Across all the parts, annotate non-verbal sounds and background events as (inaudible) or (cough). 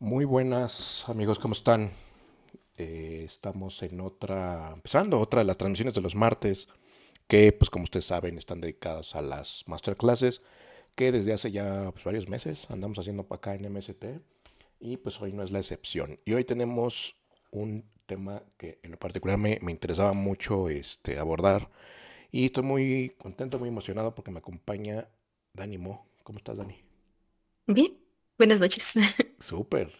Muy buenas amigos, ¿cómo están? Eh, estamos en otra, empezando otra de las transmisiones de los martes, que pues como ustedes saben están dedicadas a las masterclasses, que desde hace ya pues, varios meses andamos haciendo acá en MST, y pues hoy no es la excepción. Y hoy tenemos un tema que en lo particular me, interesaba mucho este, abordar, y estoy muy contento, muy emocionado porque me acompaña Dani Mo. ¿Cómo estás, Dani? Bien, Buenas noches. (laughs) Súper.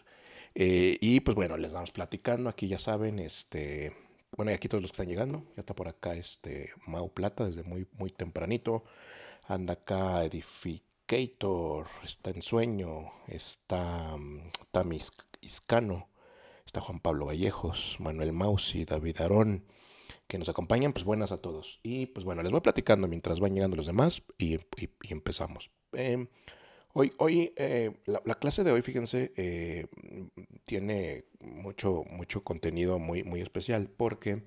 Eh, y pues bueno, les vamos platicando. Aquí ya saben, este. Bueno, y aquí todos los que están llegando. Ya está por acá este Mau Plata desde muy, muy tempranito. Anda acá Edificator. Está en sueño. Está mm, Tamis Iscano. Está Juan Pablo Vallejos, Manuel Mausi, David Arón que nos acompañan, pues buenas a todos. Y pues bueno, les voy platicando mientras van llegando los demás y, empezamos. Em, Hoy, hoy eh, la, clase de hoy, fíjense, eh, mm, tiene mucho, mucho contenido muy, muy especial porque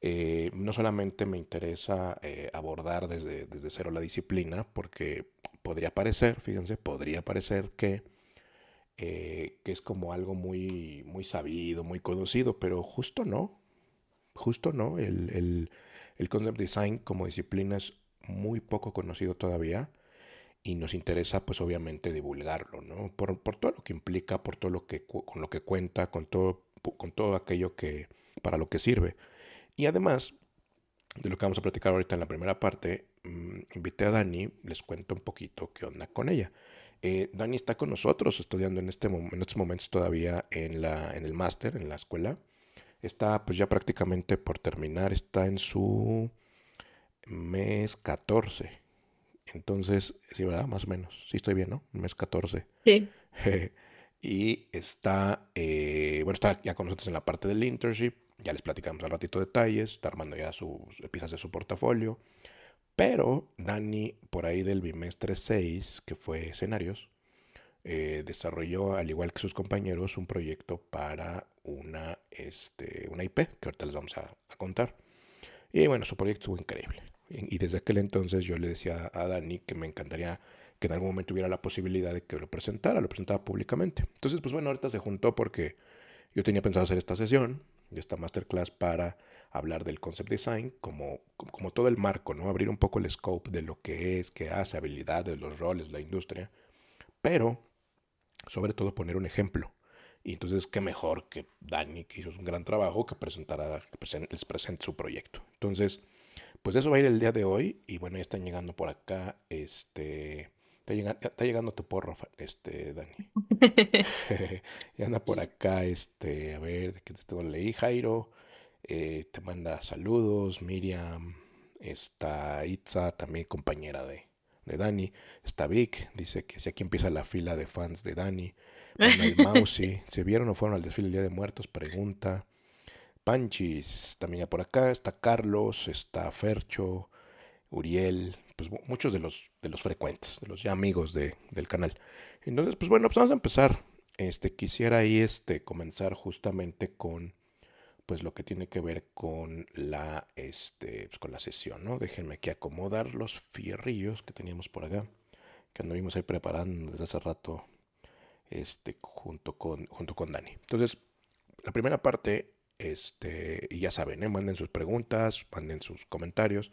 eh, no solamente me interesa abordar desde, desde cero la disciplina, porque podría parecer, fíjense, podría parecer que, que es como algo muy, muy sabido, muy conocido, pero justo no, justo no. el concept design como disciplina es muy poco conocido todavía y nos interesa pues obviamente divulgarlo, ¿no? Por, todo lo que implica, por todo lo que, con lo que cuenta, con todo, con todo aquello que, para lo que sirve. Y además de lo que vamos a platicar ahorita en la primera parte, mm, invité a Dani, les cuento un poquito qué onda con ella. Eh, Dani está con nosotros estudiando en, este, en estos momentos todavía en, la, en el máster, en la escuela. Está pues ya prácticamente por terminar, está en su mes 14, entonces, sí, ¿verdad? Más o menos. Sí estoy bien, ¿no? Un mes 14. Sí. (laughs) y está, eh, bueno, está ya con nosotros en la parte del internship. Ya les platicamos al ratito detalles. Está armando ya sus eh, piezas de su portafolio. Pero Dani, por ahí del bimestre 6, que fue escenarios, eh, desarrolló, al igual que sus compañeros, un proyecto para una, este, una IP, que ahorita les vamos a, a contar. Y bueno, su proyecto fue increíble. Y desde aquel entonces yo le decía a Dani que me encantaría que en algún momento hubiera la posibilidad de que lo presentara, lo presentaba públicamente. Entonces, pues bueno, ahorita se juntó porque yo tenía pensado hacer esta sesión, esta masterclass para hablar del concept design como, como todo el marco, ¿no? Abrir un poco el scope de lo que es, qué hace, habilidades, los roles, la industria, pero sobre todo poner un ejemplo. Y entonces, qué mejor que Dani, que hizo un gran trabajo, que presentara, que les presente su proyecto. Entonces, pues eso va a ir el día de hoy. Y bueno, ya están llegando por acá. Este. Está, llegando, tu porro, este, Dani. (laughs) (laughs) y anda por acá, este, a ver, ¿de qué te tengo? Leí Jairo. Eh, te manda saludos, Miriam. Está Itza, también compañera de, de Dani. Está Vic, dice que si aquí empieza la fila de fans de Dani. el (laughs) ¿se vieron o fueron al desfile del Día de Muertos? Pregunta. Panchis, también ya por acá, está Carlos, está Fercho, Uriel, pues muchos de los, de los frecuentes, de los ya amigos del canal. Entonces, pues bueno, pues vamos a empezar. Este, quisiera ahí este, comenzar justamente con pues lo que tiene que ver con la, este, pues, con la sesión, ¿no? Déjenme aquí acomodar los fierrillos que teníamos por acá, que anduvimos ahí preparando desde hace rato, este, junto con, junto con Dani. Entonces, la primera parte este, y ya saben, ¿eh? manden sus preguntas, manden sus comentarios,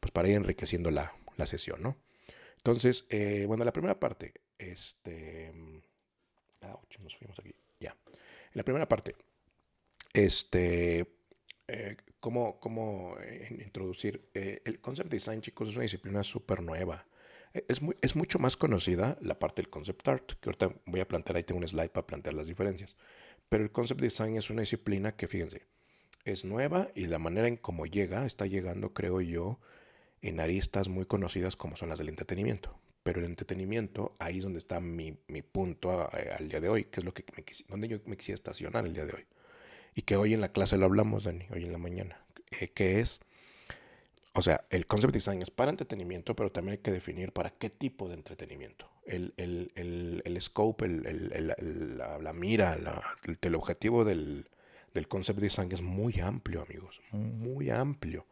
pues para ir enriqueciendo la, la sesión, ¿no? Entonces, eh, bueno, la primera parte, este... Ah, nos fuimos aquí. Ya. En la primera parte, este, eh, cómo, cómo eh, introducir. el concept design, chicos, es una disciplina súper nueva. E, es, es mucho más conocida la parte del concept art, que ahorita voy a plantear, ahí tengo un slide para plantear las diferencias. Pero el concept design es una disciplina que, fíjense, es nueva y la manera en cómo llega está llegando, creo yo, en aristas muy conocidas como son las del entretenimiento. Pero el entretenimiento, ahí es donde está mi, mi punto al día de hoy, que es lo que donde yo me quisiera estacionar el día de hoy. Y que hoy en la clase lo hablamos, Dani, hoy en la mañana, eh, que es, o sea, el concept design es para entretenimiento, pero también hay que definir para qué tipo de entretenimiento el, el, el, scope, la, mira, el, objetivo del, del concept design es muy amplio, amigos, muy amplio.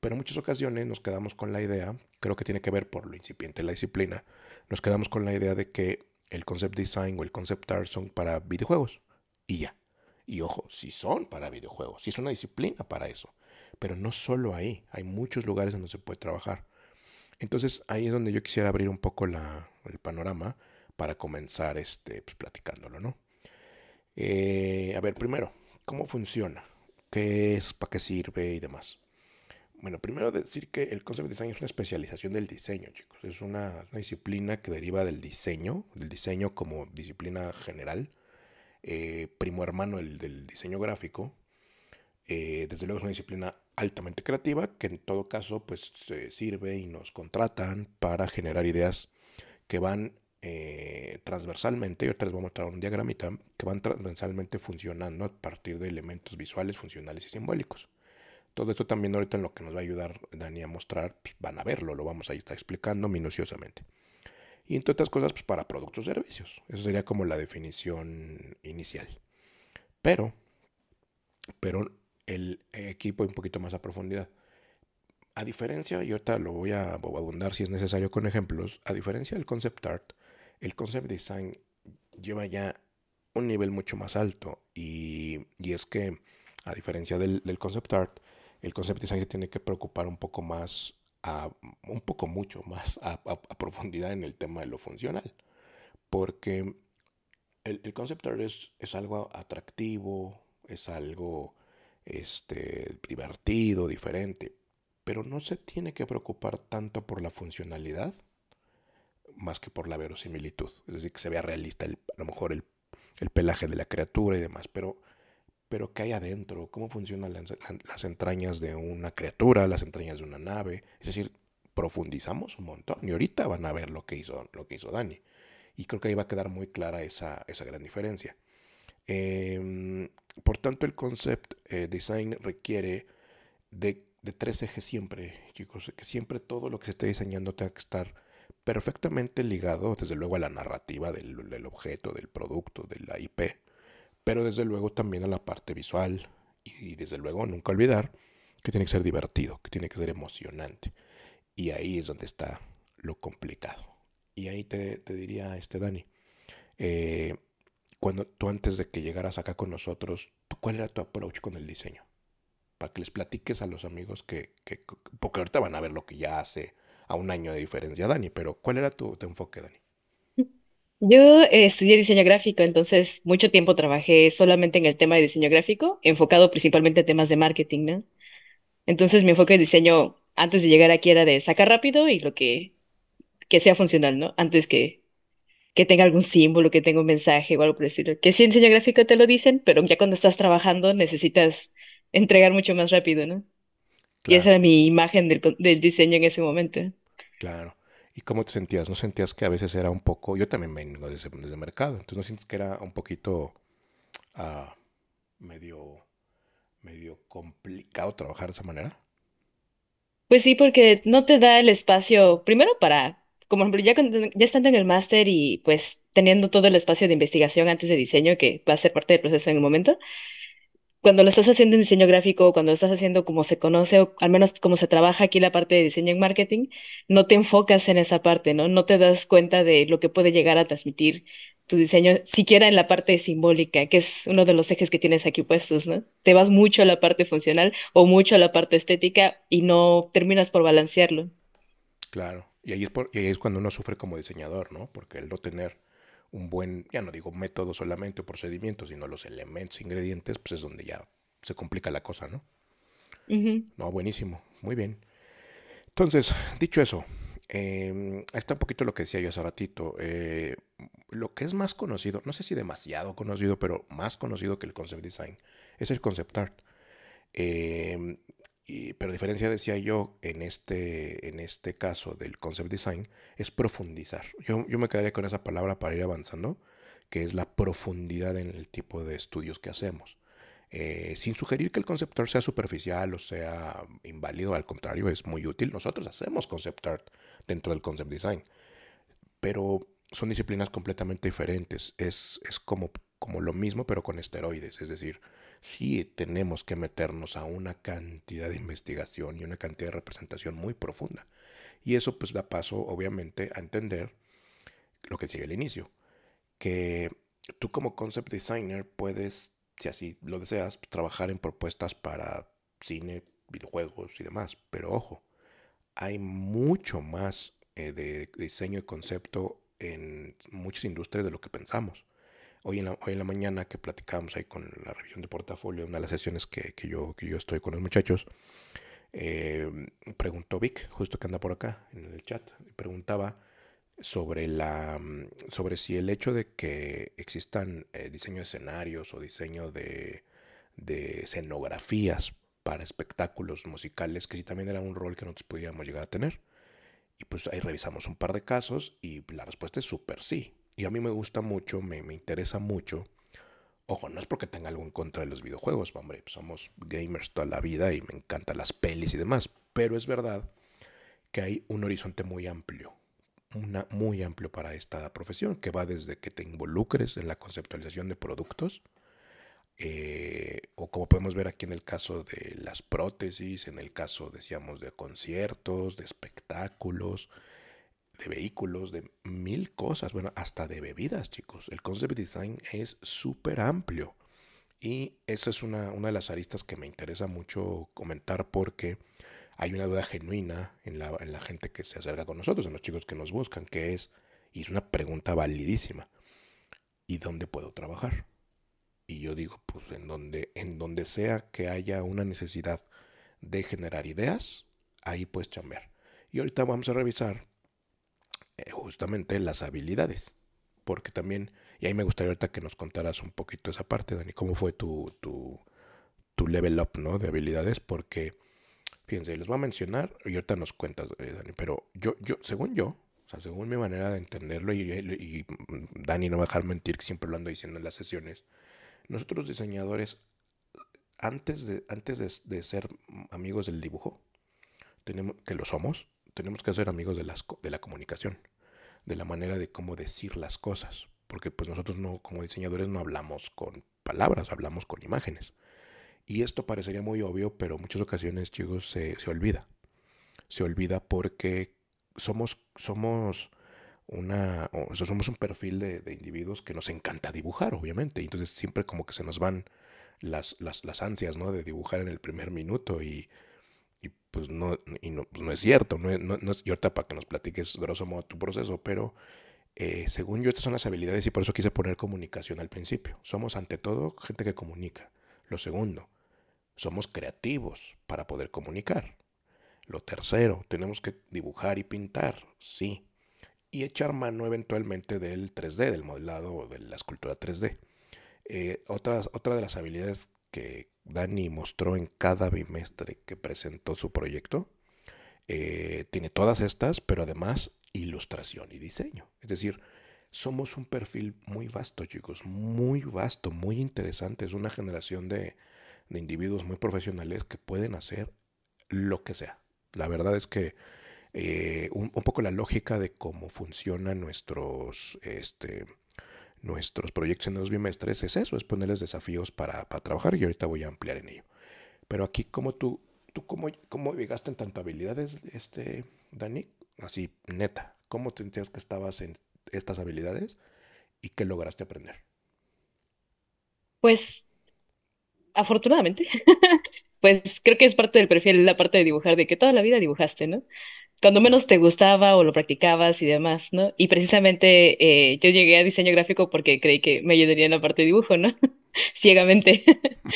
Pero en muchas ocasiones nos quedamos con la idea, creo que tiene que ver por lo incipiente de la disciplina, nos quedamos con la idea de que el concept design o el concept art son para videojuegos y ya. Y ojo, si son para videojuegos, si es una disciplina para eso. Pero no solo ahí, hay muchos lugares donde se puede trabajar. Entonces ahí es donde yo quisiera abrir un poco el panorama para comenzar este, pues, platicándolo, ¿no? Eh, a ver, primero, ¿cómo funciona? ¿Qué es? ¿Para qué sirve? Y demás. Bueno, primero decir que el concept design es una especialización del diseño, chicos. Es una, disciplina que deriva del diseño, del diseño como disciplina general, eh, primo hermano el del diseño gráfico, eh, desde luego es una disciplina altamente creativa que en todo caso pues sirve y nos contratan para generar ideas que van eh, transversalmente, y ahorita les voy a mostrar un diagramita, que van transversalmente funcionando a partir de elementos visuales, funcionales y simbólicos. Todo esto también ahorita en lo que nos va a ayudar Dani a mostrar, pues, van a verlo, lo vamos a estar explicando minuciosamente. Y entre otras cosas, pues para productos o servicios. Eso sería como la definición inicial. Pero, pero el equipo un poquito más a profundidad. A diferencia, y ahorita lo voy a abundar si es necesario con ejemplos, a diferencia del concept art, el concept design lleva ya un nivel mucho más alto y, es que a diferencia del, del, concept art, el concept design se tiene que preocupar un poco más, a, un poco mucho más a, profundidad en el tema de lo funcional, porque el, el concept art es, es algo atractivo, es algo este, divertido, diferente. Pero no se tiene que preocupar tanto por la funcionalidad más que por la verosimilitud. Es decir, que se vea realista a lo mejor el, pelaje de la criatura y demás. Pero, pero ¿qué hay adentro? ¿Cómo funcionan las, entrañas de una criatura, las entrañas de una nave? Es decir, profundizamos un montón. Y ahorita van a ver lo que hizo, lo que hizo Dani. Y creo que ahí va a quedar muy clara esa gran diferencia. Em, por tanto, el concept eh, design requiere de, tres ejes siempre, chicos, que siempre todo lo que se esté diseñando tenga que estar perfectamente ligado, desde luego, a la narrativa del, objeto, del producto, de la IP, pero desde luego también a la parte visual y, desde luego nunca olvidar que tiene que ser divertido, que tiene que ser emocionante. Y ahí es donde está lo complicado. Y ahí te, te diría, este Dani, eh, tú antes de que llegaras acá con nosotros, ¿cuál era tu approach con el diseño? Para que les platiques a los amigos que, porque ahorita van a ver lo que ya hace a un año de diferencia, Dani, pero ¿cuál era tu, enfoque, Dani? Yo eh, estudié diseño gráfico, entonces mucho tiempo trabajé solamente en el tema de diseño gráfico, enfocado principalmente a temas de marketing, ¿no? Entonces mi enfoque de diseño antes de llegar aquí era de sacar rápido y lo que, que sea funcional, ¿no? Antes que que tenga algún símbolo, que tenga un mensaje o algo por Que si en diseño gráfico te lo dicen, pero ya cuando estás trabajando necesitas entregar mucho más rápido, ¿no? Claro. Y esa era mi imagen del, diseño en ese momento. Claro. ¿Y cómo te sentías? ¿No sentías que a veces era un poco, yo también vengo desde, desde el mercado, entonces no sientes que era un poquito ah, medio, medio complicado trabajar de esa manera? Pues sí, porque no te da el espacio, primero para como ejemplo, ya, estando en el máster y pues teniendo todo el espacio de investigación antes de diseño, que va a ser parte del proceso en el momento, cuando lo estás haciendo en diseño gráfico, o cuando lo estás haciendo como se conoce, o al menos como se trabaja aquí la parte de diseño en marketing, no te enfocas en esa parte, ¿no? No te das cuenta de lo que puede llegar a transmitir tu diseño, siquiera en la parte simbólica, que es uno de los ejes que tienes aquí puestos, ¿no? Te vas mucho a la parte funcional o mucho a la parte estética y no terminas por balancearlo. Claro. Y ahí, es es cuando uno sufre como diseñador, ¿no? Porque el no tener un buen, ya no digo método solamente o procedimiento, sino los elementos, ingredientes, pues es donde ya se complica la cosa, ¿no? No, buenísimo, muy bien. Entonces, dicho eso, eh, está un poquito lo que decía yo hace ratito. Eh, lo que es más conocido, no sé si demasiado conocido, pero más conocido que el concept design, es el concept art. Em, pero diferencia, decía yo, en este, en este caso del concept design, es profundizar. Yo, me quedaría con esa palabra para ir avanzando, que es la profundidad en el tipo de estudios que hacemos. Eh, sin sugerir que el concept art sea superficial o sea inválido, al contrario, es muy útil. Nosotros hacemos concept art dentro del concept design, pero son disciplinas completamente diferentes. Es, como, como lo mismo, pero con esteroides. Es decir, sí tenemos que meternos a una cantidad de investigación y una cantidad de representación muy profunda. Y eso pues da paso obviamente a entender lo que sigue al inicio, que tú como concept designer puedes, si así lo deseas, trabajar en propuestas para cine, videojuegos y demás, pero ojo, hay mucho más eh, de diseño y concepto en muchas industrias de lo que pensamos hoy en la, mañana que platicábamos ahí con la revisión de portafolio, una de las sesiones que, yo, yo estoy con los muchachos, eh, preguntó Vic, justo que anda por acá en el chat, preguntaba sobre, la, sobre si el hecho de que existan eh, diseño de escenarios o diseño de, de escenografías para espectáculos musicales, que si también era un rol que nosotros podíamos llegar a tener. Y pues ahí revisamos un par de casos y la respuesta es súper sí. Y a mí me gusta mucho, me, interesa mucho. Ojo, no es porque tenga algo en contra de los videojuegos, hombre, somos gamers toda la vida y me encantan las pelis y demás, pero es verdad que hay un horizonte muy amplio, una, muy amplio para esta profesión, que va desde que te involucres en la conceptualización de productos, eh, o como podemos ver aquí en el caso de las prótesis, en el caso, decíamos, de conciertos, de espectáculos, de vehículos, de mil cosas, bueno, hasta de bebidas, chicos. El concept design es súper amplio. Y esa es una, una, de las aristas que me interesa mucho comentar porque hay una duda genuina en la, gente que se acerca con nosotros, en los chicos que nos buscan, que es, y es una pregunta validísima, ¿y dónde puedo trabajar? Y yo digo, pues en donde, en donde sea que haya una necesidad de generar ideas, ahí puedes chambear. Y ahorita vamos a revisar eh, justamente las habilidades. Porque también, y ahí me gustaría ahorita que nos contaras un poquito esa parte, Dani, cómo fue tu, tu, tu level up ¿no? de habilidades, porque, fíjense, les voy a mencionar, y ahorita nos cuentas, eh, Dani, pero yo, yo, según yo, sea, según mi manera de entenderlo, y, mm, Dani no va a dejar mentir, que siempre lo ando diciendo en las sesiones, nosotros diseñadores, antes de, antes de, ser amigos del dibujo, tenemos, que lo somos, tenemos que ser amigos de, las, de la comunicación de la manera de cómo decir las cosas, porque pues nosotros no, como diseñadores no hablamos con palabras, hablamos con imágenes. Y esto parecería muy obvio, pero muchas ocasiones, chicos, se, olvida. Se olvida porque somos, somos, una, somos un perfil de, individuos que nos encanta dibujar, obviamente. Entonces siempre como que se nos van las, las, las ansias, ¿no? De dibujar en el primer minuto y y pues no, pues no, es cierto. No, y ahorita para que nos platiques grosso modo tu proceso, pero eh, según yo estas son las habilidades y por eso quise poner comunicación al principio. Somos ante todo gente que comunica. Lo segundo, somos creativos para poder comunicar. Lo tercero, tenemos que dibujar y pintar, sí. Y echar mano eventualmente del 3D, del modelado o de la escultura 3D. Eh, otras, otra de las habilidades que Dani mostró en cada bimestre que presentó su proyecto, eh, tiene todas estas, pero además ilustración y diseño. Es decir, somos un perfil muy vasto, chicos, muy vasto, muy interesante. Es una generación de, individuos muy profesionales que pueden hacer lo que sea. La verdad es que eh, un, poco la lógica de cómo funcionan nuestros, este, nuestros proyectos en los bimestres es eso, es ponerles desafíos para, trabajar y ahorita voy a ampliar en ello. Pero aquí, como tú, tú cómo, cómo llegaste en tantas habilidades, este, Dani? Así, neta, ¿cómo te sentías que estabas en estas habilidades y qué lograste aprender? Pues, afortunadamente, (laughs) pues creo que es parte del perfil, la parte de dibujar, de que toda la vida dibujaste, ¿no? cuando menos te gustaba o lo practicabas y demás, ¿no? Y precisamente eh, yo llegué a diseño gráfico porque creí que me ayudaría en la parte de dibujo, ¿no? (laughs) Ciegamente. (laughs)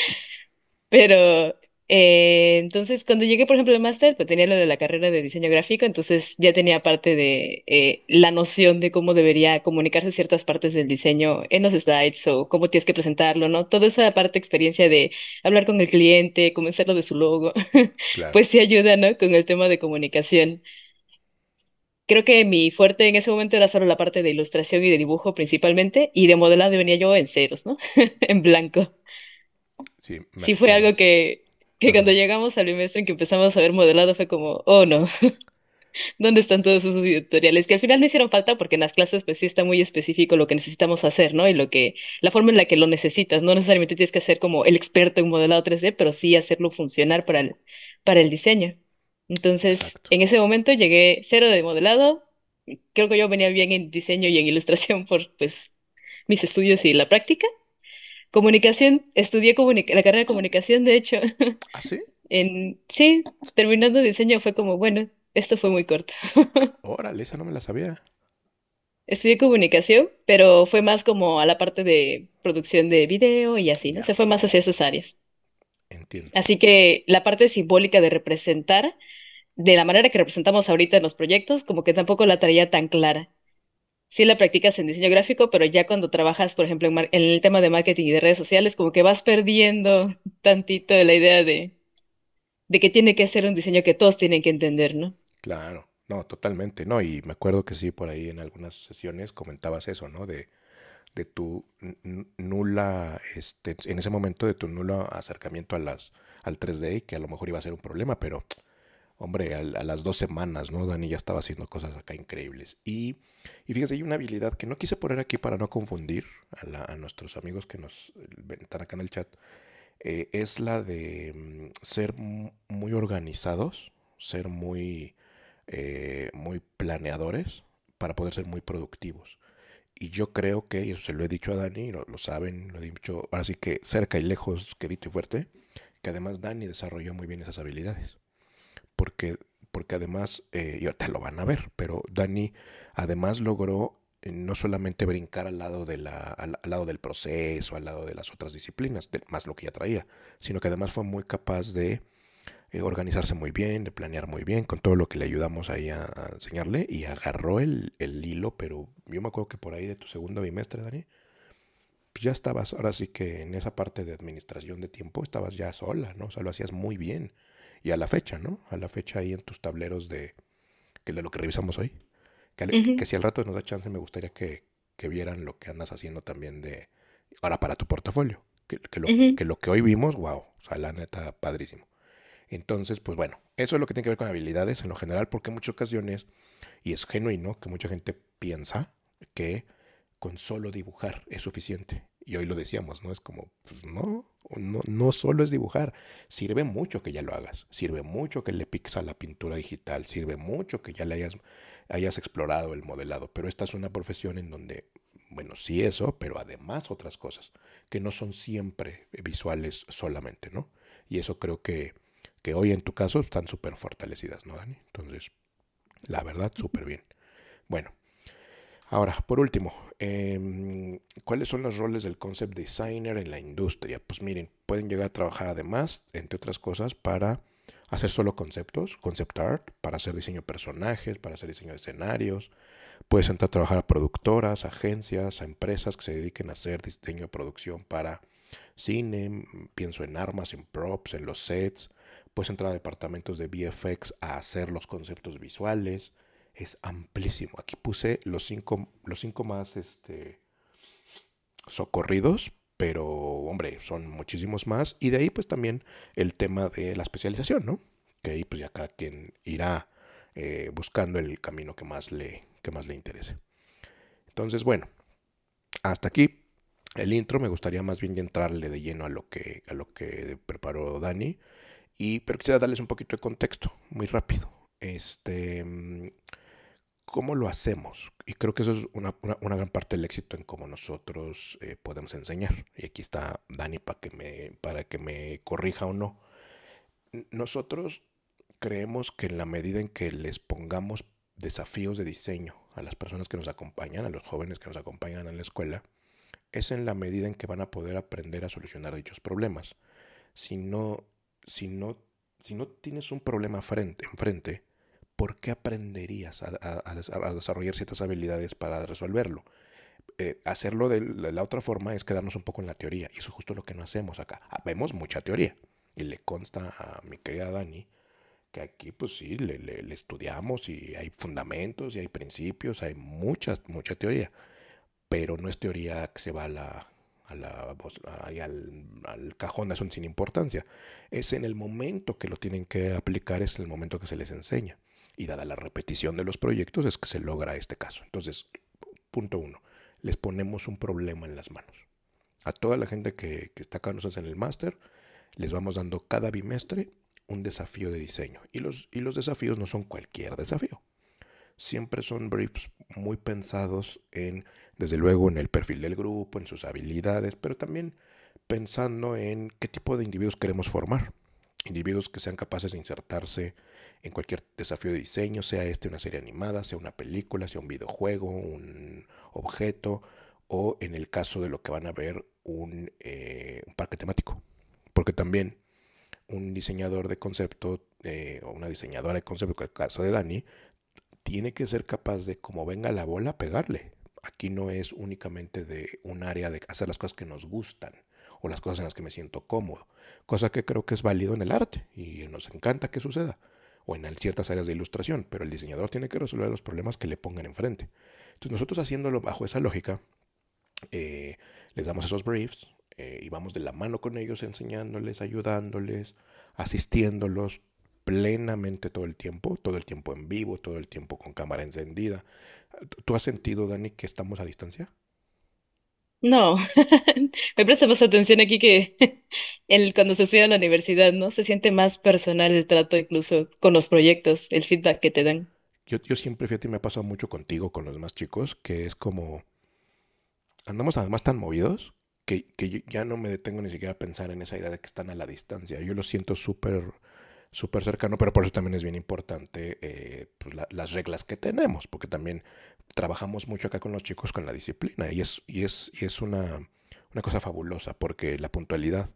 Pero eh, entonces, cuando llegué, por ejemplo, al máster, pues tenía lo de la carrera de diseño gráfico, entonces ya tenía parte de eh, la noción de cómo debería comunicarse ciertas partes del diseño en los slides o cómo tienes que presentarlo, ¿no? Toda esa parte, experiencia de hablar con el cliente, convencerlo de su logo, (laughs) pues sí ayuda, ¿no? Con el tema de comunicación. Creo que mi fuerte en ese momento era solo la parte de ilustración y de dibujo principalmente, y de modelado venía yo en ceros, ¿no? (laughs) en blanco. Sí, sí fue algo que que cuando llegamos al bimestre en que empezamos a ver modelado fue como, oh no, (laughs) ¿dónde están todos esos editoriales? Que al final no hicieron falta porque en las clases pues sí está muy específico lo que necesitamos hacer, ¿no? Y lo que, la forma en la que lo necesitas, no necesariamente tienes que hacer como el experto en modelado 3D, pero sí hacerlo funcionar para el, para el diseño. Entonces, en ese momento llegué cero de modelado, creo que yo venía bien en diseño y en ilustración (laughs) por pues mis estudios y la práctica. Comunicación, estudié la carrera de comunicación, de hecho. (laughs) ¿Ah, sí? En, sí, terminando diseño fue como, bueno, esto fue muy corto. (laughs) Órale, esa no me la sabía. Estudié comunicación, pero fue más como a la parte de producción de video y así, ¿no? Se fue más hacia esas áreas. Entiendo. Así que la parte simbólica de representar, de la manera que representamos ahorita en los proyectos, como que tampoco la traía tan clara sí la practicas en diseño gráfico, pero ya cuando trabajas, por ejemplo, en, el tema de marketing y de redes sociales, como que vas perdiendo tantito de la idea de, de que tiene que ser un diseño que todos tienen que entender, ¿no? Claro, no, totalmente, ¿no? Y me acuerdo que sí, por ahí en algunas sesiones comentabas eso, ¿no? De, de tu nula, este, en ese momento de tu nulo acercamiento a las, al 3D, que a lo mejor iba a ser un problema, pero hombre, a, las dos semanas, ¿no? Dani ya estaba haciendo cosas acá increíbles. Y, y fíjense, hay una habilidad que no quise poner aquí para no confundir a, nuestros amigos que nos eh, están acá en el chat. Eh, es la de mm, ser muy organizados, ser muy, eh, muy planeadores para poder ser muy productivos. Y yo creo que, y eso se lo he dicho a Dani, lo, lo saben, lo he dicho, ahora sí que cerca y lejos, querido y fuerte, que además Dani desarrolló muy bien esas habilidades porque, porque además, eh, y ahorita lo van a ver, pero Dani además logró eh, no solamente brincar al lado, de la, al, lado del proceso, al lado de las otras disciplinas, más lo que ya traía, sino que además fue muy capaz de eh, organizarse muy bien, de planear muy bien, con todo lo que le ayudamos ahí a, enseñarle, y agarró el, el, hilo, pero yo me acuerdo que por ahí de tu segundo bimestre, Dani, pues ya estabas, ahora sí que en esa parte de administración de tiempo estabas ya sola, ¿no? O sea, lo hacías muy bien y a la fecha, ¿no? A la fecha ahí en tus tableros de, que de lo que revisamos hoy. Que, si al rato nos da chance, me gustaría que, vieran lo que andas haciendo también de ahora para tu portafolio. Que, lo, que lo que hoy vimos, wow, o sea, la neta, padrísimo. Entonces, pues bueno, eso es lo que tiene que ver con habilidades en lo general, porque en muchas ocasiones, y es genuino, que mucha gente piensa que con solo dibujar es suficiente. Y hoy lo decíamos, ¿no? Es como, pues no, no, no solo es dibujar, sirve mucho que ya lo hagas, sirve mucho que le a la pintura digital, sirve mucho que ya le hayas, hayas explorado el modelado, pero esta es una profesión en donde, bueno, sí eso, pero además otras cosas, que no son siempre visuales solamente, ¿no? Y eso creo que, que hoy en tu caso están súper fortalecidas, ¿no, Dani? Entonces, la verdad, súper bien. Bueno, Ahora, por último, em, ¿cuáles son los roles del concept designer en la industria? Pues miren, pueden llegar a trabajar además, entre otras cosas, para hacer solo conceptos, concept art, para hacer diseño de personajes, para hacer diseño de escenarios. Puedes entrar a trabajar a productoras, agencias, a empresas que se dediquen a hacer diseño de producción para cine, pienso en armas, en props, en los sets. Puedes entrar a departamentos de VFX a hacer los conceptos visuales es amplísimo. Aquí puse los cinco, los cinco más este, socorridos, pero hombre, son muchísimos más. Y de ahí pues también el tema de la especialización, ¿no? Que ahí pues ya cada quien irá eh, buscando el camino que más, le, que más le interese. Entonces, bueno, hasta aquí el intro. Me gustaría más bien entrarle de lleno a lo que, a lo que preparó Dani. Y, pero quisiera darles un poquito de contexto, muy rápido. Este cómo lo hacemos. Y creo que eso es una, una, gran parte del éxito en cómo nosotros eh, podemos enseñar. Y aquí está Dani para que, me, para que me corrija o no. Nosotros creemos que en la medida en que les pongamos desafíos de diseño a las personas que nos acompañan, a los jóvenes que nos acompañan en la escuela, es en la medida en que van a poder aprender a solucionar dichos problemas. Si no, si no, si no tienes un problema frente, enfrente, ¿por qué aprenderías a, desarrollar ciertas habilidades para resolverlo? Eh, hacerlo de la otra forma es quedarnos un poco en la teoría, y eso es justo lo que no hacemos acá. Ah, vemos mucha teoría, y le consta a mi querida Dani que aquí pues sí, le, estudiamos y hay fundamentos y hay principios, hay mucha teoría, pero no es teoría que se va al, cajón de un sin importancia. Es en el momento que lo tienen que aplicar, es en el momento que se les enseña. Y dada la repetición de los proyectos es que se logra este caso. Entonces, punto uno, les ponemos un problema en las manos. A toda la gente que, está acá nosotros en el máster, les vamos dando cada bimestre un desafío de diseño. Y los, y los desafíos no son cualquier desafío. Siempre son briefs muy pensados en, desde luego, en el perfil del grupo, en sus habilidades, pero también pensando en qué tipo de individuos queremos formar. Individuos que sean capaces de insertarse en cualquier desafío de diseño, sea este una serie animada, sea una película, sea un videojuego, un objeto, o en el caso de lo que van a ver, un, eh, parque temático. Porque también un diseñador de concepto eh, o una diseñadora de concepto, en el caso de Dani, tiene que ser capaz de, como venga la bola, pegarle. Aquí no es únicamente de un área de hacer las cosas que nos gustan o las cosas en las que me siento cómodo, cosa que creo que es válido en el arte y nos encanta que suceda o en ciertas áreas de ilustración, pero el diseñador tiene que resolver los problemas que le pongan enfrente. Entonces nosotros haciéndolo bajo esa lógica, eh, les damos esos briefs eh, y vamos de la mano con ellos enseñándoles, ayudándoles, asistiéndolos plenamente todo el tiempo, todo el tiempo en vivo, todo el tiempo con cámara encendida. ¿Tú has sentido, Dani, que estamos a distancia? No, (laughs) me prestamos atención aquí que (laughs) el, cuando se estudia en la universidad, ¿no? Se siente más personal el trato incluso con los proyectos, el feedback que te dan. Yo, yo siempre, fíjate, me ha pasado mucho contigo, con los demás chicos, que es como, andamos además tan movidos que, ya no me detengo ni siquiera a pensar en esa idea de que están a la distancia. Yo lo siento súper súper cercano, pero por eso también es bien importante eh, pues, las reglas que tenemos, porque también trabajamos mucho acá con los chicos con la disciplina y es, y es, y es una, cosa fabulosa, porque la puntualidad,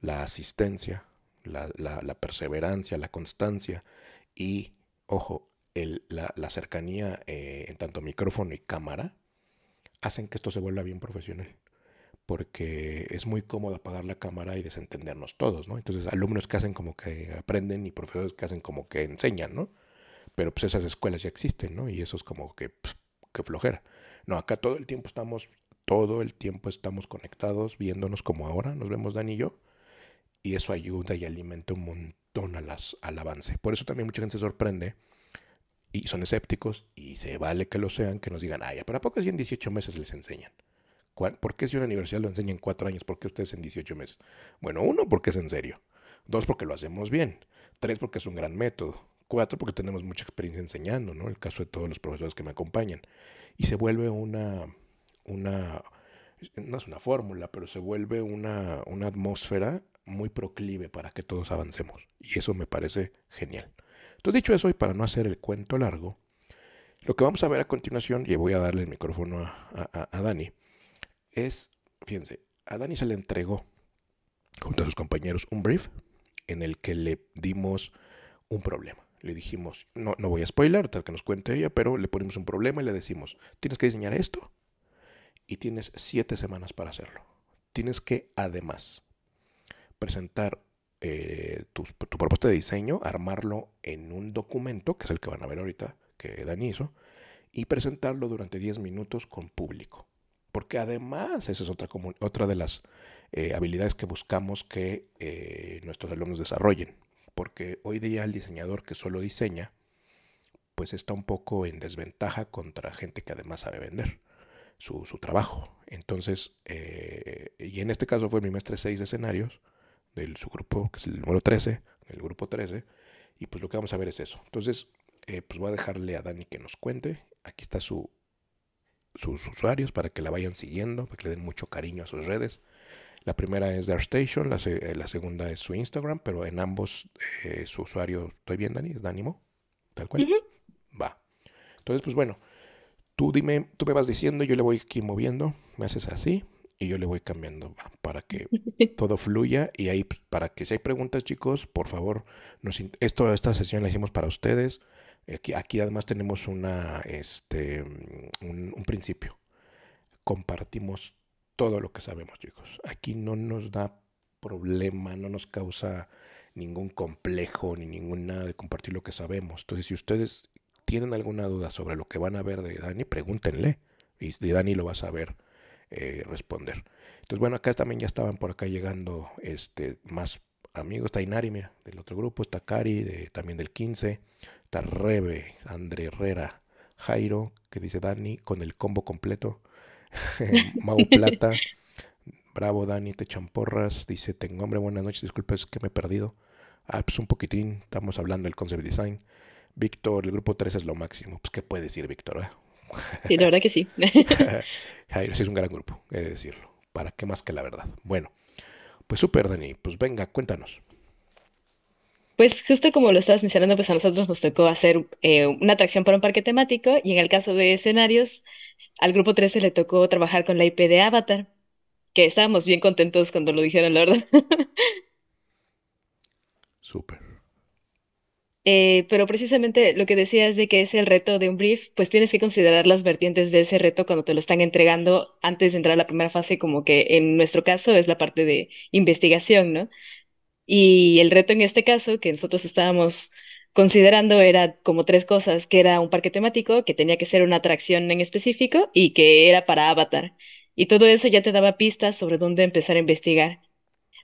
la asistencia, la, la, perseverancia, la constancia y, ojo, el, la, cercanía eh, en tanto micrófono y cámara hacen que esto se vuelva bien profesional porque es muy cómodo apagar la cámara y desentendernos todos, ¿no? Entonces, alumnos que hacen como que aprenden y profesores que hacen como que enseñan, ¿no? Pero pues esas escuelas ya existen, ¿no? Y eso es como que, pues, flojera. No, acá todo el tiempo estamos, todo el tiempo estamos conectados, viéndonos como ahora, nos vemos Dan y yo, y eso ayuda y alimenta un montón a las, al avance. Por eso también mucha gente se sorprende y son escépticos y se vale que lo sean, que nos digan, ay, ¿pero a poco si en 18 meses les enseñan? ¿Por qué si una universidad lo enseña en cuatro años? ¿Por qué ustedes en 18 meses? Bueno, uno, porque es en serio. Dos, porque lo hacemos bien. Tres, porque es un gran método. Cuatro, porque tenemos mucha experiencia enseñando, ¿no? El caso de todos los profesores que me acompañan. Y se vuelve una, una no es una fórmula, pero se vuelve una, atmósfera muy proclive para que todos avancemos. Y eso me parece genial. Entonces, dicho eso, y para no hacer el cuento largo, lo que vamos a ver a continuación, y voy a darle el micrófono a Dani, es, fíjense, a Dani se le entregó junto a sus compañeros un brief en el que le dimos un problema. Le dijimos, no, no voy a spoiler, tal que nos cuente ella, pero le ponemos un problema y le decimos, tienes que diseñar esto y tienes siete semanas para hacerlo. Tienes que además presentar eh, tu, propuesta de diseño, armarlo en un documento, que es el que van a ver ahorita, que Dani hizo, y presentarlo durante diez minutos con público. Porque además, esa es otra, otra de las eh, habilidades que buscamos que eh, nuestros alumnos desarrollen. Porque hoy día el diseñador que solo diseña, pues está un poco en desventaja contra gente que además sabe vender su, trabajo. Entonces, eh, y en este caso fue mi maestro seis de escenarios, del su grupo, que es el número 13, el grupo 13, y pues lo que vamos a ver es eso. Entonces, pues voy a dejarle a Dani que nos cuente. Aquí está su sus usuarios para que la vayan siguiendo, para que le den mucho cariño a sus redes. La primera es Darkstation, la, eh, la segunda es su Instagram, pero en ambos eh, su usuario, estoy bien, Dani, es ánimo tal cual. Va. Entonces, pues bueno, tú dime, tú me vas diciendo, yo le voy aquí moviendo, me haces así y yo le voy cambiando para que (laughs) todo fluya y ahí pues, para que si hay preguntas, chicos, por favor, esto esta sesión la hicimos para ustedes Aquí, además tenemos una, este, mm, un, principio. Compartimos todo lo que sabemos, chicos. Aquí no nos da problema, no nos causa ningún complejo ni ningún nada de compartir lo que sabemos. Entonces, si ustedes tienen alguna duda sobre lo que van a ver de Dani, pregúntenle y de Dani lo va a saber eh, responder. Entonces, bueno, acá también ya estaban por acá llegando este, más amigos. Está Inari, mira, del otro grupo, está Cari, de, también del 15, Tarrebe, Rebe, André Herrera, Jairo, que dice Dani, con el combo completo, (laughs) Mau Plata, bravo Dani, te champorras, dice, tengo hambre, buenas noches, disculpes que me he perdido. Ah, pues un poquitín, estamos hablando del concept design. Víctor, el grupo 3 es lo máximo. Pues, ¿qué puede decir Víctor? Eh? (laughs) Sí, la verdad que sí. (laughs) Jairo, sí es un gran grupo, he de decirlo. ¿Para qué más que la verdad? Bueno, pues súper, Dani. Pues venga, cuéntanos. Pues justo como lo estabas mencionando, pues a nosotros nos tocó hacer eh, una atracción para un parque temático y en el caso de escenarios, al grupo 13 le tocó trabajar con la IP de Avatar, que estábamos bien contentos cuando lo dijeron, la verdad. (laughs) Súper. Eh, pero precisamente lo que decías de que es el reto de un brief, pues tienes que considerar las vertientes de ese reto cuando te lo están entregando antes de entrar a la primera fase, como que en nuestro caso es la parte de investigación, ¿no? Y el reto en este caso que nosotros estábamos considerando era como tres cosas, que era un parque temático, que tenía que ser una atracción en específico y que era para Avatar. Y todo eso ya te daba pistas sobre dónde empezar a investigar.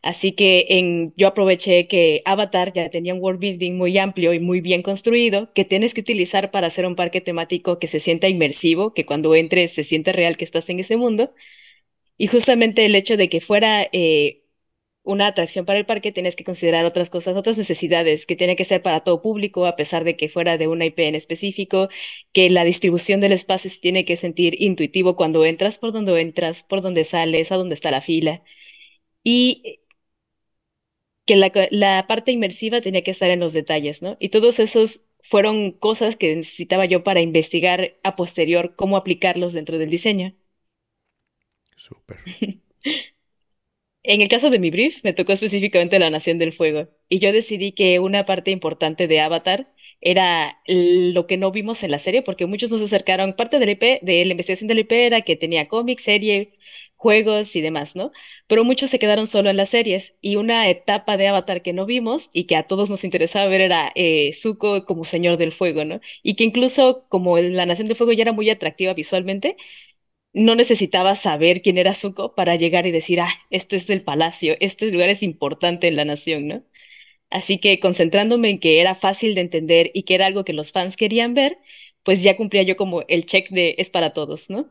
Así que en, yo aproveché que Avatar ya tenía un world building muy amplio y muy bien construido que tienes que utilizar para hacer un parque temático que se sienta inmersivo, que cuando entres se sienta real que estás en ese mundo. Y justamente el hecho de que fuera eh, una atracción para el parque, tienes que considerar otras cosas, otras necesidades, que tiene que ser para todo público, a pesar de que fuera de un IP en específico, que la distribución del espacio se tiene que sentir intuitivo cuando entras, por donde entras, por donde sales, a dónde está la fila. Y que la, parte inmersiva tenía que estar en los detalles, ¿no? Y todos esos fueron cosas que necesitaba yo para investigar a posterior cómo aplicarlos dentro del diseño. Súper. (laughs) En el caso de mi brief, me tocó específicamente la Nación del Fuego, y yo decidí que una parte importante de Avatar era lo que no vimos en la serie, porque muchos nos acercaron, parte del IP, de la investigación del IP era que tenía cómics, serie, juegos y demás, ¿no? Pero muchos se quedaron solo en las series y una etapa de Avatar que no vimos y que a todos nos interesaba ver era eh, Zuko como Señor del Fuego, ¿no? Y que incluso como la Nación del Fuego ya era muy atractiva visualmente, no necesitaba saber quién era Zuko para llegar y decir, ah, este es del palacio, este lugar es importante en la nación, ¿no? Así que concentrándome en que era fácil de entender y que era algo que los fans querían ver, pues ya cumplía yo como el check de es para todos, ¿no?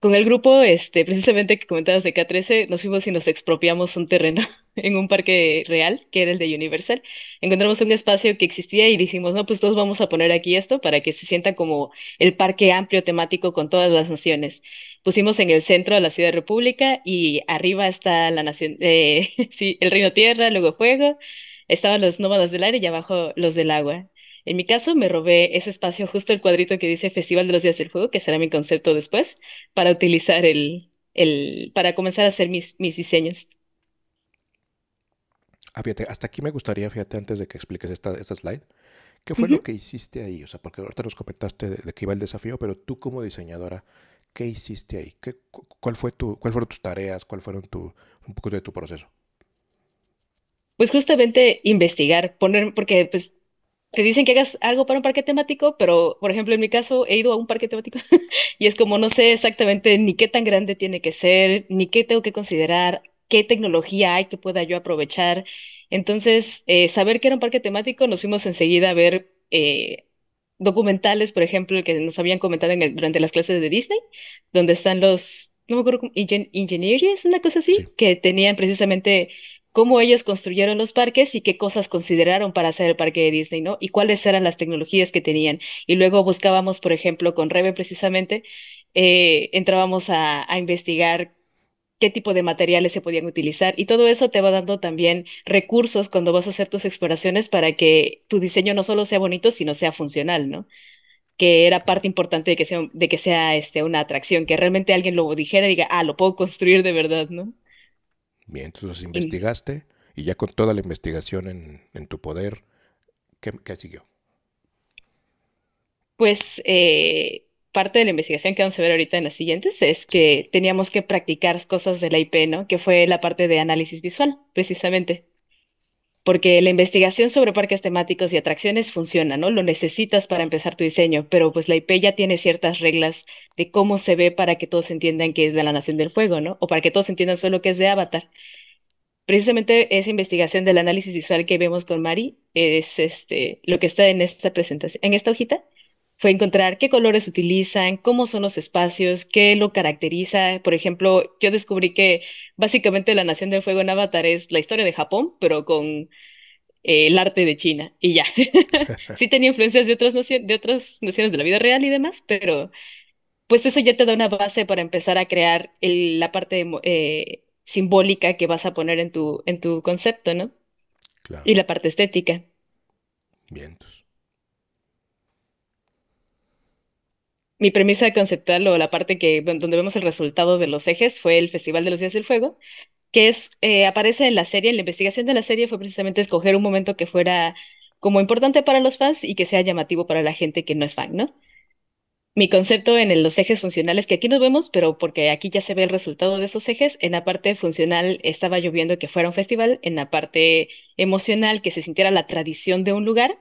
Con el grupo, este, precisamente que comentabas de K13, nos fuimos y nos expropiamos un terreno (laughs) en un parque real, que era el de Universal. Encontramos un espacio que existía y dijimos, no, pues todos vamos a poner aquí esto para que se sienta como el parque amplio temático con todas las naciones. Pusimos en el centro la Ciudad de República y arriba está la nación, eh, (laughs) sí, el Reino Tierra, luego Fuego, estaban los nómadas del aire y abajo los del agua. En mi caso, me robé ese espacio, justo el cuadrito que dice Festival de los Días del Fuego, que será mi concepto después, para utilizar el, para comenzar a hacer mis, mis diseños. Ah, fíjate, hasta aquí me gustaría, fíjate, antes de que expliques esta, esta slide, ¿qué fue lo que hiciste ahí? O sea, porque ahorita nos comentaste de, que iba el desafío, pero tú como diseñadora, ¿qué hiciste ahí? ¿Qué, cuál, fue tu, fueron tus tareas? ¿Cuál fueron tu, un poco de tu proceso? Pues justamente investigar, poner, porque pues te dicen que hagas algo para un parque temático, pero por ejemplo en mi caso he ido a un parque temático (laughs) y es como no sé exactamente ni qué tan grande tiene que ser, ni qué tengo que considerar, qué tecnología hay que pueda yo aprovechar. Entonces, eh, saber que era un parque temático, nos fuimos enseguida a ver eh, documentales, por ejemplo, que nos habían comentado durante las clases de Disney, donde están los, no me acuerdo, ingen, ingenieros, una cosa así, que tenían precisamente cómo ellos construyeron los parques y qué cosas consideraron para hacer el parque de Disney, ¿no? Y cuáles eran las tecnologías que tenían. Y luego buscábamos, por ejemplo, con Rebe precisamente, eh, entrábamos a, investigar qué tipo de materiales se podían utilizar y todo eso te va dando también recursos cuando vas a hacer tus exploraciones para que tu diseño no solo sea bonito, sino sea funcional, ¿no? que era parte importante de que sea, este, una atracción, que realmente alguien lo dijera y diga, ah, lo puedo construir de verdad, ¿no? Bien, entonces investigaste y, ya con toda la investigación en, en tu poder, ¿qué, siguió? Pues eh, parte de la investigación que vamos a ver ahorita en las siguientes es que teníamos que practicar cosas de la IP, ¿no? Que fue la parte de análisis visual, precisamente porque la investigación sobre parques temáticos y atracciones funciona, ¿no? Lo necesitas para empezar tu diseño, pero pues la IP ya tiene ciertas reglas de cómo se ve para que todos entiendan que es de la Nación del Fuego, ¿no? O para que todos entiendan solo que es de Avatar. Precisamente esa investigación del análisis visual que vemos con Mari es este, lo que está en esta presentación, en esta hojita, fue encontrar qué colores utilizan, cómo son los espacios, qué lo caracteriza. Por ejemplo, yo descubrí que básicamente La Nación del Fuego en Avatar es la historia de Japón, pero con eh, el arte de China y ya. (laughs) sí tenía influencias de otras, de otras naciones de la vida real y demás, pero pues eso ya te da una base para empezar a crear la parte eh, simbólica que vas a poner en tu, en tu concepto, ¿no? Claro. Y la parte estética. Bien. mi premisa conceptual o la parte donde vemos el resultado de los ejes fue el Festival de los Días del Fuego, que es eh, aparece en la serie, en la investigación de la serie fue precisamente escoger un momento que fuera como importante para los fans y que sea llamativo para la gente que no es fan, ¿no? Mi concepto en los ejes funcionales, que aquí nos vemos, pero porque aquí ya se ve el resultado de esos ejes, en la parte funcional estaba lloviendo que fuera un festival, en la parte emocional que se sintiera la tradición de un lugar,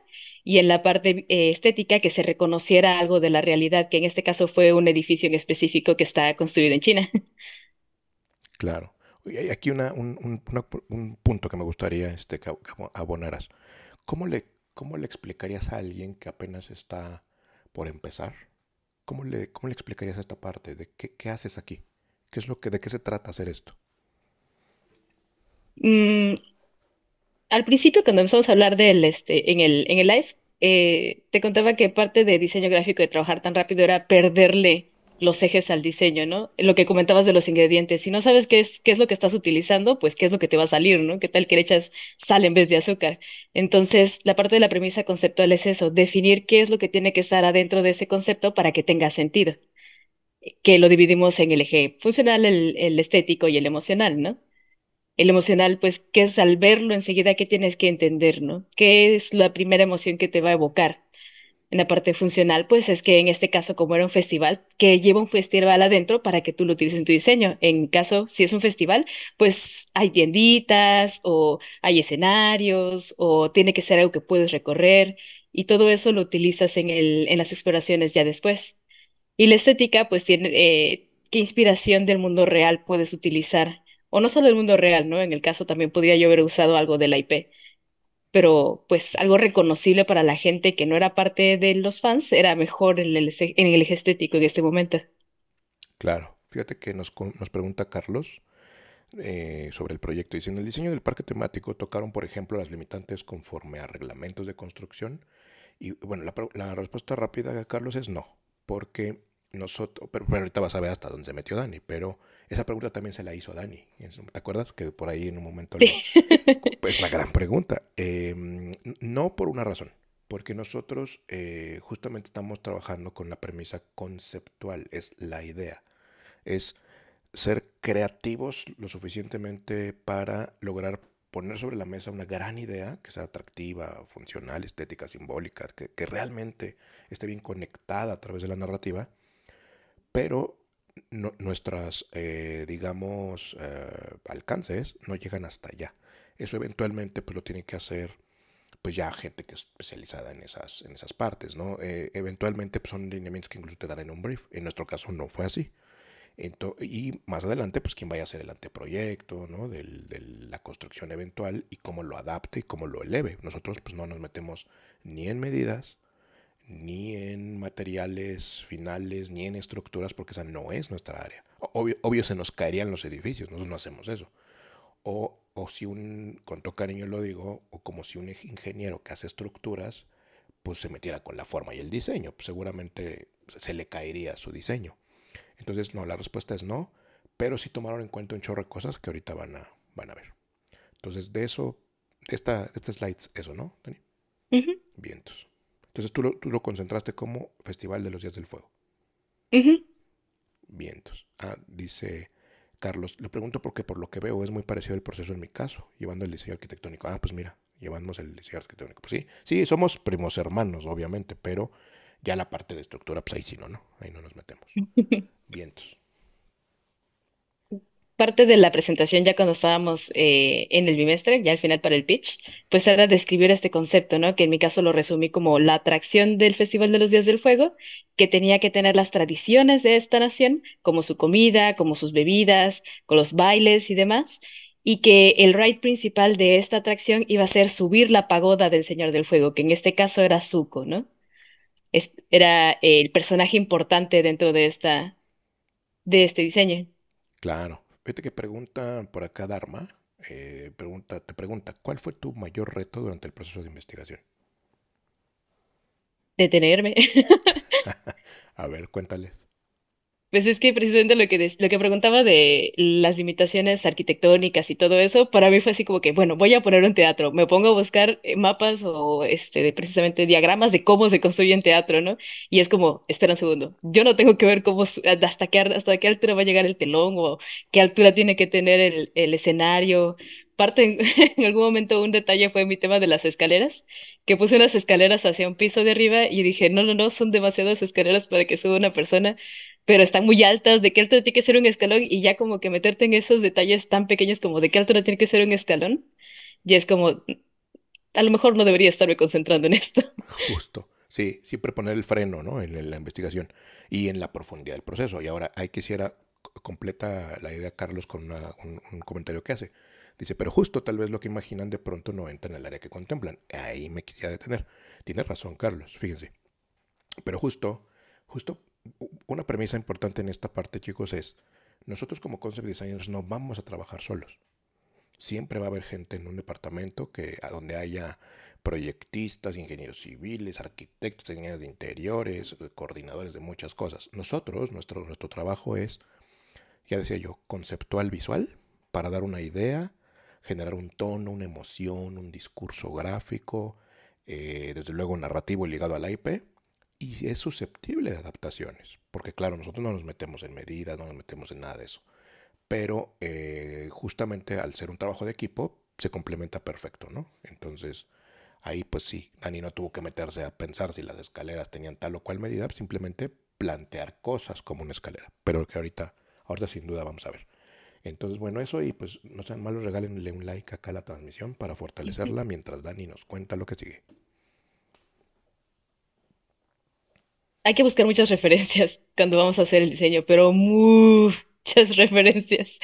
y en la parte eh, estética que se reconociera algo de la realidad, que en este caso fue un edificio en específico que está construido en China. (laughs) Claro. Hay aquí un, punto que me gustaría este, que abonaras. ¿Cómo le, ¿Cómo le explicarías a alguien que apenas está por empezar? ¿Cómo le, cómo le explicarías esta parte? ¿De qué, haces aquí? ¿Qué es lo que, ¿De qué se trata hacer esto? Mm, al principio, cuando empezamos a hablar del, este, en el, en el live, eh, te contaba que parte de diseño gráfico de trabajar tan rápido era perderle los ejes al diseño, ¿no? Lo que comentabas de los ingredientes. Si no sabes qué es, qué es lo que estás utilizando, pues qué es lo que te va a salir, ¿no? ¿Qué tal que le echas sal en vez de azúcar? Entonces, la parte de la premisa conceptual es eso, definir qué es lo que tiene que estar adentro de ese concepto para que tenga sentido, que lo dividimos en el eje funcional, el estético y el emocional, ¿no? el emocional, pues, ¿qué es al verlo enseguida? ¿Qué tienes que entender, no? ¿Qué es la primera emoción que te va a evocar? En la parte funcional, pues es que en este caso, como era un festival, que lleva un festival adentro para que tú lo utilices en tu diseño. En caso, si es un festival, pues hay tienditas o hay escenarios o tiene que ser algo que puedes recorrer y todo eso lo utilizas en, el, en las exploraciones ya después. Y la estética, pues tiene, eh, ¿qué inspiración del mundo real puedes utilizar? o no solo el mundo real, ¿no? En el caso también podría yo haber usado algo de la IP, pero pues algo reconocible para la gente que no era parte de los fans era mejor en el, eje estético en este momento. Claro, fíjate que nos, nos pregunta Carlos eh, sobre el proyecto. Dice, en el diseño del parque temático tocaron, por ejemplo, las limitantes conforme a reglamentos de construcción. Y bueno, la, respuesta rápida, Carlos, es no, porque nosotros, pero, pero ahorita vas a ver hasta dónde se metió Dani, pero esa pregunta también se la hizo a Dani. ¿Te acuerdas? Que por ahí en un momento... Pues la gran pregunta. Em, no por una razón, porque nosotros eh, justamente estamos trabajando con la premisa conceptual, es la idea. Es ser creativos lo suficientemente para lograr poner sobre la mesa una gran idea que sea atractiva, funcional, estética, simbólica, que, que realmente esté bien conectada a través de la narrativa, pero nuestras, eh, digamos, eh, alcances no llegan hasta allá. Eso eventualmente pues, lo tiene que hacer pues ya gente que es especializada en esas, en esas partes, ¿no? Eh, eventualmente pues, son lineamientos que incluso te dan en un brief. En nuestro caso no fue así. y más adelante, pues quien vaya a hacer el anteproyecto, ¿no? De la construcción eventual y cómo lo adapte y cómo lo eleve. Nosotros pues no nos metemos ni en medidas, ni en materiales finales, ni en estructuras, porque esa no es nuestra área. Obvio, se nos caerían los edificios, nosotros no hacemos eso. O, si un, con todo cariño lo digo, o como si un ingeniero que hace estructuras, pues se metiera con la forma y el diseño, pues seguramente se le caería su diseño. Entonces, no, la respuesta es no, pero sí tomaron en cuenta un chorro de cosas que ahorita van a, van a ver. Entonces, de eso, esta, este slide eso, ¿no, Vientos. Entonces tú lo, concentraste como Festival de los Días del Fuego. Vientos. Ah, dice Carlos, le pregunto porque por lo que veo es muy parecido el proceso en mi caso, llevando el diseño arquitectónico. Ah, pues mira, llevamos el diseño arquitectónico. Pues sí, sí, somos primos hermanos, obviamente, pero ya la parte de estructura, pues ahí sí no, ¿no? Ahí no nos metemos. (laughs) Vientos parte de la presentación, ya cuando estábamos eh, en el bimestre, ya al final para el pitch, pues era describir este concepto, ¿no? Que en mi caso lo resumí como la atracción del Festival de los Días del Fuego, que tenía que tener las tradiciones de esta nación, como su comida, como sus bebidas, con los bailes y demás, y que el ride principal de esta atracción iba a ser subir la pagoda del Señor del Fuego, que en este caso era Zuko, ¿no? era el personaje importante dentro de esta de este diseño. Claro. Vete que pregunta por acá Dharma, eh, pregunta, te pregunta, ¿cuál fue tu mayor reto durante el proceso de investigación? Detenerme. (laughs) A ver, cuéntales. Pues es que precisamente lo que, lo que preguntaba de las limitaciones arquitectónicas y todo eso, para mí fue así como que, bueno, voy a poner un teatro, me pongo a buscar eh, mapas o este, de precisamente diagramas de cómo se construye un teatro, ¿no? Y es como, espera un segundo, yo no tengo que ver cómo, hasta qué, hasta qué altura va a llegar el telón o qué altura tiene que tener el, el escenario. Parte, en, (laughs) en algún momento un detalle fue mi tema de las escaleras, que puse unas escaleras hacia un piso de arriba y dije, no, no, no, son demasiadas escaleras para que suba una persona pero están muy altas, de qué altura tiene que ser un escalón y ya como que meterte en esos detalles tan pequeños como de qué altura tiene que ser un escalón, y es como, a lo mejor no debería estarme concentrando en esto. (laughs) Justo. Sí, siempre poner el freno ¿no? en, la investigación y en la profundidad del proceso. Y ahora hay que completa la idea Carlos con un, comentario que hace. Dice, pero justo tal vez lo que imaginan de pronto no entra en el área que contemplan. Ahí me quería detener. Tiene razón Carlos, fíjense. Pero justo, justo una premisa importante en esta parte, chicos, es nosotros como concept designers no vamos a trabajar solos. Siempre va a haber gente en un departamento que a donde haya proyectistas, ingenieros civiles, arquitectos, ingenieros de interiores, coordinadores de muchas cosas. Nosotros, nuestro, nuestro trabajo es, ya decía yo, conceptual visual, para dar una idea, generar un tono, una emoción, un discurso gráfico, eh, desde luego narrativo y ligado al IP, y es susceptible de adaptaciones, porque claro, nosotros no nos metemos en medidas, no nos metemos en nada de eso, pero eh, justamente al ser un trabajo de equipo se complementa perfecto, ¿no? Entonces, ahí pues sí, Dani no tuvo que meterse a pensar si las escaleras tenían tal o cual medida, simplemente plantear cosas como una escalera, pero que ahorita, ahorita sin duda vamos a ver. Entonces, bueno, eso y pues no sean malos, regálenle un like acá a la transmisión para fortalecerla mientras Dani nos cuenta lo que sigue. hay que buscar muchas referencias (laughs) cuando vamos a hacer el diseño, pero muchas (laughs) referencias.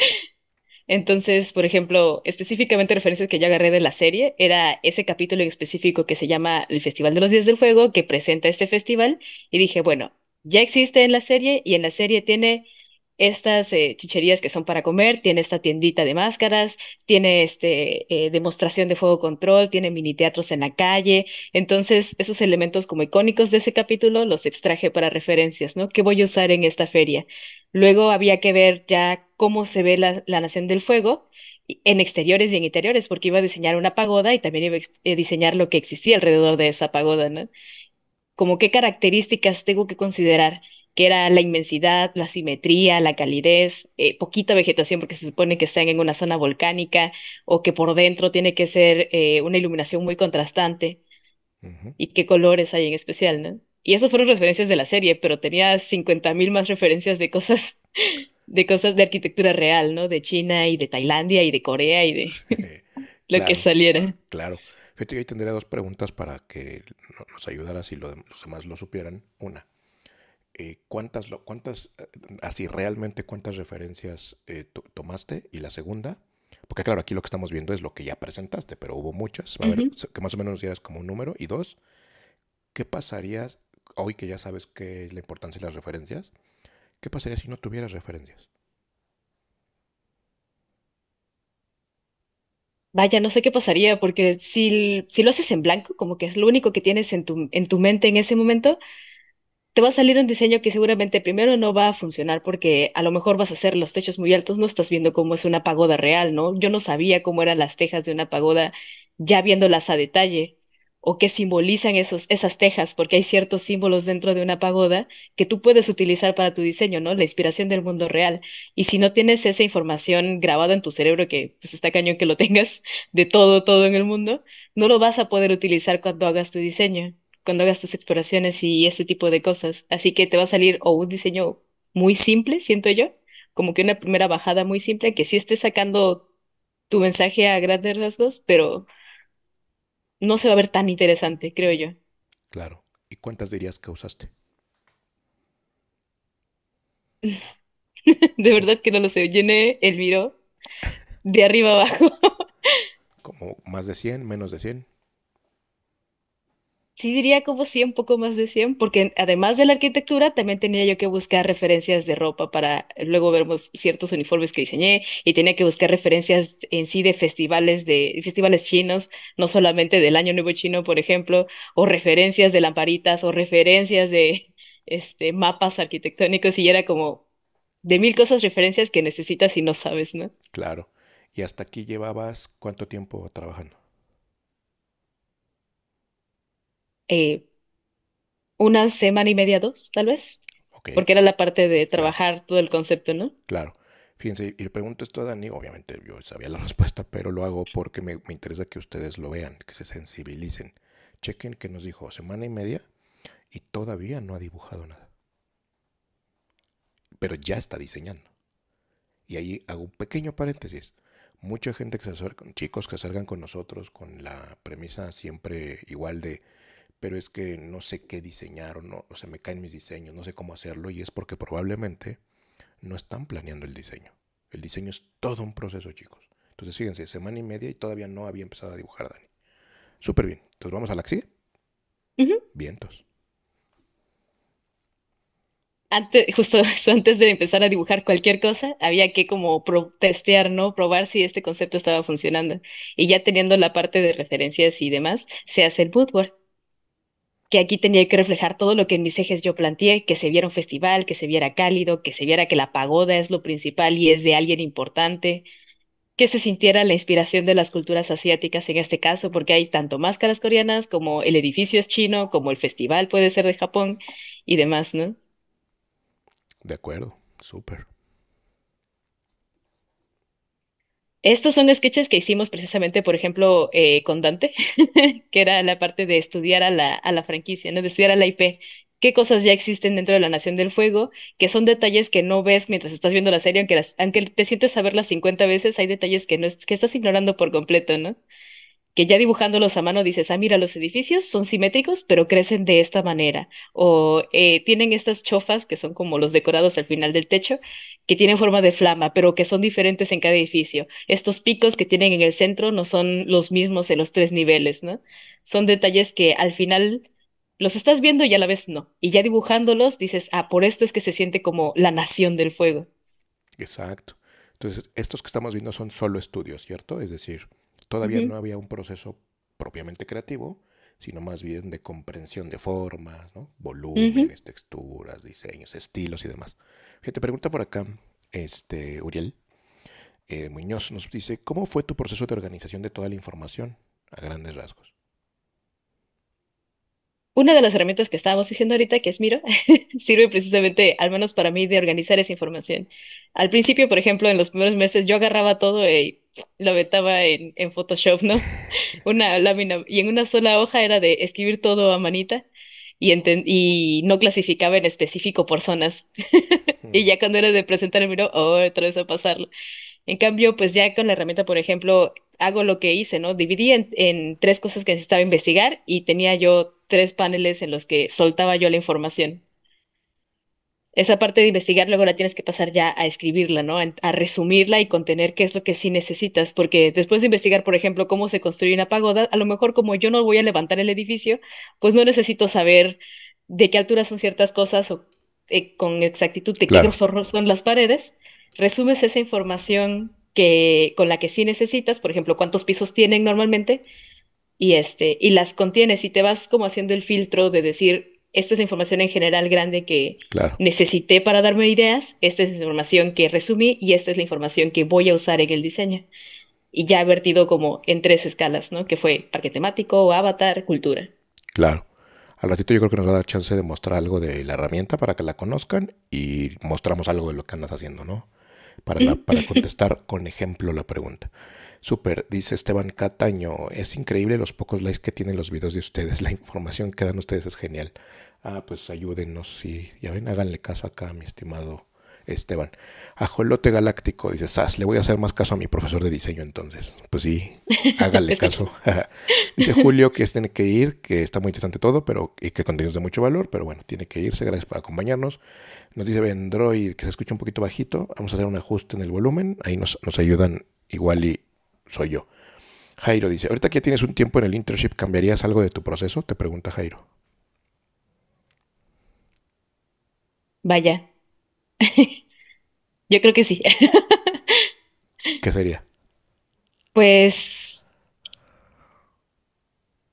Entonces, por ejemplo, específicamente referencias que yo agarré de la serie, era ese capítulo en específico que se llama El Festival de los Días del Fuego, que presenta este festival, y dije, bueno, ya existe en la serie y en la serie tiene estas eh, chicherías que son para comer, tiene esta tiendita de máscaras, tiene este, eh, demostración de fuego control, tiene mini teatros en la calle. Entonces, esos elementos como icónicos de ese capítulo los extraje para referencias, ¿no? ¿Qué voy a usar en esta feria? Luego había que ver ya cómo se ve la, Nación del Fuego en exteriores y en interiores, porque iba a diseñar una pagoda y también iba a eh, diseñar lo que existía alrededor de esa pagoda, ¿no? Como qué características tengo que considerar que era la inmensidad, la simetría, la calidez, eh, poquita vegetación porque se supone que están en una zona volcánica o que por dentro tiene que ser eh, una iluminación muy contrastante y qué colores hay en especial, ¿no? Y esas fueron referencias de la serie, pero tenía 50.000 más referencias de cosas, (laughs) de cosas de arquitectura real, ¿no? De China y de Tailandia y de Corea y de (laughs) (laughs) lo que saliera. Claro. Fíjate, yo tendría dos preguntas para que nos ayudara si los demás lo supieran. Una, eh, ¿cuántas, cuántas, eh, así realmente cuántas referencias eh, tomaste? Y la segunda, porque claro, aquí lo que estamos viendo es lo que ya presentaste, pero hubo muchas, que más o menos nos dieras como un número. Y dos, ¿qué pasaría hoy que ya sabes que la importancia de las referencias? ¿Qué pasaría si no tuvieras referencias? Vaya, no sé qué pasaría, porque si, lo haces en blanco, como que es lo único que tienes en tu, en tu mente en ese momento, te va a salir un diseño que seguramente primero no va a funcionar porque a lo mejor vas a hacer los techos muy altos, no estás viendo cómo es una pagoda real, ¿no? Yo no sabía cómo eran las tejas de una pagoda ya viéndolas a detalle o qué simbolizan esos, esas tejas, porque hay ciertos símbolos dentro de una pagoda que tú puedes utilizar para tu diseño, ¿no? La inspiración del mundo real. Y si no tienes esa información grabada en tu cerebro, que pues está cañón que lo (laughs) tengas de todo, todo en el mundo, no lo vas a poder utilizar cuando hagas tu diseño cuando hagas tus exploraciones y este tipo de cosas. Así que te va a salir o un diseño muy simple, siento yo, como que una primera bajada muy simple, que sí esté sacando tu mensaje a grandes rasgos, pero no se va a ver tan interesante, creo yo. Claro. ¿Y cuántas dirías que usaste? (laughs) De verdad que no lo sé. Llené el miro de arriba abajo. ¿Como más de 100, menos de 100? sí diría como 100, poco más de 100, porque además de la arquitectura, también tenía yo que buscar referencias de ropa para luego ver ciertos uniformes que diseñé y tenía que buscar referencias en sí de festivales, de festivales chinos, no solamente del Año Nuevo Chino, por ejemplo, o referencias de lamparitas o referencias de este, mapas arquitectónicos y era como de mil cosas referencias que necesitas y no sabes, ¿no? Claro. ¿Y hasta aquí llevabas cuánto tiempo trabajando? Eh, una semana y media, dos, tal vez. Porque era la parte de trabajar todo el concepto, ¿no? Claro. Fíjense, y le pregunto esto a Dani, obviamente yo sabía la (laughs) respuesta, pero lo hago porque me, interesa que ustedes lo vean, que se sensibilicen. Chequen que nos dijo semana y media y todavía no ha dibujado nada. Pero ya está diseñando. Y ahí hago un pequeño paréntesis. Mucha gente que se acerca, chicos que salgan con nosotros con la premisa siempre igual de pero es que no sé qué diseñar o no, sea, me caen mis diseños, no sé cómo hacerlo y es porque probablemente no están planeando el diseño. El diseño es todo un proceso, chicos. Entonces, fíjense, semana y media y todavía no había empezado a dibujar Dani. Súper bien. Entonces, vamos a la acción. Vientos. Antes, justo antes de empezar a dibujar cualquier cosa, había que como testear, ¿no? Probar si este concepto estaba funcionando. Y ya teniendo la parte de referencias y demás, se hace el bootwork que aquí tenía que reflejar todo lo que en mis ejes yo planteé, que se viera un festival, que se viera cálido, que se viera que la pagoda es lo principal y es de alguien importante, que se sintiera la inspiración de las culturas asiáticas en este caso, porque hay tanto máscaras coreanas como el edificio es chino, como el festival puede ser de Japón y demás, ¿no? De acuerdo, súper. Estos son sketches que hicimos precisamente, por ejemplo, eh, con Dante, (laughs) que era la parte de estudiar a la, a la franquicia, ¿no? de estudiar a la IP, qué cosas ya existen dentro de la Nación del Fuego, que son detalles que no ves mientras estás viendo la serie, aunque, aunque te sientes a verlas 50 veces, hay detalles que, no, que estás ignorando por completo, ¿no? que ya dibujándolos a mano dices, ah, mira, los edificios son simétricos, pero crecen de esta manera. O eh, tienen estas chofas, que son como los decorados al final del techo, que tienen forma de flama, pero que son diferentes en cada edificio. Estos picos que tienen en el centro no son los mismos en los tres niveles, ¿no? Son detalles que al final los estás viendo y a la vez no. Y ya dibujándolos dices, ah, por esto es que se siente como la nación del fuego. Exacto. Entonces, estos que estamos viendo son solo estudios, ¿cierto? Es decir, Todavía no había un proceso propiamente creativo, sino más bien de comprensión de formas, volúmenes, texturas, diseños, estilos y demás. Fíjate, pregunta por acá, este, Uriel eh, Muñoz nos dice, ¿cómo fue tu proceso de organización de toda la información a grandes rasgos? Una de las herramientas que estábamos diciendo ahorita, que es Miro, (laughs) sirve precisamente, al menos para mí, de organizar esa información. Al principio, por ejemplo, en los primeros meses, yo agarraba todo y eh, lo vetaba en, en Photoshop, ¿no? (laughs) Una lámina y en una sola hoja era de escribir todo a manita y, y no clasificaba en específico por zonas. (laughs) y ya cuando era de presentar, miro, oh, otra vez a pasarlo. En cambio, pues ya con la herramienta, por ejemplo, hago lo que hice, ¿no? Dividí en, en tres cosas que necesitaba investigar y tenía yo tres paneles en los que soltaba yo la información esa parte de investigar luego la tienes que pasar ya a escribirla, ¿no? A, resumirla y contener qué es lo que sí necesitas, porque después de investigar, por ejemplo, cómo se construye una pagoda, a lo mejor como yo no voy a levantar el edificio, pues no necesito saber de qué altura son ciertas cosas o eh, con exactitud de qué grosor son las paredes. Resumes esa información que con la que sí necesitas, por ejemplo, cuántos pisos tienen normalmente y este y las contienes y te vas como haciendo el filtro de decir esta es la información en general grande que necesité para darme ideas, esta es la información que resumí y esta es la información que voy a usar en el diseño. Y ya he vertido como en tres escalas, ¿no? Que fue parque temático, avatar, cultura. Claro. Al ratito yo creo que nos va a dar chance de mostrar algo de la herramienta para que la conozcan y mostramos algo de lo que andas haciendo, ¿no? Para, para contestar con ejemplo la pregunta. Súper, dice Esteban Cataño, es increíble los pocos likes que tienen los videos de ustedes, la información que dan ustedes es genial. Ah, pues ayúdenos, sí, ya ven, háganle caso acá, mi estimado Esteban. Ajolote galáctico, dice Sas, le voy a hacer más caso a mi profesor de diseño entonces. Pues sí, háganle (laughs) caso. (laughs) dice Julio que tiene que ir, que está muy interesante todo, pero y que el contenido es de mucho valor, pero bueno, tiene que irse, gracias por acompañarnos. Nos dice Vendroid que se escucha un poquito bajito, vamos a hacer un ajuste en el volumen, ahí nos, nos ayudan igual y soy yo. Jairo dice, ahorita que ya tienes un tiempo en el internship, ¿cambiarías algo de tu proceso? Te pregunta Jairo. Vaya. (laughs) Yo creo que sí. (laughs) ¿Qué sería? Pues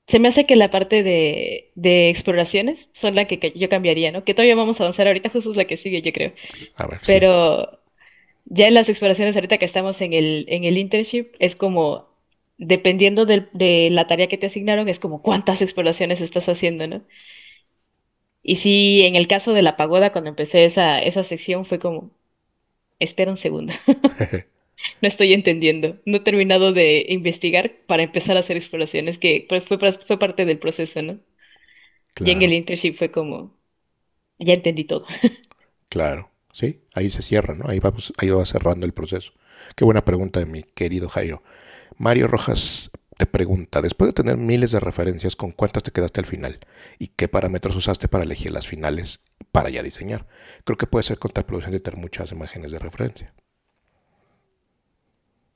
se me hace que la parte de, exploraciones son la que, yo cambiaría, ¿no? Que todavía vamos a avanzar ahorita, justo es la que sigue, yo creo. A ver, Pero ya en las exploraciones ahorita que estamos en el, en el internship, es como, dependiendo de la tarea que te asignaron, es como cuántas exploraciones estás haciendo, ¿no? Y sí, en el caso de la pagoda, cuando empecé esa, esa sección fue como, espera un segundo. (laughs) (laughs) no estoy entendiendo. No he terminado de investigar para empezar a hacer exploraciones, que fue, fue parte del proceso, ¿no? Y en el internship fue como, ya entendí todo. (laughs) claro, sí, ahí se cierra, ¿no? Ahí, ahí va cerrando el proceso. Qué buena pregunta de mi querido Jairo. Mario Rojas te pregunta, después de tener miles de referencias, ¿con cuántas te quedaste al final? ¿Y qué parámetros usaste para elegir las finales para ya diseñar? Creo que puede ser contraproducente tener muchas imágenes de referencia.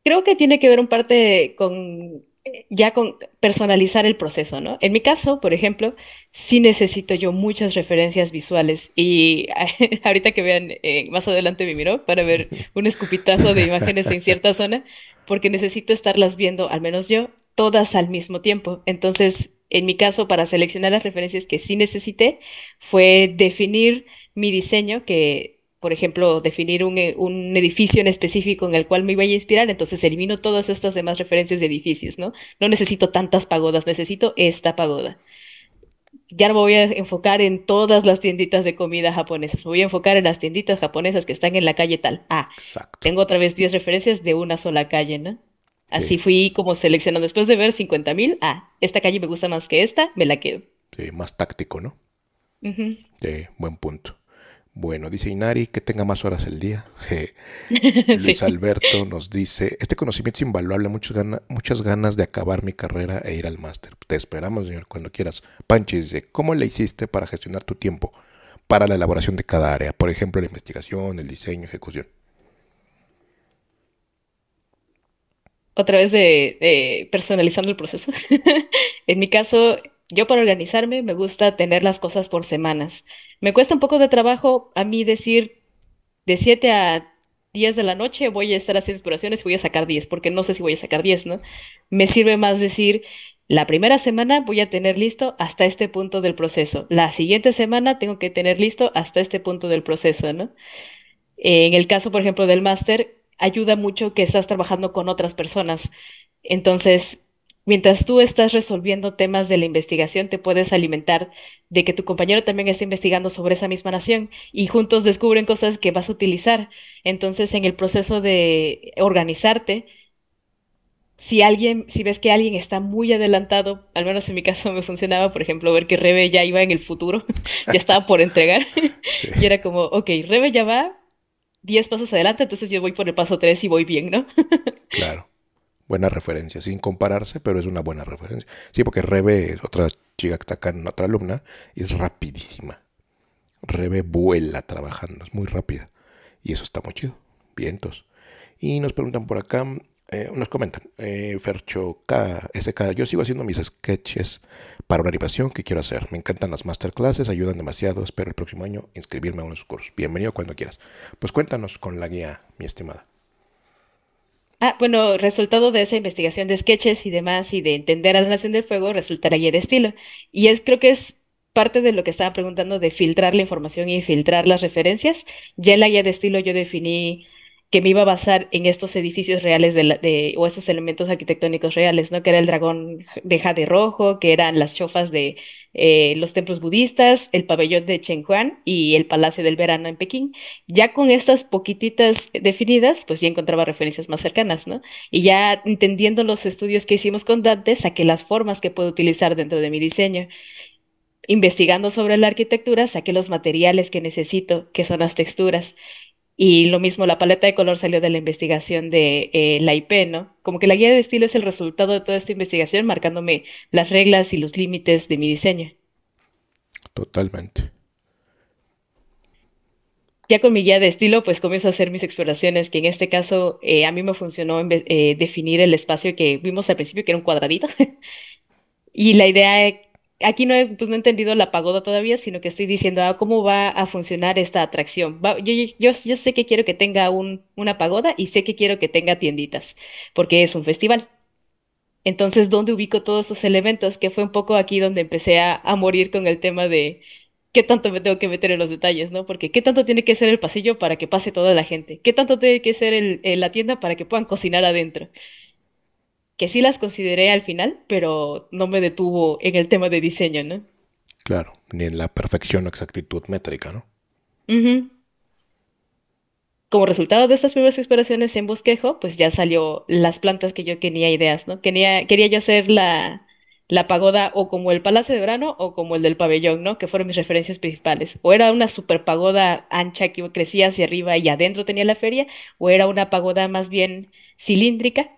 Creo que tiene que ver un parte con ya con personalizar el proceso, ¿no? En mi caso, por ejemplo, sí necesito yo muchas referencias visuales y (laughs) ahorita que vean eh, más adelante me miro para ver un escupitazo de imágenes en cierta zona, porque necesito estarlas viendo, al menos yo, todas al mismo tiempo. Entonces, en mi caso, para seleccionar las referencias que sí necesité, fue definir mi diseño, que, por ejemplo, definir eh, un, edificio en específico en el cual me iba a inspirar, entonces elimino todas estas demás referencias de edificios, ¿no? No necesito tantas pagodas, necesito esta pagoda. Ya no me voy a enfocar en todas las tienditas de comida japonesas, me voy a enfocar en las tienditas japonesas que están en la calle tal. Ah, tengo otra vez 10 referencias de una sola calle, ¿no? Así fui como seleccionando. Después de ver mil, ah, esta calle me gusta más que esta, me la quedo. Sí, más táctico, ¿no? Sí, buen punto. Bueno, dice Inari que tenga más horas el día. (laughs) (laughs) Luis Alberto nos dice, este conocimiento es invaluable, muchas, muchas ganas de acabar mi carrera e ir al máster. Te esperamos, señor, cuando quieras. Panchi dice, ¿cómo le hiciste para gestionar tu tiempo para la elaboración de cada área? Por ejemplo, la investigación, el diseño, ejecución. otra vez de, personalizando el proceso. (laughs) en mi caso, yo para organizarme me gusta tener las cosas por semanas. Me cuesta un poco de trabajo a mí decir de 7 a 10 de la noche voy a estar haciendo exploraciones y voy a sacar 10, porque no sé si voy a sacar 10, ¿no? Me sirve más decir, la primera semana voy a tener listo hasta este punto del proceso, la siguiente semana tengo que tener listo hasta este punto del proceso, ¿no? En el caso, por ejemplo, del máster, ayuda mucho que estás trabajando con otras personas. Entonces, mientras tú estás resolviendo temas de la investigación, te puedes alimentar de que tu compañero también está investigando sobre esa misma nación y juntos descubren cosas que vas a utilizar. Entonces, en el proceso de organizarte, si alguien, si ves que alguien está muy adelantado, al menos en mi caso me funcionaba, por ejemplo, ver que Rebe ya iba en el futuro, (laughs) ya estaba por entregar, y era como, ok, Rebe ya va, 10 pasos adelante, entonces yo voy por el paso 3 y voy bien, ¿no? (laughs) claro. Buena referencia, sin compararse, pero es una buena referencia. Sí, porque Rebe es otra chica que está acá, otra alumna, y es rapidísima. Rebe vuela trabajando, es muy rápida. Y eso está muy chido. Vientos. Y nos preguntan por acá, eh, nos comentan, eh, Fercho K, SK, yo sigo haciendo mis sketches para una animación que quiero hacer. Me encantan las masterclasses, ayudan demasiado. Espero el próximo año inscribirme a uno de sus cursos. Bienvenido cuando quieras. Pues cuéntanos con la guía, mi estimada. Ah, bueno, resultado de esa investigación de sketches y demás y de entender a la Nación del Fuego resulta la guía de estilo. Y es, creo que es parte de lo que estaba preguntando de filtrar la información y filtrar las referencias. Ya en la guía de estilo yo definí que me iba a basar en estos edificios reales de, o estos elementos arquitectónicos reales, ¿no? Que era el dragón de jade rojo, que eran las chofas de eh, los templos budistas, el pabellón de Chenghuan y el Palacio del Verano en Pekín. Ya con estas poquititas definidas, pues ya encontraba referencias más cercanas, ¿no? Y ya entendiendo los estudios que hicimos con Dante, saqué las formas que puedo utilizar dentro de mi diseño investigando sobre la arquitectura, saqué los materiales que necesito, que son las texturas, y lo mismo, la paleta de color salió de la investigación de eh, la IP, ¿no? Como que la guía de estilo es el resultado de toda esta investigación, marcándome las reglas y los límites de mi diseño. Totalmente. Ya con mi guía de estilo, pues comienzo a hacer mis exploraciones, que en este caso eh, a mí me funcionó eh, definir el espacio que vimos al principio, que era un cuadradito. (laughs) y la idea es aquí no he, pues no he entendido la pagoda todavía, sino que estoy diciendo, ah, ¿cómo va a funcionar esta atracción? yo, yo, sé que quiero que tenga un, una pagoda y sé que quiero que tenga tienditas, porque es un festival. Entonces, ¿dónde ubico todos esos elementos? Que fue un poco aquí donde empecé a, a morir con el tema de qué tanto me tengo que meter en los detalles, ¿no? Porque qué tanto tiene que ser el pasillo para que pase toda la gente, qué tanto tiene que ser el, eh, la tienda para que puedan cocinar adentro que sí las consideré al final, pero no me detuvo en el tema de diseño, ¿no? Claro, ni en la perfección o exactitud métrica, ¿no? Como resultado de estas primeras exploraciones en bosquejo, pues ya salió las plantas que yo tenía ideas, ¿no? Quería, quería yo hacer la, la pagoda o como el Palacio de Verano o como el del pabellón, ¿no? Que fueron mis referencias principales. O era una super pagoda ancha que crecía hacia arriba y adentro tenía la feria, o era una pagoda más bien cilíndrica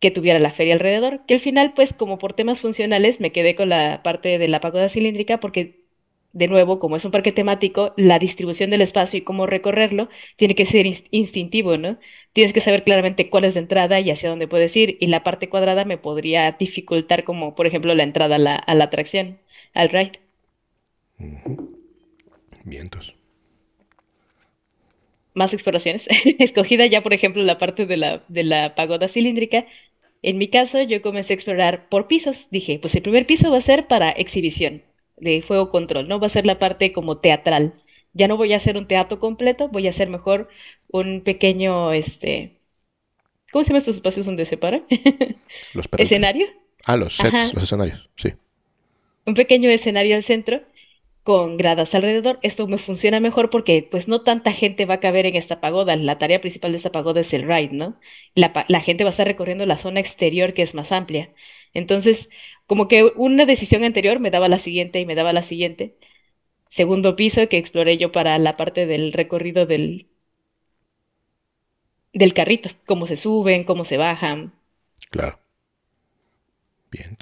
que tuviera la feria alrededor, que al final pues como por temas funcionales me quedé con la parte de la pagoda cilíndrica porque de nuevo, como es un parque temático, la distribución del espacio y cómo recorrerlo tiene que ser instintivo, ¿no? Tienes que saber claramente cuál es la entrada y hacia dónde puedes ir, y la parte cuadrada me podría dificultar como, por ejemplo, la entrada a la, atracción, al ride. Vientos. Más exploraciones. (laughs) Escogida ya, por ejemplo, la parte de la, de la pagoda cilíndrica, en mi caso, yo comencé a explorar por pisos. Dije, pues el primer piso va a ser para exhibición de fuego control, ¿no? Va a ser la parte como teatral. Ya no voy a hacer un teatro completo, voy a hacer mejor un pequeño, este, ¿cómo se llaman estos espacios donde se para? Los (laughs) ¿Escenario? Ah, los sets, los escenarios, sí. Un pequeño escenario al centro con gradas alrededor. Esto me funciona mejor porque pues no tanta gente va a caber en esta pagoda. La tarea principal de esta pagoda es el ride, ¿no? La, gente va a estar recorriendo la zona exterior que es más amplia. Entonces, como que una decisión anterior me daba la siguiente y me daba la siguiente. Segundo piso que exploré yo para la parte del recorrido del, del carrito, cómo se suben, cómo se bajan. Claro. Bien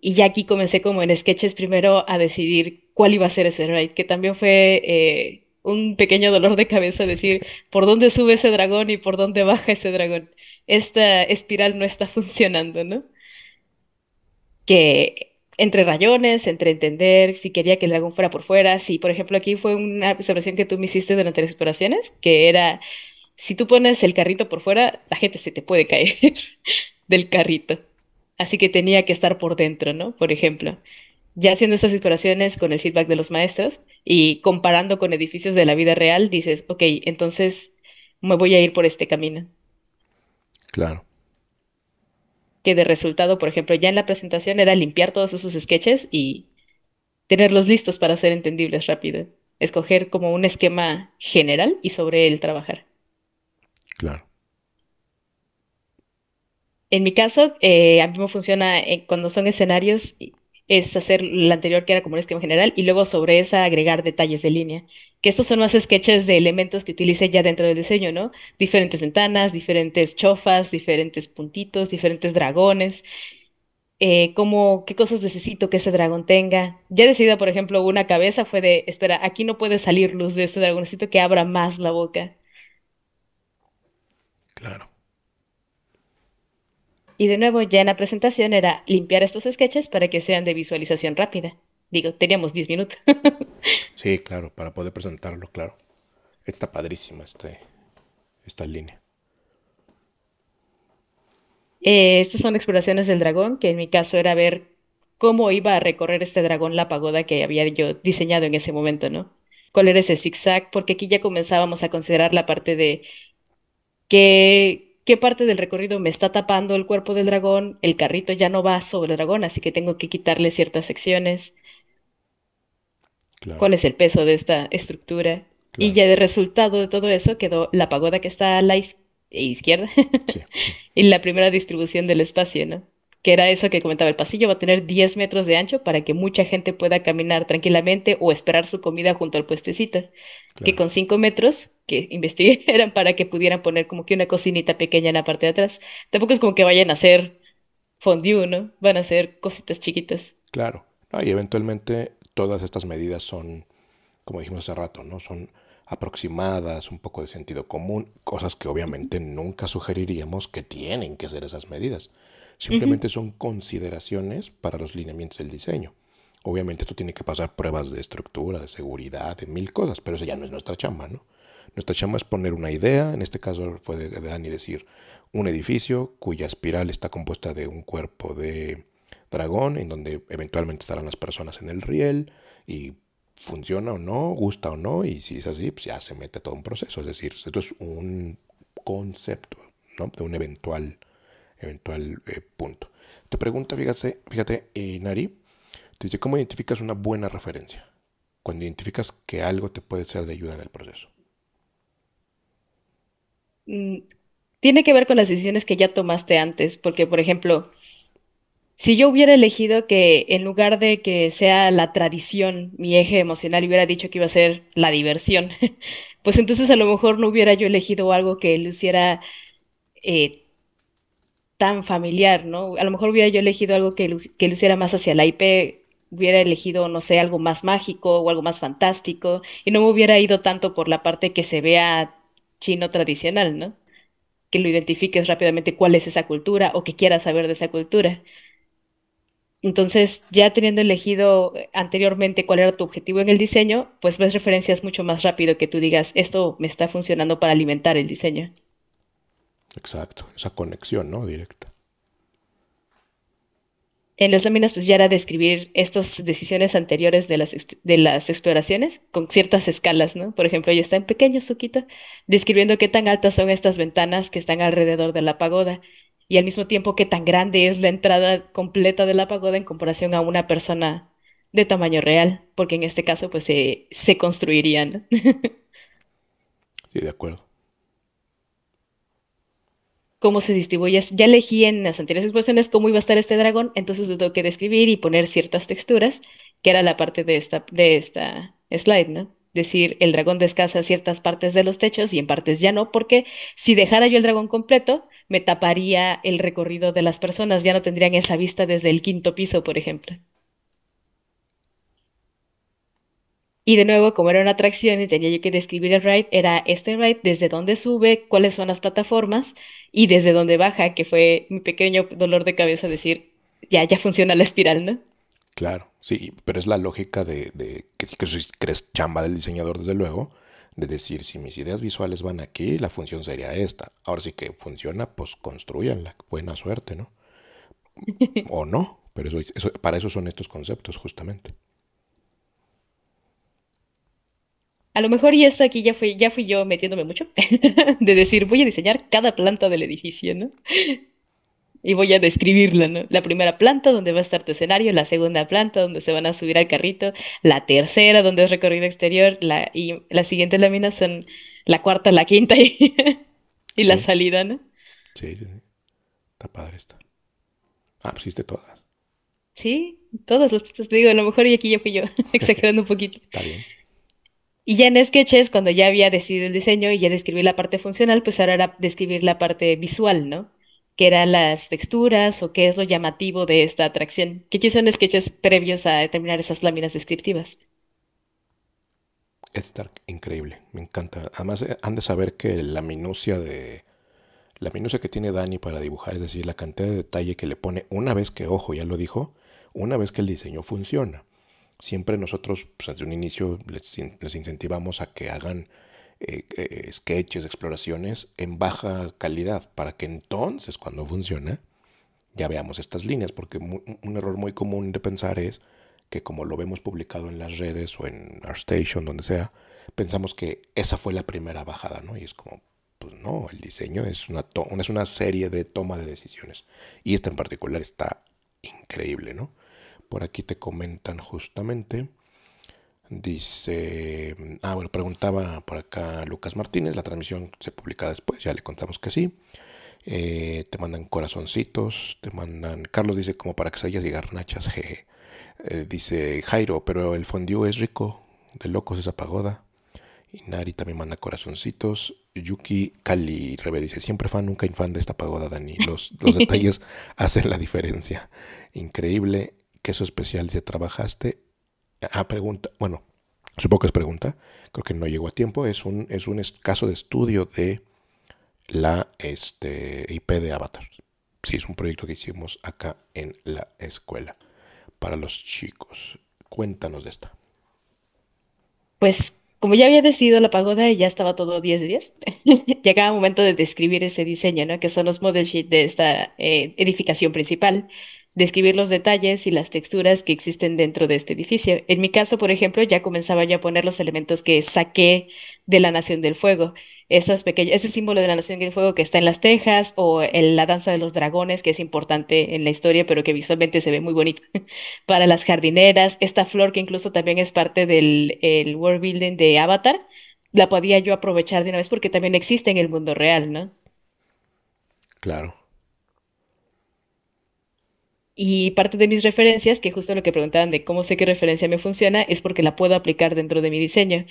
y ya aquí comencé como en sketches primero a decidir cuál iba a ser ese ride, que también fue eh, un pequeño dolor de cabeza decir por dónde sube ese dragón y por dónde baja ese dragón. Esta espiral no está (laughs) funcionando, ¿no? Que entre rayones, entre entender si quería que el dragón fuera por fuera, si por ejemplo aquí fue una observación que tú me hiciste durante las exploraciones, que era, si tú pones el carrito por fuera, la gente se te puede caer (laughs) del carrito así que tenía que estar por dentro, ¿no? Por ejemplo, ya haciendo estas exploraciones con el feedback de los maestros y comparando con edificios de la vida real, dices, ok, entonces me voy a ir por este camino. Claro. Que de resultado, por ejemplo, ya en la presentación era limpiar todos esos sketches y tenerlos listos para ser entendibles rápido. Escoger como un esquema general y sobre él trabajar. Claro. En mi caso, eh, a mí me funciona eh, cuando son escenarios, es hacer la anterior que era como un esquema general y luego sobre esa agregar detalles de línea, que estos son más sketches de elementos que utilicé ya dentro del diseño, ¿no? Diferentes ventanas, diferentes chofas, diferentes puntitos, diferentes dragones, eh, qué cosas necesito que ese dragón tenga. Ya decidida, por ejemplo, una cabeza fue de, espera, aquí no puede salir luz de este dragón, necesito que abra más la boca. Claro. Y de nuevo, ya en la presentación era limpiar estos sketches para que sean de visualización rápida. Digo, teníamos 10 minutos. (laughs) sí, claro, para poder presentarlo, claro. Está padrísima este, esta línea. Eh, estas son exploraciones del dragón, que en mi caso era ver cómo iba a recorrer este dragón la pagoda que había yo diseñado en ese momento, ¿no? ¿Cuál era ese zigzag? Porque aquí ya comenzábamos a considerar la parte de qué, qué parte del recorrido me está tapando el cuerpo del dragón, el carrito ya no va sobre el dragón, así que tengo que quitarle ciertas secciones. ¿Cuál es el peso de esta estructura? Y ya de resultado de todo eso quedó la pagoda que está a la eh, izquierda. (laughs) y la primera distribución del espacio, ¿no? que era eso que comentaba, el pasillo va a tener 10 metros de ancho para que mucha gente pueda caminar tranquilamente o esperar su comida junto al puestecito, que con 5 metros que investigué (laughs) eran para que pudieran poner como que una cocinita pequeña en la parte de atrás. Tampoco es como que vayan a hacer fondue, ¿no? Van a hacer cositas chiquitas. Claro, y eventualmente todas estas medidas son, como dijimos hace rato, ¿no? Son aproximadas, un poco de sentido común, cosas que obviamente nunca sugeriríamos que tienen que ser esas medidas. Simplemente son consideraciones para los lineamientos del diseño. Obviamente esto tiene que pasar pruebas de estructura, de seguridad, de mil cosas, pero eso ya no es nuestra chamba, ¿no? Nuestra chamba es poner una idea, en este caso fue de Dani decir, un edificio cuya espiral está compuesta de un cuerpo de dragón, en donde eventualmente estarán las personas en el riel y funciona o no, gusta o no, y si es así, pues ya se mete todo un proceso. Es decir, esto es un concepto ¿no? de un eventual eventual eh, punto. Te pregunta, fíjate, fíjate eh, Nari, dice, ¿cómo identificas una buena referencia? Cuando identificas que algo te puede ser de ayuda en el proceso. Mm, tiene que ver con las decisiones que ya tomaste antes, porque, por ejemplo, si yo hubiera elegido que en lugar de que sea la tradición mi eje emocional, hubiera dicho que iba a ser la diversión, (laughs) pues entonces a lo mejor no hubiera yo elegido algo que luciera eh, tan familiar, ¿no? A lo mejor hubiera yo elegido algo que, que luciera más hacia la IP, hubiera elegido, no sé, algo más mágico o algo más fantástico, y no me hubiera ido tanto por la parte que se vea chino tradicional, ¿no? Que lo identifiques rápidamente cuál es esa cultura o que quieras saber de esa cultura. Entonces, ya teniendo elegido eh, anteriormente cuál era tu objetivo en el diseño, pues ves referencias mucho más rápido que tú digas, esto me está funcionando para alimentar el diseño. Exacto, esa conexión, ¿no? Directa. En las láminas, pues ya era describir estas decisiones anteriores de las, de las exploraciones con ciertas escalas, ¿no? Por ejemplo, ahí está en pequeño suquito, describiendo qué tan altas son estas ventanas que están alrededor de la pagoda y al mismo tiempo qué tan grande es la entrada completa de la pagoda en comparación a una persona de tamaño real, porque en este caso, pues se, construirían. (laughs) sí, de acuerdo cómo se distribuye. Ya elegí en las anteriores exposiciones cómo iba a estar este dragón, entonces lo tengo que describir y poner ciertas texturas, que era la parte de esta, de esta slide, ¿no? Decir, el dragón descasa ciertas partes de los techos y en partes ya no, porque si dejara yo el dragón completo, me taparía el recorrido de las personas, ya no tendrían esa vista desde el quinto piso, por ejemplo. Y de nuevo, como era una atracción y tenía yo que describir el ride, era este ride, desde dónde sube, cuáles son las plataformas y desde dónde baja, que fue mi pequeño dolor de cabeza decir, ya, ya funciona la espiral, ¿no? Claro, sí, pero es la lógica de, que si crees chamba del diseñador, desde luego, de decir, si mis ideas visuales van aquí, la función sería esta. Ahora sí que funciona, pues construyanla, buena suerte, ¿no? (laughs) o no, pero eso, para eso son estos conceptos, justamente. A lo mejor y esto aquí ya fui, ya fui yo metiéndome mucho, (laughs) de decir, voy a diseñar cada planta del edificio, ¿no? Y voy a describirla, ¿no? La primera planta donde va a estar tu escenario, la segunda planta donde se van a subir al carrito, la tercera donde es recorrido exterior, la, y las siguientes láminas son la cuarta, la quinta (laughs) y, y la salida, ¿no? Sí, sí, sí. Está padre esto. Ah, pues todas. Sí, todas las te digo, a lo mejor y aquí ya fui yo, (laughs) exagerando un poquito. Está bien. Y ya en sketches, cuando ya había decidido el diseño y ya describí la parte funcional, pues ahora era describir la parte visual, ¿no? Que eran las texturas o qué es lo llamativo de esta atracción, que hicieron son sketches previos a determinar esas láminas descriptivas. Es increíble, me encanta. Además, eh, han de saber que la minucia de, la minucia que tiene Dani para dibujar, es decir, la cantidad de detalle que le pone una vez que, ojo, ya lo dijo, una vez que el diseño funciona. Siempre nosotros, desde un inicio, les, incentivamos a que hagan eh, eh, sketches, exploraciones en baja calidad, para que entonces, cuando funciona ya veamos estas líneas, porque un error muy común de pensar es que como lo vemos publicado en las redes o en ArtStation, donde sea, pensamos que esa fue la primera bajada, ¿no? Y es como, pues no, el diseño es una, es una serie de toma de decisiones. Y esta en particular está increíble, ¿no? Por aquí te comentan justamente. Dice, ah, bueno, preguntaba por acá Lucas Martínez, la transmisión se publica después, ya le contamos que sí. Eh, te mandan corazoncitos, te mandan, Carlos dice como para que se y garnachas, Nachas (laughs) g eh, dice Jairo, pero el fondue es rico, de locos esa pagoda. Y Nari también manda corazoncitos. Yuki Cali Rebe dice, siempre fan, nunca infan de esta pagoda, Dani. Los, los (laughs) detalles hacen la diferencia. Increíble queso especial ya trabajaste. a ah, pregunta, bueno, supongo que es pregunta, creo que no llegó a tiempo, es un, es un caso de estudio de la este, IP de Avatar. Sí, es un proyecto que hicimos acá en la escuela para los chicos. Cuéntanos de esta. Pues como ya había decidido la pagoda y ya estaba todo 10 de 10, llegaba el momento de describir ese diseño, ¿no? que son los model sheets de esta eh, edificación principal describir los detalles y las texturas que existen dentro de este edificio. En mi caso, por ejemplo, ya comenzaba yo a poner los elementos que saqué de la Nación del Fuego. ese símbolo de la Nación del Fuego que está en las tejas o en la danza de los dragones, que es importante en la historia, pero que visualmente se ve muy bonito. (laughs) Para las jardineras, esta flor que incluso también es parte del world building de Avatar, la podía yo aprovechar de una vez porque también existe en el mundo real, ¿no? Claro. Y parte de mis referencias, que justo lo que preguntaban de cómo sé qué referencia me funciona, es porque la puedo aplicar dentro de mi diseño.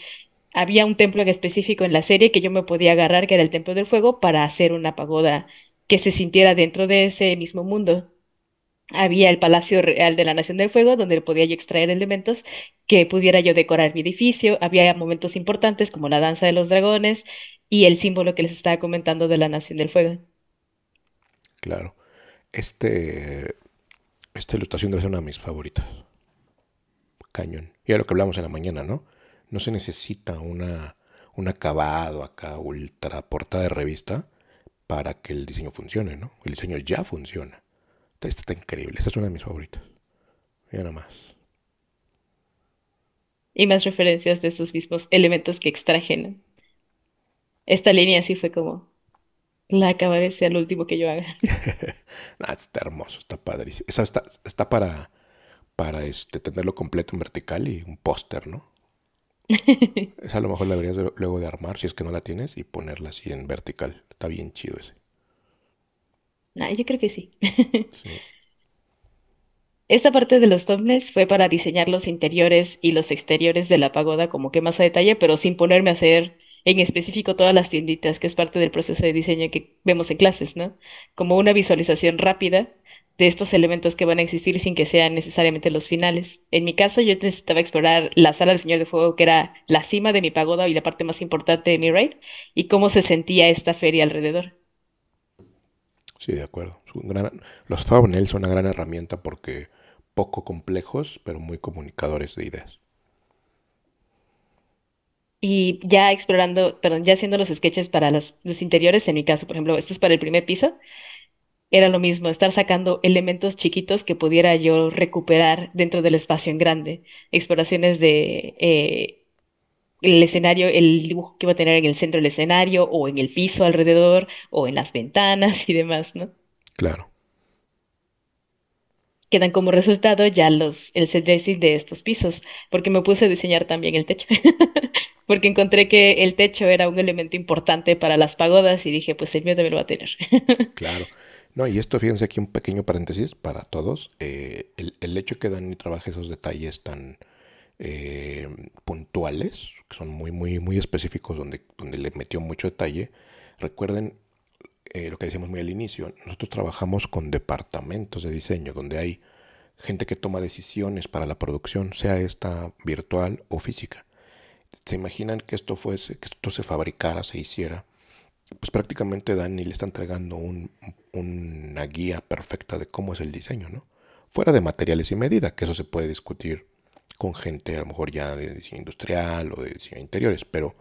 Había un templo en específico en la serie que yo me podía agarrar, que era el Templo del Fuego, para hacer una pagoda que se sintiera dentro de ese mismo mundo. Había el Palacio Real de la Nación del Fuego, donde podía yo extraer elementos que pudiera yo decorar mi edificio. Había momentos importantes como la danza de los dragones y el símbolo que les estaba comentando de la Nación del Fuego. Claro. Este, esta ilustración debe ser una de mis favoritas. Cañón. Y lo que hablamos en la mañana, ¿no? No se necesita una, un acabado acá, ultra portada de revista, para que el diseño funcione, ¿no? El diseño ya funciona. Esta está increíble. Esta es una de mis favoritas. Ya nada más. Y más referencias de esos mismos elementos que extrajen. Esta línea sí fue como, la acabaré sea lo último que yo haga. (laughs) está hermoso, está padrísimo. está, para, para este, tenerlo completo en vertical y un póster, ¿no? (laughs) Esa a lo mejor la deberías luego de armar, si es que no la tienes, y ponerla así en vertical. Está bien chido ese. Nah, yo creo que sí. sí. (laughs) Esta parte de los thumbnails fue para diseñar los interiores y los exteriores de la pagoda como que más a detalle, pero sin ponerme a hacer en específico todas las tienditas, que es parte del proceso de diseño que vemos en clases, ¿no? Como una visualización rápida de estos elementos que van a existir sin que sean necesariamente los finales. En mi caso, yo necesitaba explorar la sala del Señor de Fuego, que era la cima de mi pagoda y la parte más importante de mi raid, y cómo se sentía esta feria alrededor. Sí, de acuerdo. los thumbnails son una gran herramienta porque poco complejos, pero muy comunicadores de ideas. Y ya explorando, perdón, ya haciendo los sketches para los interiores, en mi caso, por ejemplo, este es para el primer piso, era lo mismo, estar sacando elementos chiquitos que pudiera yo recuperar dentro del espacio en grande, exploraciones de eh, el escenario, el dibujo que iba a tener en el centro del escenario o en el piso alrededor o en las ventanas y demás, ¿no? Claro quedan como resultado ya los, el set dressing de estos pisos, porque me puse a diseñar también el techo, (laughs) porque encontré que el techo era un elemento importante para las pagodas y dije, pues el mío también lo va a tener. (laughs) claro. No, y esto, fíjense aquí un pequeño paréntesis para todos. Eh, el, hecho que Dani trabaje esos detalles tan eh, puntuales, que son muy, muy, muy específicos, donde, donde le metió mucho detalle. Recuerden, eh, lo que decíamos muy al inicio, nosotros trabajamos con departamentos de diseño donde hay gente que toma decisiones para la producción, sea esta virtual o física. ¿Se imaginan que esto fuese, que esto se fabricara, se hiciera? Pues prácticamente Dani le está entregando una guía perfecta de cómo es el diseño, ¿no? Fuera de materiales y medida, que eso se puede discutir con gente a lo mejor ya de diseño industrial o de diseño de interiores, pero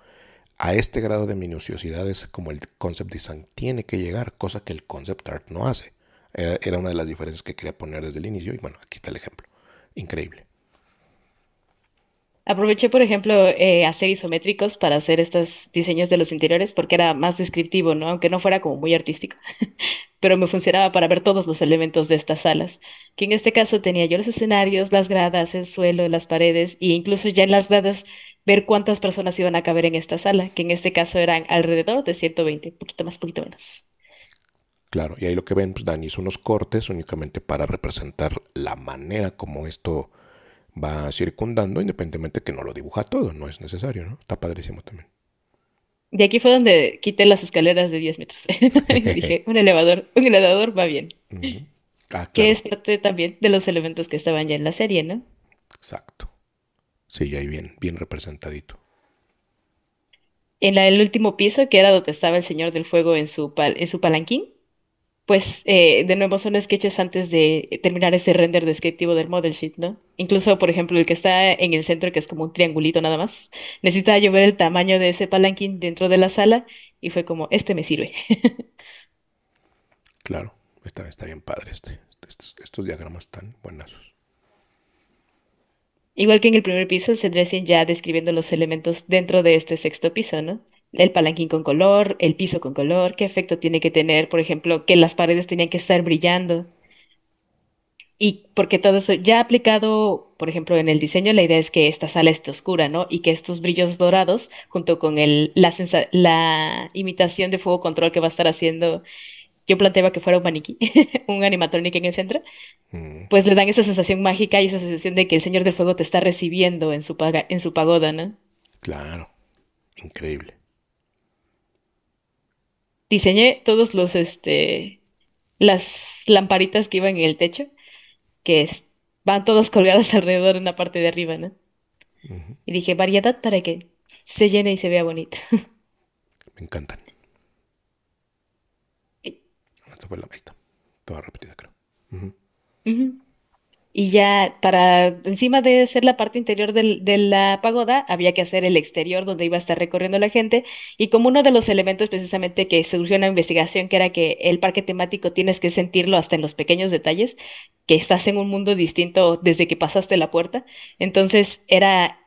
a este grado de minuciosidad es como el concept design tiene que llegar, cosa que el concept art no hace. Era, una de las diferencias que quería poner desde el inicio y bueno, aquí está el ejemplo. Increíble. Aproveché, por ejemplo, eh, hacer isométricos para hacer estos diseños de los interiores porque era más descriptivo, ¿no? Aunque no fuera como muy artístico, (laughs) pero me funcionaba para ver todos los elementos de estas salas, que en este caso tenía yo los escenarios, las gradas, el suelo, las paredes e incluso ya en las gradas ver cuántas personas iban a caber en esta sala, que en este caso eran alrededor de 120, poquito más, poquito menos. Claro, y ahí lo que ven, pues Dani hizo unos cortes únicamente para representar la manera como esto va circundando, independientemente que no lo dibuja todo, no es necesario, ¿no? Está padrísimo también. De aquí fue donde quité las escaleras de 10 metros. (laughs) Dije, un elevador, un elevador va bien. Ah, que es parte también de los elementos que estaban ya en la serie, ¿no? Exacto. Sí, ahí bien, bien representadito. En el último piso, que era donde estaba el Señor del Fuego en su, en su palanquín, pues eh, de nuevo son sketches antes de terminar ese render descriptivo del model sheet, ¿no? Incluso, por ejemplo, el que está en el centro, que es como un triangulito nada más, necesitaba yo ver el tamaño de ese palanquín dentro de la sala y fue como, este me sirve. (laughs) claro, está, bien padre este. Estos, diagramas están buenos. Igual que en el primer piso, se dressing ya describiendo los elementos dentro de este sexto piso, ¿no? El palanquín con color, el piso con color, qué efecto tiene que tener, por ejemplo, que las paredes tenían que estar brillando. Y porque todo eso ya aplicado, por ejemplo, en el diseño, la idea es que esta sala esté oscura, ¿no? Y que estos brillos dorados, junto con la imitación de fuego control que va a estar haciendo yo planteaba que fuera un maniquí, (laughs) un animatronic en el centro, mm. pues le dan esa sensación mágica y esa sensación de que el Señor del Fuego te está recibiendo en su, en su pagoda, ¿no? Claro, increíble. Diseñé todos los, este, las lamparitas que iban en el techo, que van todas (laughs) colgadas alrededor en la parte de arriba, ¿no? Y dije, variedad para que se llene y se vea bonito. (laughs) Me encantan la Toda repetida, creo. Y ya para encima de ser la parte interior de la pagoda, había que hacer el exterior donde iba a estar recorriendo la gente. Y como uno de los elementos precisamente que surgió en la investigación, que era que el parque temático tienes que sentirlo hasta en los pequeños detalles, que estás en un mundo distinto desde que pasaste la puerta. Entonces era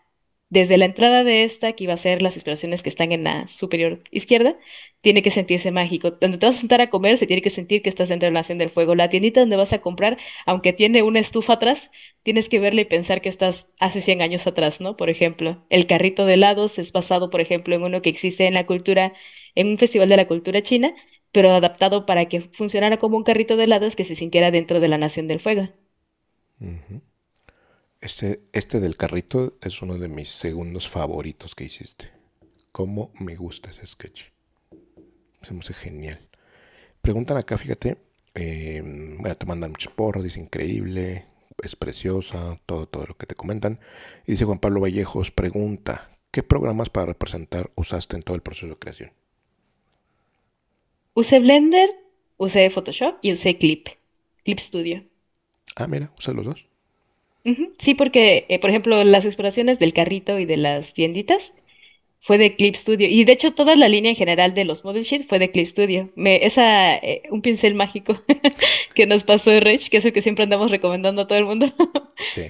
desde la entrada de esta, que iba a ser las exploraciones que están en la superior izquierda, tiene que sentirse mágico. Donde te vas a sentar a comer, se tiene que sentir que estás dentro de la Nación del fuego. La tiendita donde vas a comprar, aunque tiene una estufa atrás, tienes que verla y pensar que estás hace 100 años atrás, ¿no? Por ejemplo, el carrito de helados es basado, por ejemplo, en uno que existe en la cultura, en un festival de la cultura china, pero adaptado para que funcionara como un carrito de helados que se sintiera dentro de la Nación del Fuego. Este, este, del carrito es uno de mis segundos favoritos que hiciste. como me gusta ese sketch. Se me genial. Preguntan acá, fíjate. Em, bueno, te mandan muchas porras, dice increíble, es preciosa, todo, todo lo que te comentan. Y dice Juan Pablo Vallejos, pregunta, ¿qué programas para representar usaste en todo el proceso de creación? Usé Blender, usé Photoshop y usé Clip, Clip Studio. Ah, mira, usé los dos. Sí, porque, eh, por ejemplo, las exploraciones del carrito y de las tienditas fue de Clip Studio. Y de hecho, toda la línea en general de los model sheets fue de Clip Studio. Me, esa, eh, un pincel mágico (laughs) que nos pasó Rich, que es el que siempre andamos recomendando a todo el mundo. (laughs) sí.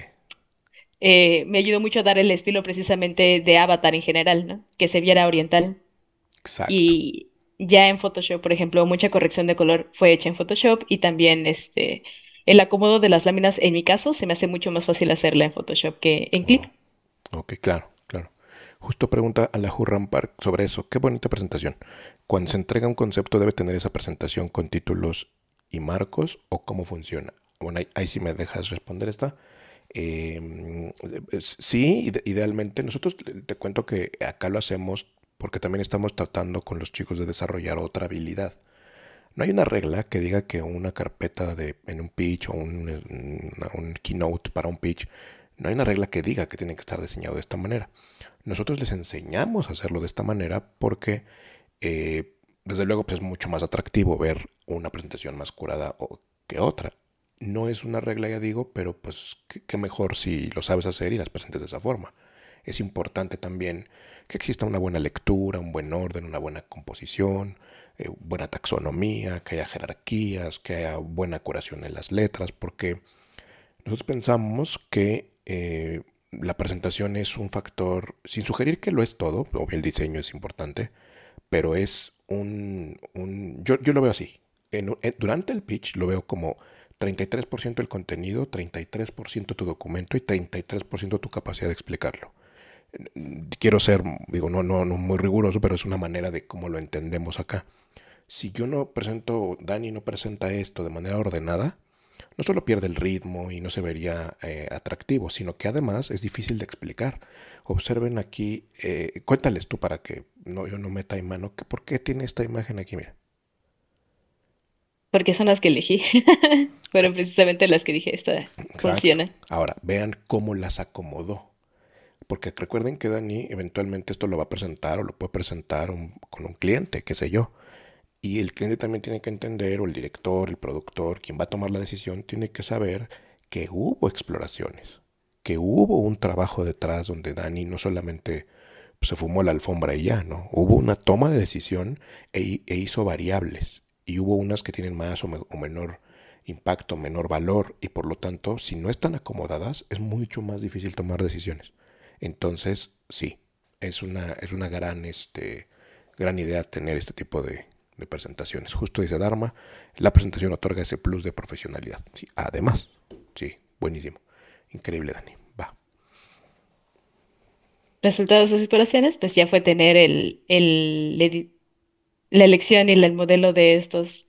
Eh, me ayudó mucho a dar el estilo precisamente de Avatar en general, ¿no? Que se viera oriental. Exacto. Y ya en Photoshop, por ejemplo, mucha corrección de color fue hecha en Photoshop y también este el acomodo de las láminas, en mi caso, se me hace mucho más fácil hacerla en Photoshop que en Clip. Ok, claro, claro. Justo pregunta a la Hurran Park sobre eso. Qué bonita presentación. Cuando se entrega un concepto, debe tener esa presentación con títulos y marcos o cómo funciona. Bueno, ahí, sí me dejas responder esta. Em, sí, idealmente. Nosotros te cuento que acá lo hacemos porque también estamos tratando con los chicos de desarrollar otra habilidad. No hay una regla que diga que una carpeta de, en un pitch o un, keynote para un pitch, no hay una regla que diga que tiene que estar diseñado de esta manera. Nosotros les enseñamos a hacerlo de esta manera porque, eh, desde luego, pues, es mucho más atractivo ver una presentación más curada que otra. No es una regla, ya digo, pero pues qué mejor si lo sabes hacer y las presentes de esa forma es importante también que exista una buena lectura, un buen orden, una buena composición, eh, buena taxonomía, que haya jerarquías, que haya buena curación en las letras, porque nosotros pensamos que eh, la presentación es un factor, sin sugerir que lo es todo, obvio el diseño es importante, pero es un... yo, lo veo así. durante el pitch lo veo como 33% el contenido, 33% tu documento y 33% tu capacidad de explicarlo. Quiero ser, digo, no, no, no muy riguroso, pero es una manera de cómo lo entendemos acá si yo no presento, Dani no presenta esto de manera ordenada, no solo pierde el ritmo y no se vería eh, atractivo, sino que además es difícil de explicar. Observen aquí, eh, cuéntales tú para que no, yo no meta en mano, ¿por qué tiene esta imagen aquí? Mira. Porque son las que elegí. (laughs) Fueron ah. precisamente las que dije, esta funciona. Ahora, vean cómo las acomodó. Porque recuerden que Dani eventualmente esto lo va a presentar o lo puede presentar con un cliente, qué sé yo. Y el cliente también tiene que entender, o el director, el productor, quien va a tomar la decisión, tiene que saber que hubo exploraciones, que hubo un trabajo detrás donde Dani no solamente pues, se fumó la alfombra y ya, ¿no? Hubo una toma de decisión e, e hizo variables. Y hubo unas que tienen más o, menor impacto, menor valor, y por lo tanto, si no están acomodadas, es mucho más difícil tomar decisiones. Entonces, sí, es una, es una gran, este, gran idea tener este tipo de, presentaciones. Justo dice Dharma, la presentación otorga ese plus de profesionalidad. Sí, además, sí, buenísimo. Increíble, Dani. Va. ¿Resultado de esas exploraciones, pues ya fue tener el, el, la elección y el modelo de estos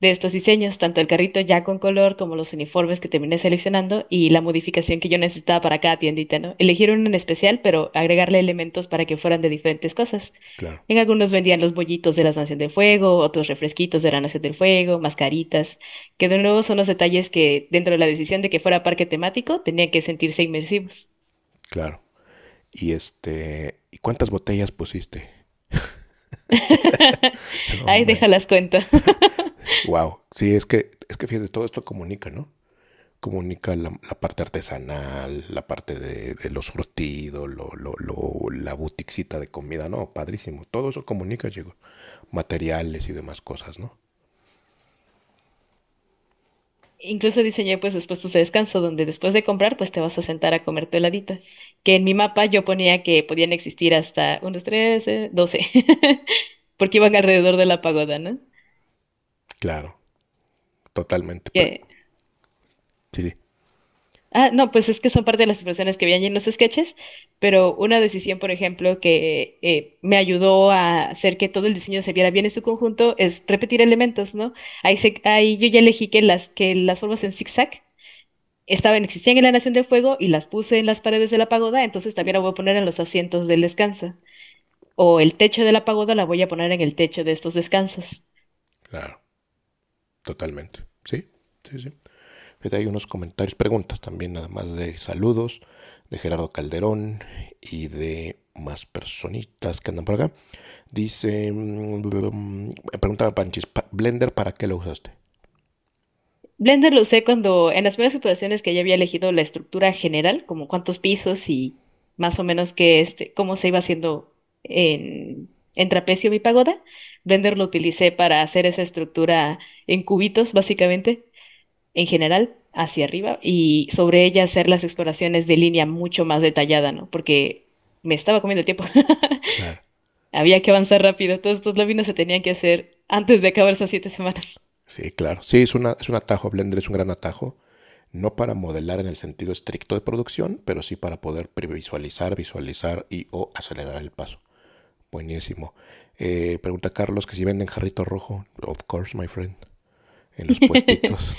de estos diseños, tanto el carrito ya con color como los uniformes que terminé seleccionando y la modificación que yo necesitaba para cada tiendita, ¿no? Elegir uno en especial, pero agregarle elementos para que fueran de diferentes cosas. Claro. En algunos vendían los bollitos de las Nación del Fuego, otros refresquitos de la Nación del Fuego, mascaritas, que de nuevo son los detalles que dentro de la decisión de que fuera parque temático tenían que sentirse inmersivos. Claro. Y este, ¿y cuántas botellas pusiste? Ahí (laughs) Ay, déjalas cuentas (laughs) wow. Sí, es que, es que fíjate, todo esto comunica, ¿no? Comunica la, parte artesanal, la parte de, los frutidos lo, la buticita de comida, ¿no? Padrísimo. Todo eso comunica, chicos, Materiales y demás cosas, ¿no? Incluso diseñé pues después tu descanso, donde después de comprar pues te vas a sentar a comer tu Que en mi mapa yo ponía que podían existir hasta unos 13, 12, porque iban alrededor de la pagoda, ¿no? Claro, totalmente. Sí, sí. Ah, no, pues es que son parte de las expresiones que vi allí en los sketches, pero una decisión, por ejemplo, que eh, me ayudó a hacer que todo el diseño se viera bien en su conjunto es repetir elementos, ¿no? Ahí, se, ahí yo ya elegí que las, que las formas en zigzag estaban, existían en la Nación del Fuego y las puse en las paredes de la pagoda, entonces también la voy a poner en los asientos del descanso. O el techo de la pagoda la voy a poner en el techo de estos descansos. Claro, totalmente. Sí, sí, sí hay unos comentarios, preguntas también, nada más de saludos de Gerardo Calderón y de más personitas que andan por acá. Dice, mm, pregunta preguntaba Panchis, ¿Blender para qué lo usaste? Blender lo usé cuando, en las primeras situaciones que ya había elegido la estructura general, como cuántos pisos y más o menos que este, cómo se iba haciendo en, en trapecio mi pagoda. Blender lo utilicé para hacer esa estructura en cubitos, básicamente, en general hacia arriba y sobre ella hacer las exploraciones de línea mucho más detallada, ¿no? Porque me estaba comiendo el tiempo. (laughs) Había que avanzar rápido. Todos estos láminas se tenían que hacer antes de acabar esas siete semanas. Sí, claro. Sí, es, un atajo. Blender es un gran atajo. No para modelar en el sentido estricto de producción, pero sí para poder previsualizar, visualizar y o acelerar el paso. Buenísimo. Eh, pregunta Carlos que si venden jarrito rojo. Of course, my friend. En los (laughs) puestitos.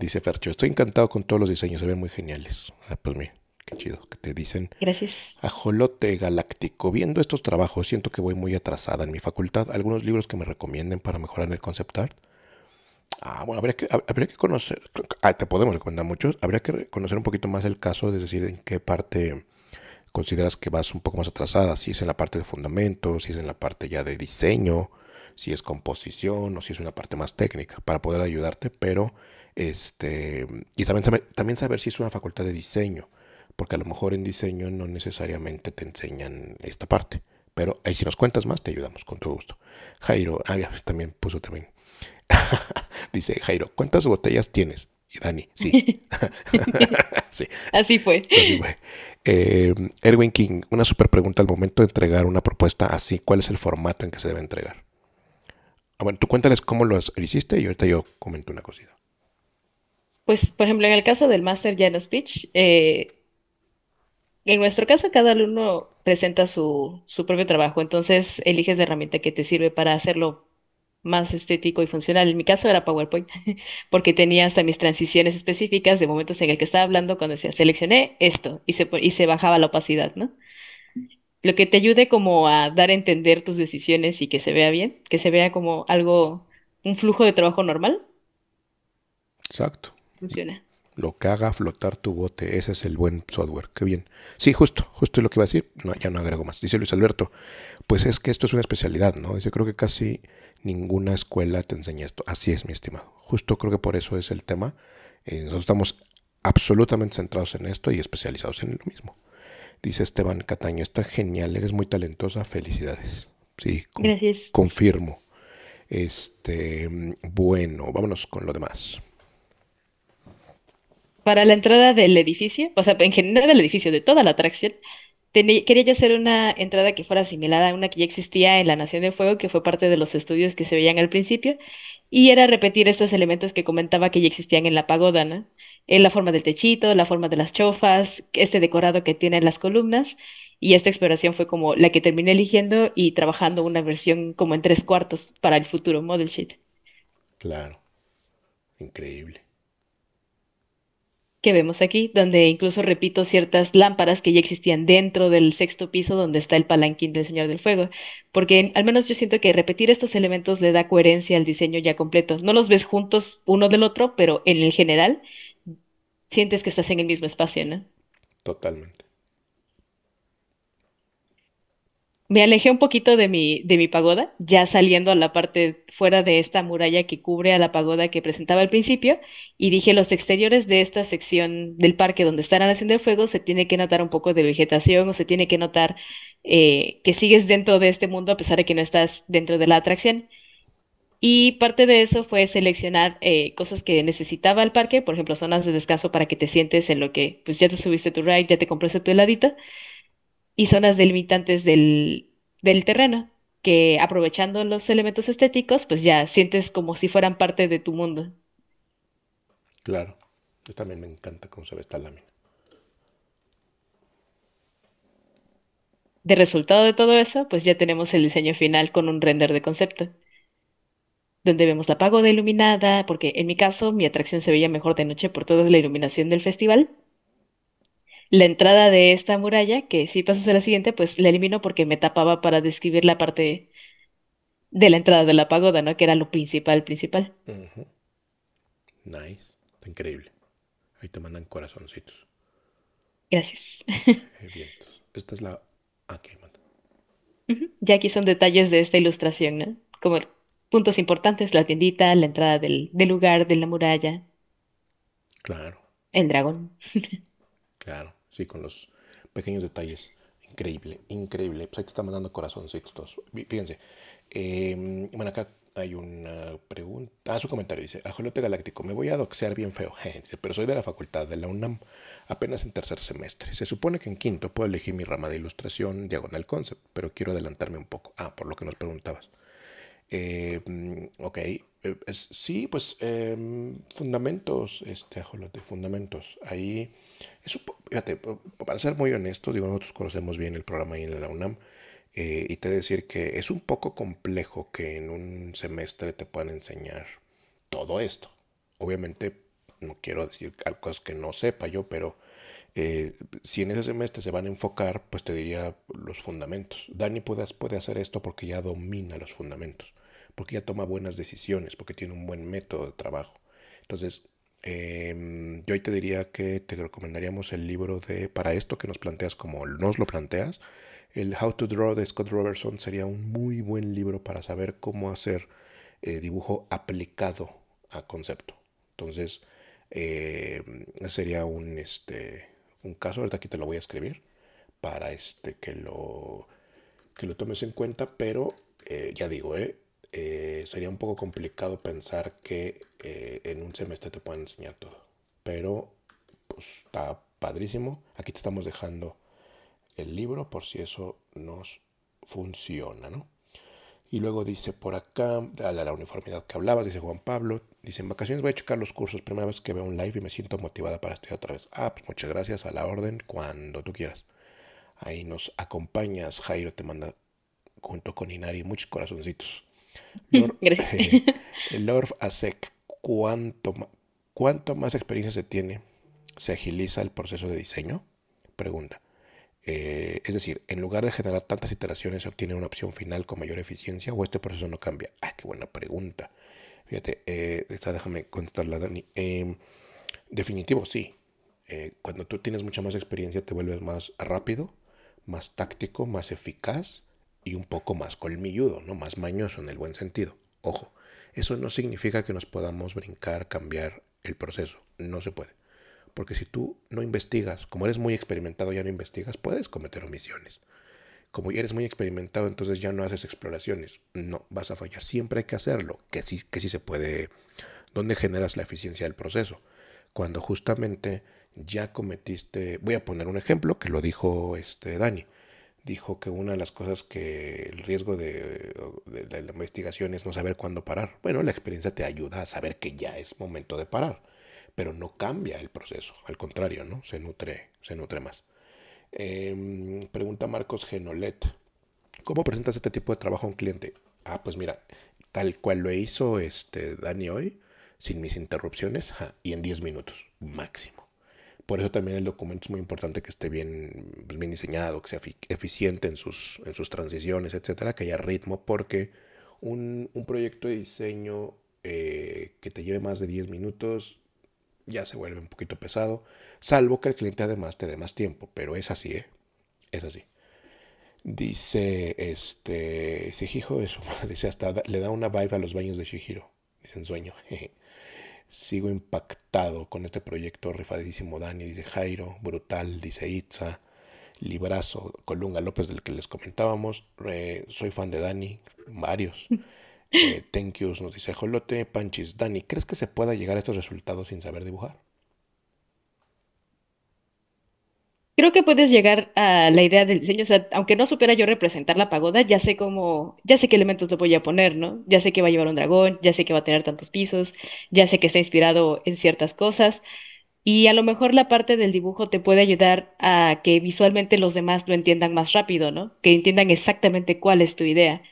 Dice Fercho, estoy encantado con todos los diseños, se ven muy geniales. Ah, pues mira, qué chido que te dicen. Gracias. Ajolote Galáctico, viendo estos trabajos siento que voy muy atrasada en mi facultad. ¿Algunos libros que me recomienden para mejorar el concept art? Ah, bueno, habría que, habría que conocer, ah, te podemos recomendar muchos, habría que conocer un poquito más el caso, es decir, en qué parte consideras que vas un poco más atrasada, si es en la parte de fundamentos, si es en la parte ya de diseño, si es composición o si es una parte más técnica, para poder ayudarte, pero este, y también saber, si es una facultad de diseño, porque a lo mejor en diseño no necesariamente te enseñan esta parte. Pero ahí si nos cuentas más, te ayudamos con todo gusto. Jairo, ah, ya, también puso también. (laughs) Dice Jairo, ¿cuántas botellas tienes? Y Dani, sí. (laughs) (laughs) Así fue. Eh, Erwin King, una super pregunta al momento de entregar una propuesta así, ¿cuál es el formato en que se debe entregar? Ah, bueno, tú cuéntales cómo lo hiciste y ahorita yo comento una cosita. Pues, por ejemplo, en el caso del Master Ya speech, speech, en nuestro caso, cada alumno presenta su, su, propio trabajo, entonces eliges la herramienta que te sirve para hacerlo más estético y funcional. En mi caso era PowerPoint, (laughs) porque tenía hasta mis transiciones específicas de momentos en el que estaba hablando cuando decía, seleccioné esto y se, y se bajaba la opacidad, ¿no? Lo que te ayude como a dar a entender tus decisiones y que se vea bien, que se vea como algo, un flujo de trabajo normal. Exacto funciona. Lo que haga flotar tu bote, ese es el buen software. Qué bien. Sí, justo, justo es lo que iba a decir. No, ya no agrego más. Dice Luis Alberto, pues es que esto es una especialidad, ¿no? dice creo que casi ninguna escuela te enseña esto. Así es, mi estimado. Justo creo que por eso es el tema. Eh, nosotros estamos absolutamente centrados en esto y especializados en lo mismo. Dice Esteban Cataño, está genial, eres muy talentosa, felicidades. Sí, confirmo. Este, mm, bueno, vámonos con lo demás para la entrada del edificio, o sea, en general del edificio, de toda la atracción, quería yo hacer una entrada que fuera similar a una que ya existía en La Nación del Fuego, que fue parte de los estudios que se veían al principio, y era repetir estos elementos que comentaba que ya existían en la pagoda, ¿no? En la forma del techito, la forma de las chofas, este decorado que tienen las columnas, y esta exploración fue como la que terminé eligiendo y trabajando una versión como en tres cuartos para el futuro model sheet. Claro, increíble que vemos aquí, donde incluso repito ciertas lámparas que ya existían dentro del sexto piso donde está el palanquín del Señor del Fuego, porque al menos yo siento que repetir estos elementos le da coherencia al diseño ya completo. No los ves juntos uno del otro, pero en el general sientes que estás en el mismo espacio, ¿no? Totalmente. Me alejé un poquito de mi, de mi pagoda, ya saliendo a la parte fuera de esta muralla que cubre a la pagoda que presentaba al principio, y dije los exteriores de esta sección del parque donde estarán la Nación Fuego se tiene que notar un poco de vegetación o se tiene que notar eh, que sigues dentro de este mundo a pesar de que no estás dentro de la atracción. Y parte de eso fue seleccionar eh, cosas que necesitaba el parque, por ejemplo, zonas de descanso para que te sientes en lo que, pues ya te subiste tu ride, ya te compraste tu heladito y zonas delimitantes del, terreno, que aprovechando los elementos estéticos, pues ya sientes como si fueran parte de tu mundo. Claro, yo también me encanta cómo se ve esta lámina. De resultado de todo eso, pues ya tenemos el diseño final con un render de concepto, donde vemos la pagoda iluminada, porque en mi caso mi atracción se veía mejor de noche por toda la iluminación del festival, la entrada de esta muralla, que si pasas a la siguiente, pues la elimino porque me tapaba para describir la parte de la entrada de la pagoda, ¿no? Que era lo principal, principal. Nice. increíble. Ahí te mandan corazoncitos. Gracias. Esta es la... Aquí ah, Ya aquí son detalles de esta ilustración, ¿no? Como puntos importantes, la tiendita, la entrada del, del lugar, de la muralla. Claro. El dragón. (laughs) claro y con los pequeños detalles. Increíble, increíble. Pues ahí te está mandando sextos. Fíjense. Em, bueno, acá hay una pregunta. Ah, su comentario dice: Ajolote Galáctico, me voy a doxear bien feo. (laughs) pero soy de la facultad de la UNAM, apenas en tercer semestre. Se supone que en quinto puedo elegir mi rama de ilustración, diagonal concept, pero quiero adelantarme un poco. Ah, por lo que nos preguntabas. Em, ok, eh, sí, pues em, fundamentos, este ajolote, fundamentos. Ahí fíjate, para ser muy honesto, digo, nosotros conocemos bien el programa ahí en la UNAM. Eh, y te decir que es un poco complejo que en un semestre te puedan enseñar todo esto. Obviamente, no quiero decir cosas que no sepa yo, pero eh, si en ese semestre se van a enfocar, pues te diría los fundamentos. Dani puede, puede hacer esto porque ya domina los fundamentos, porque ya toma buenas decisiones, porque tiene un buen método de trabajo. Entonces, Em, yo hoy te diría que te recomendaríamos el libro de, para esto que nos planteas como nos lo planteas, el How to Draw de Scott Robertson sería un muy buen libro para saber cómo hacer eh, dibujo aplicado a concepto. Entonces, eh, sería un, este, un caso, ahorita aquí te lo voy a escribir para este, que, lo, que lo tomes en cuenta, pero eh, ya digo, eh, eh, sería un poco complicado pensar que eh, en un semestre te puedan enseñar todo. Pero pues, está padrísimo. Aquí te estamos dejando el libro por si eso nos funciona, ¿no? Y luego dice por acá, a la, uniformidad que hablabas, dice Juan Pablo, dice en vacaciones voy a checar los cursos, primera vez que veo un live y me siento motivada para estudiar otra vez. Ah, pues muchas gracias, a la orden, cuando tú quieras. Ahí nos acompañas, Jairo te manda junto con Inari muchos corazoncitos. Lord, (laughs) Gracias. (laughs) Eh, ¿cuánto, más experiencia se tiene? ¿Se agiliza el proceso de diseño? Pregunta. Eh, es decir, en lugar de generar tantas iteraciones, se obtiene una opción final con mayor eficiencia o este proceso no cambia. Ah, qué buena pregunta. Fíjate, eh, déjame contestarla, Dani. Em, definitivo, sí. Eh, cuando tú tienes mucha más experiencia, te vuelves más rápido, más táctico, más eficaz y un poco más colmilludo, ¿no? Más mañoso en el buen sentido. Ojo, eso no significa que nos podamos brincar, cambiar el proceso. No se puede. Porque si tú no investigas, como eres muy experimentado, ya no investigas, puedes cometer omisiones. Como ya eres muy experimentado, entonces ya no haces exploraciones. No, vas a fallar. Siempre hay que hacerlo, que sí, que sí se puede. ¿Dónde generas la eficiencia del proceso? Cuando justamente ya cometiste, voy a poner un ejemplo que lo dijo este Dani dijo que una de las cosas que el riesgo de, la investigación es no saber cuándo parar. Bueno, la experiencia te ayuda a saber que ya es momento de parar, pero no cambia el proceso, al contrario, ¿no? Se nutre, se nutre más. Em, pregunta Marcos Genolet, ¿cómo presentas este tipo de trabajo a un cliente? Ah, pues mira, tal cual lo hizo este Dani hoy, sin mis interrupciones, y en 10 minutos, máximo. Por eso también el documento es muy importante que esté bien, pues, bien diseñado, que sea eficiente en sus, en sus transiciones, etcétera, que haya ritmo, porque un, proyecto de diseño eh, que te lleve más de 10 minutos ya se vuelve un poquito pesado, salvo que el cliente además te dé más tiempo, pero es así, ¿eh? Es así. Dice, este, ese hijo de su madre, dice, hasta le da una vibe a los baños de Shihiro, dice en sueño. (laughs) Jeje. Sigo impactado con este proyecto rifadísimo Dani, dice Jairo, brutal, dice Itza, librazo, Colunga López del que les comentábamos, soy fan de Dani, varios. (laughs) Eh, thank yous, nos dice Jolote, Panchis, Dani, ¿crees que se pueda llegar a estos resultados sin saber dibujar? creo que puedes llegar a la idea del diseño, o sea, aunque no supiera yo representar la pagoda, ya sé cómo, ya sé qué elementos te voy a poner, ¿no? Ya sé que va a llevar un dragón, ya sé que va a tener tantos pisos, ya sé que está inspirado en ciertas cosas. Y a lo mejor la parte del dibujo te puede ayudar a que visualmente los demás lo entiendan más rápido, ¿no? Que entiendan exactamente cuál es tu idea.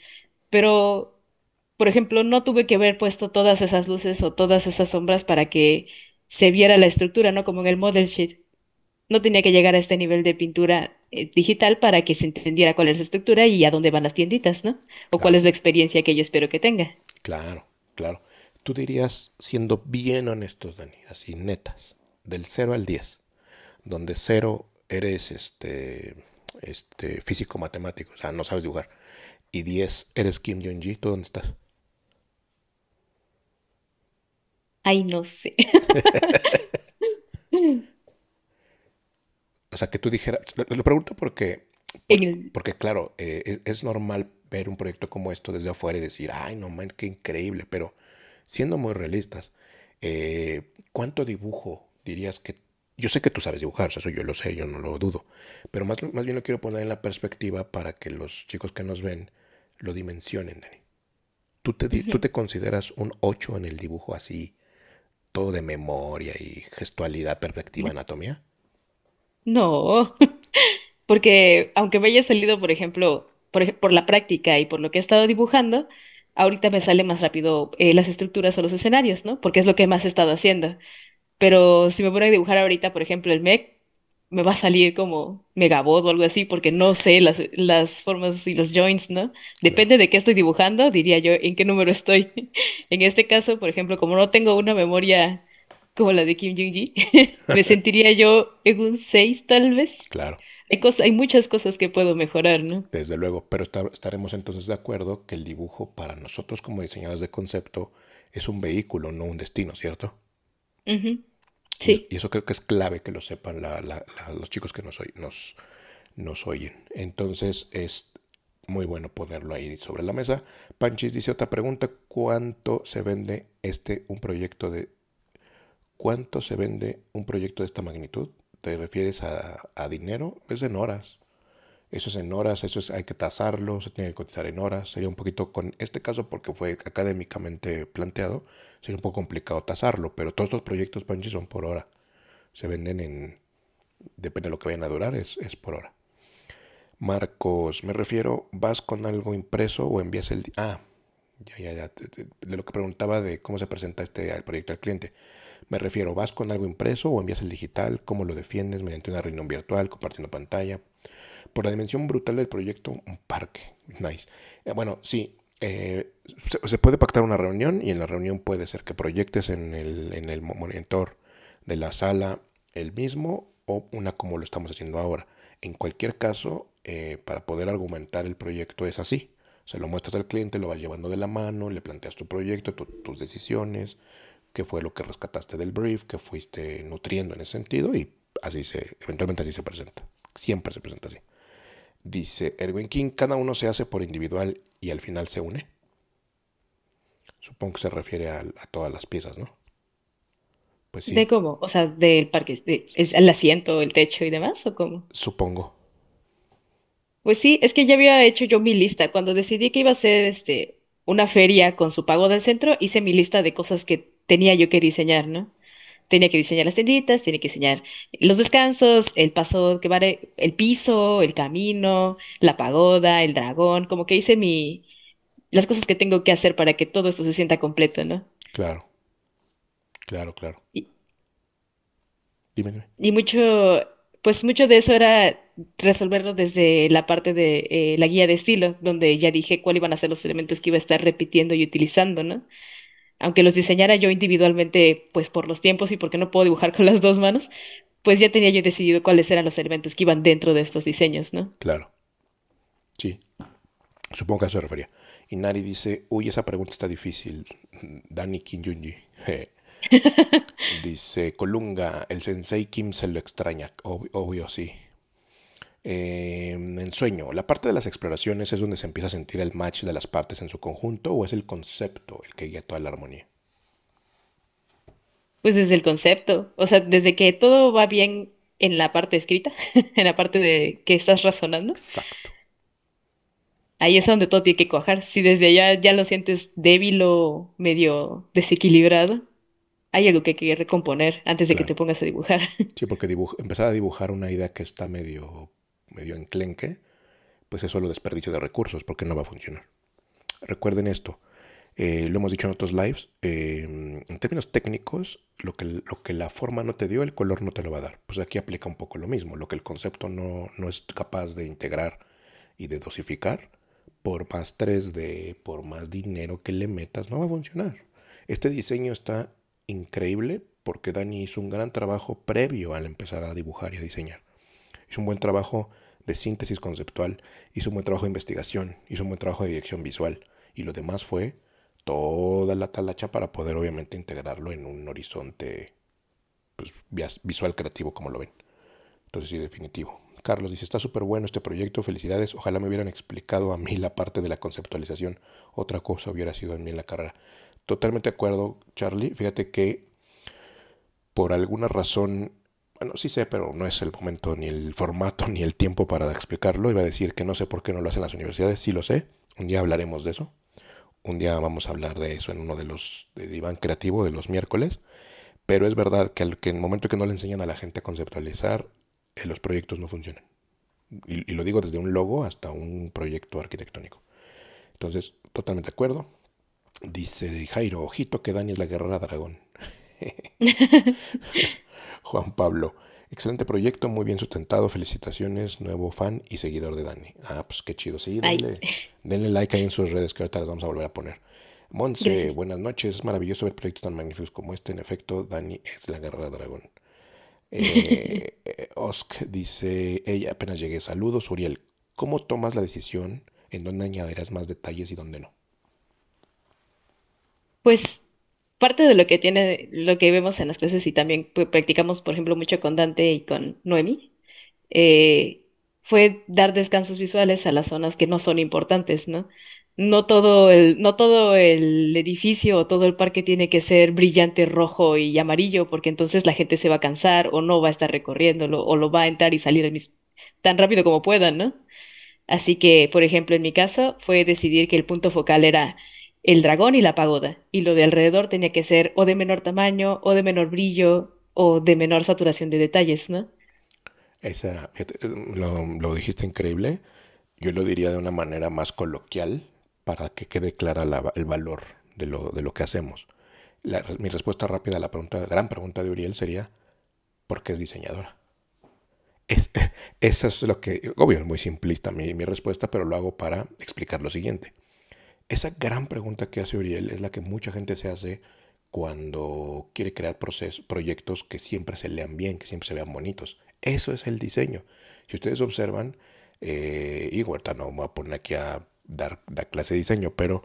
Pero, por ejemplo, no tuve que haber puesto todas esas luces o todas esas sombras para que se viera la estructura, ¿no? Como en el model sheet no tenía que llegar a este nivel de pintura eh, digital para que se entendiera cuál es la estructura y a dónde van las tienditas, ¿no? O cuál es la experiencia que yo espero que tenga. Claro, claro. Tú dirías, siendo bien honestos, Dani, así netas, del 0 al 10, donde 0 eres este, este físico matemático, o sea, no sabes dibujar, y 10 eres Kim Jong-ji, ¿tú dónde estás? Ay, no sé. (laughs) (laughs) O sea, que tú dijeras, lo, pregunto porque, porque, claro, eh, es, normal ver un proyecto como esto desde afuera y decir, ay, no man, qué increíble, pero siendo muy realistas, eh, ¿cuánto dibujo dirías que... Yo sé que tú sabes dibujar, eso yo lo sé, yo no lo dudo, pero más, más bien lo quiero poner en la perspectiva para que los chicos que nos ven lo dimensionen, Dani. ¿Tú te, ¿Tú te consideras un 8 en el dibujo así, todo de memoria y gestualidad, perspectiva, anatomía? No, (laughs) porque aunque me haya salido, por ejemplo, por, la práctica y por lo que he estado dibujando, ahorita me sale más rápido eh, las estructuras o los escenarios, ¿no? Porque es lo que más he estado haciendo. Pero si me pongo a dibujar ahorita, por ejemplo, el mech, me va a salir como megabot o algo así, porque no sé las, formas y los joints, ¿no? Depende de qué estoy dibujando, diría yo, en qué número estoy. (laughs) en este caso, por ejemplo, como no tengo una memoria como la de Kim Jong-ji, (laughs) me sentiría yo en un 6 tal vez. Claro. Hay, hay muchas cosas que puedo mejorar, ¿no? Desde luego, pero estaremos entonces de acuerdo que el dibujo para nosotros como diseñadores de concepto es un vehículo, no un destino, ¿cierto? Sí. Y, eso creo que es clave que lo sepan los chicos que nos, nos, nos oyen. Entonces es muy bueno ponerlo ahí sobre la mesa. Panchis dice otra pregunta, ¿cuánto se vende este un proyecto de ¿Cuánto se vende un proyecto de esta magnitud? ¿Te refieres a, dinero? Es en horas. Eso es en horas, eso es, hay que tasarlo, se tiene que cotizar en horas. Sería un poquito, con este caso, porque fue académicamente planteado, sería un poco complicado tasarlo, pero todos los proyectos Panchi son por hora. Se venden en, depende de lo que vayan a durar, es, es por hora. Marcos, me refiero, ¿vas con algo impreso o envías el... Ah, ya, ya, ya, de lo que preguntaba de cómo se presenta este el proyecto al cliente. Me refiero, ¿vas con algo impreso o envías el digital? ¿Cómo lo defiendes? ¿Mediante una reunión virtual, compartiendo pantalla? Por la dimensión brutal del proyecto, un parque. Nice. Eh, bueno, sí, eh, se, puede pactar una reunión y en la reunión puede ser que proyectes en el, monitor de la sala el mismo o una como lo estamos haciendo ahora. En cualquier caso, eh, para poder argumentar el proyecto es así. Se lo muestras al cliente, lo vas llevando de la mano, le planteas tu proyecto, tus decisiones, qué fue lo que rescataste del brief, que fuiste nutriendo en ese sentido y así se, eventualmente así se presenta. Siempre se presenta así. Dice Erwin King, cada uno se hace por individual y al final se une. Supongo que se refiere a, todas las piezas, ¿no? Pues sí. ¿De cómo? O sea, del parque, ¿es el asiento, el techo y demás o cómo? Supongo. Pues sí, es que ya había hecho yo mi lista. Cuando decidí que iba a ser este, una feria con su pago del centro, hice mi lista de cosas que tenía yo que diseñar, ¿no? Tenía que diseñar las tenditas, tenía que diseñar los descansos, el paso que vale, el piso, el camino, la pagoda, el dragón, como que hice mi las cosas que tengo que hacer para que todo esto se sienta completo, ¿no? Claro. Claro, claro. Y, y mucho, pues mucho de eso era resolverlo desde la parte de eh, la guía de estilo, donde ya dije cuáles iban a ser los elementos que iba a estar repitiendo y utilizando, ¿no? aunque los diseñara yo individualmente, pues por los tiempos y porque no puedo dibujar con las dos manos, pues ya tenía yo decidido cuáles eran los elementos que iban dentro de estos diseños, ¿no? Claro. Sí. Supongo que a eso se refería. Y Nari dice, uy, esa pregunta está difícil. Dani Junji (laughs) dice, Colunga, el sensei Kim se lo extraña. obvio, sí. En sueño? La parte de las exploraciones es donde se empieza a sentir el match de las partes en su conjunto o es el concepto el que guía toda la armonía. Pues desde el concepto, o sea, desde que todo va bien en la parte escrita, (laughs) en la parte de que estás razonando. Exacto. Ahí es donde todo tiene que cuajar. Si desde allá ya lo sientes débil o medio desequilibrado, hay algo que hay que recomponer antes de que te pongas a dibujar. (laughs) Sí, porque empezar a dibujar una idea que está medio medio enclenque, pues eso es solo desperdicio de recursos, porque no va a funcionar. Recuerden esto, eh, lo hemos dicho en otros lives, eh, en términos técnicos, lo que, lo que la forma no te dio, el color no te lo va a dar. Pues aquí aplica un poco lo mismo, lo que el concepto no, no es capaz de integrar y de dosificar, por más 3D, por más dinero que le metas, no va a funcionar. Este diseño está increíble porque Dani hizo un gran trabajo previo al empezar a dibujar y a diseñar. Es un buen trabajo de síntesis conceptual, hizo un buen trabajo de investigación, hizo un buen trabajo de dirección visual y lo demás fue toda la talacha para poder obviamente integrarlo en un horizonte pues, visual creativo como lo ven. Entonces sí, definitivo. Carlos dice, está súper bueno este proyecto, felicidades, ojalá me hubieran explicado a mí la parte de la conceptualización, otra cosa hubiera sido en mí en la carrera. Totalmente de acuerdo, Charlie, fíjate que por alguna razón bueno, sí sé, pero no es el momento, ni el formato, (laughs) ni el tiempo para explicarlo. Iba a decir que no sé por qué no lo hacen las universidades, sí lo sé. Un día hablaremos de eso. Un día vamos a hablar de eso en uno de los de diván creativo de los miércoles. Pero es verdad que, al, que en el momento que no le enseñan a la gente a conceptualizar, eh, los proyectos no funcionan. Y, y lo digo desde un logo hasta un proyecto arquitectónico. Entonces, totalmente de acuerdo. Dice Jairo, ojito que Dani es la guerrera dragón. (laughs) (laughs) Juan Pablo. Excelente proyecto, muy bien sustentado, felicitaciones, nuevo fan y seguidor de Dani. Ah, pues qué chido, sí, denle, like ahí en sus redes que ahorita las vamos a volver a poner. Monse, buenas noches, es maravilloso ver proyectos tan magníficos como este, en efecto, Dani es la guerra de dragón. Eh, (laughs) eh, Osk dice, apenas llegué, saludos Uriel, ¿cómo tomas la decisión en dónde añadirás más detalles y dónde no? Pues parte de lo que tiene, lo que vemos en las clases y también practicamos, por ejemplo, mucho con Dante y con Noemi, eh, fue dar descansos visuales a las zonas que no son importantes, ¿no? No todo, el, no todo el edificio o todo el parque tiene que ser brillante rojo y amarillo, porque entonces la gente se va a cansar o no va a estar recorriéndolo o lo va a entrar y salir tan rápido como puedan, ¿no? Así que, por ejemplo, en mi caso fue decidir que el punto focal era el dragón y la pagoda, y lo de alrededor tenía que ser o de menor tamaño, o de menor brillo, o de menor saturación de detalles, ¿no? Esa, lo, dijiste increíble. Yo lo diría de una manera más coloquial para que quede clara el valor de lo, de lo que hacemos. mi respuesta rápida a la pregunta, gran pregunta de Uriel sería, ¿por qué es diseñadora? Esa (laughs) eso es lo que, obvio, es muy simplista mi respuesta, pero lo hago para explicar lo siguiente. Esa gran pregunta que hace Uriel es la que mucha gente se hace cuando quiere crear procesos, proyectos que siempre se lean bien, que siempre se vean bonitos. Eso es el diseño. Si ustedes observan, eh, y ahorita no me voy a poner aquí a dar la clase de diseño, pero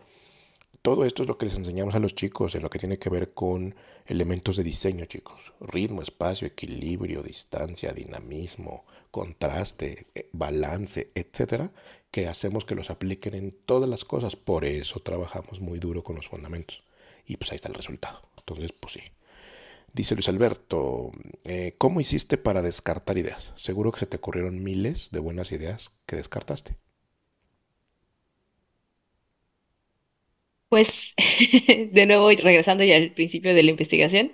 todo esto es lo que les enseñamos a los chicos en lo que tiene que ver con elementos de diseño, chicos. Ritmo, espacio, equilibrio, distancia, dinamismo, contraste, eh, balance, etc que hacemos que los apliquen en todas las cosas. Por eso trabajamos muy duro con los fundamentos. Y pues ahí está el resultado. Entonces, pues sí. Dice Luis Alberto, eh, ¿cómo hiciste para descartar ideas? Seguro que se te ocurrieron miles de buenas ideas que descartaste. Pues, (laughs) de nuevo, regresando ya al principio de la investigación,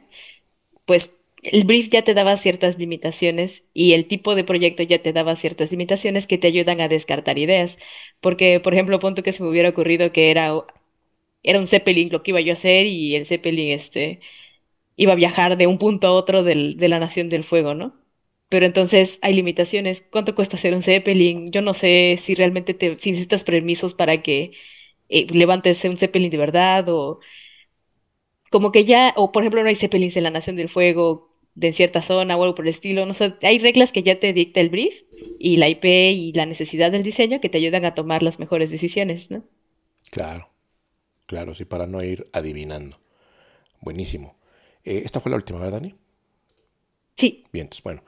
pues el brief ya te daba ciertas limitaciones y el tipo de proyecto ya te daba ciertas limitaciones que te ayudan a descartar ideas. Porque, por ejemplo, punto que se me hubiera ocurrido que era, era un Zeppelin lo que iba yo a hacer y el Zeppelin este, iba a viajar de un punto a otro de la Nación del Fuego, ¿no? Pero entonces hay limitaciones. ¿Cuánto cuesta hacer un Zeppelin? Yo no sé si realmente te, si necesitas permisos para que eh, levantes un Zeppelin de verdad o... Como que ya, o por ejemplo, no hay Zeppelins en la Nación del Fuego, de cierta zona o algo por el estilo. No sé, hay reglas que ya te dicta el brief y la IP y la necesidad del diseño que te ayudan a tomar las mejores decisiones, ¿no? Claro, claro, sí, para no ir adivinando. Buenísimo. Eh, esta fue la última, ¿verdad, Dani? Sí. Bien, entonces, bueno,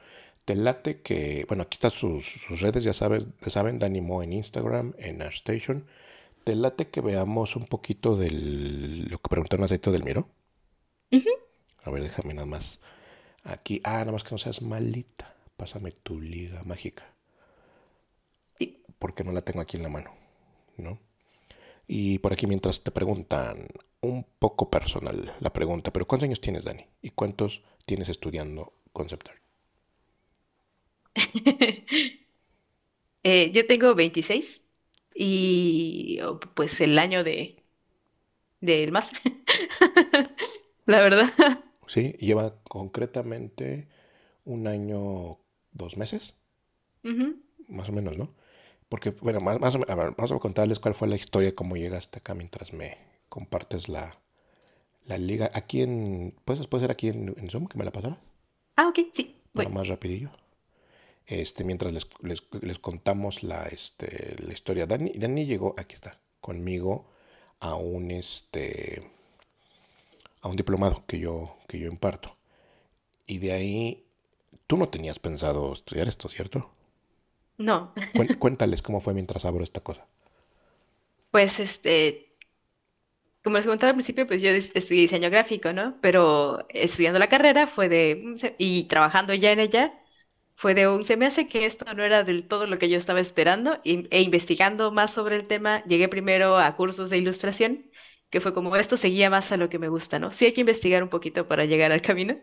te late que, bueno, aquí están sus, redes, ya sabes, ya saben, Dani Mo en Instagram, en Station. Te late que veamos un poquito del, lo que preguntaron acerca del Miro. A ver, déjame nada más Aquí, ah, nada más que no seas malita. Pásame tu liga mágica. Sí. Porque no la tengo aquí en la mano, ¿no? Y por aquí mientras te preguntan, un poco personal la pregunta, pero ¿cuántos años tienes, Dani? ¿Y cuántos tienes estudiando Concept Art? (laughs) Eh, yo tengo 26 y oh, pues el año de del más. (laughs) la verdad. ¿sí? Lleva concretamente un año, dos meses, más o menos, ¿no? Porque, bueno, más, o menos, vamos a contarles cuál fue la historia, cómo llegaste acá mientras me compartes la, la liga. Aquí en, ¿puedes, después ser aquí en, Zoom que me la pasaron? Ah, ok, sí. bueno. más rapidillo. Este, mientras les, contamos la, este, la historia. Dani, Dani llegó, aquí está, conmigo a un, este, a un diplomado que yo, que yo imparto. Y de ahí, tú no tenías pensado estudiar esto, ¿cierto? No. (laughs) cuéntales cómo fue mientras abro esta cosa. Pues este, como les comentaba al principio, pues yo estudié diseño gráfico, ¿no? Pero estudiando la carrera fue de, y trabajando ya en ella, fue de un, se me hace que esto no era del todo lo que yo estaba esperando, e investigando más sobre el tema, llegué primero a cursos de ilustración que fue como esto seguía más a lo que me gusta, ¿no? Sí hay que investigar un poquito para llegar al camino,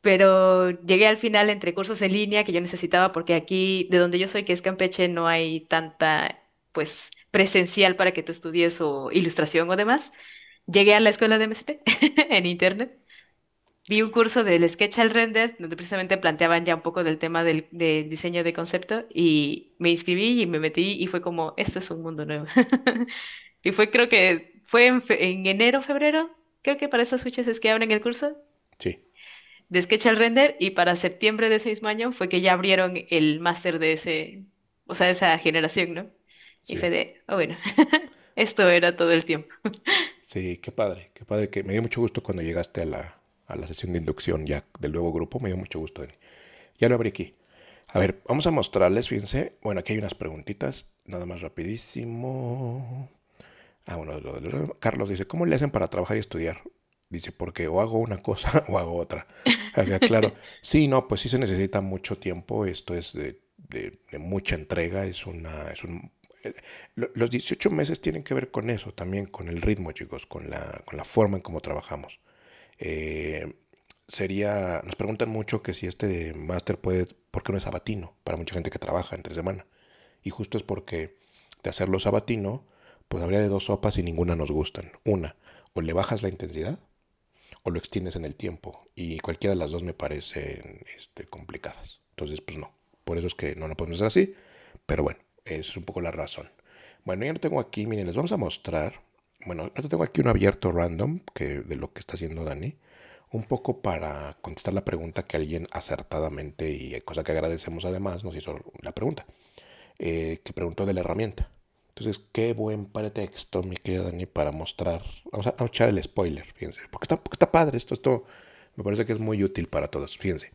pero llegué al final entre cursos en línea que yo necesitaba porque aquí, de donde yo soy, que es Campeche, no hay tanta, pues, presencial para que tú estudies o ilustración o demás. Llegué a la escuela de MST (laughs) en internet. Vi un curso del Sketch al Render, donde precisamente planteaban ya un poco del tema del, del diseño de concepto, y me inscribí y me metí, y fue como, este es un mundo nuevo. (laughs) y fue creo que fue en, en enero, febrero, creo que para esas fechas es que abren el curso. Sí. De Sketch al Render y para septiembre de ese mismo año fue que ya abrieron el máster de ese, o sea, esa generación, ¿no? Sí. Y fue de, oh, bueno, (laughs) esto era todo el tiempo. (laughs) sí, qué padre, qué padre, que me dio mucho gusto cuando llegaste a la, a la sesión de inducción ya del nuevo grupo, me dio mucho gusto, Ya lo abrí aquí. A ver, vamos a mostrarles, fíjense. Bueno, aquí hay unas preguntitas, nada más rapidísimo. Ah, bueno, Carlos dice, ¿cómo le hacen para trabajar y estudiar? Dice, porque o hago una cosa (laughs) o hago otra. claro, (laughs) sí, no, pues sí se necesita mucho tiempo, esto es de, mucha entrega, es una... un, eh, los 18 meses tienen que ver con eso, también con el ritmo, chicos, con la, forma en cómo trabajamos. Eh, sería, nos preguntan mucho que si este máster puede, porque no es sabatino? Para mucha gente que trabaja entre semana. Y justo es porque de hacerlo sabatino, pues habría de dos sopas y ninguna nos gustan. Una, o le bajas la intensidad o lo extiendes en el tiempo y cualquiera de las dos me parecen este, complicadas. Entonces, pues no, por eso es que no lo podemos hacer así, pero bueno, esa es un poco la razón. Bueno, ya lo tengo aquí, miren, les vamos a mostrar, bueno, ahorita tengo aquí un abierto random que, de lo que está haciendo Dani, un poco para contestar la pregunta que alguien acertadamente y eh, cosa que agradecemos además nos hizo la pregunta, eh, que preguntó de la herramienta. Entonces, qué buen pretexto, mi querido Dani, para mostrar. Vamos a, echar el spoiler, fíjense. Porque está, porque está padre esto, esto me parece que es muy útil para todos, fíjense.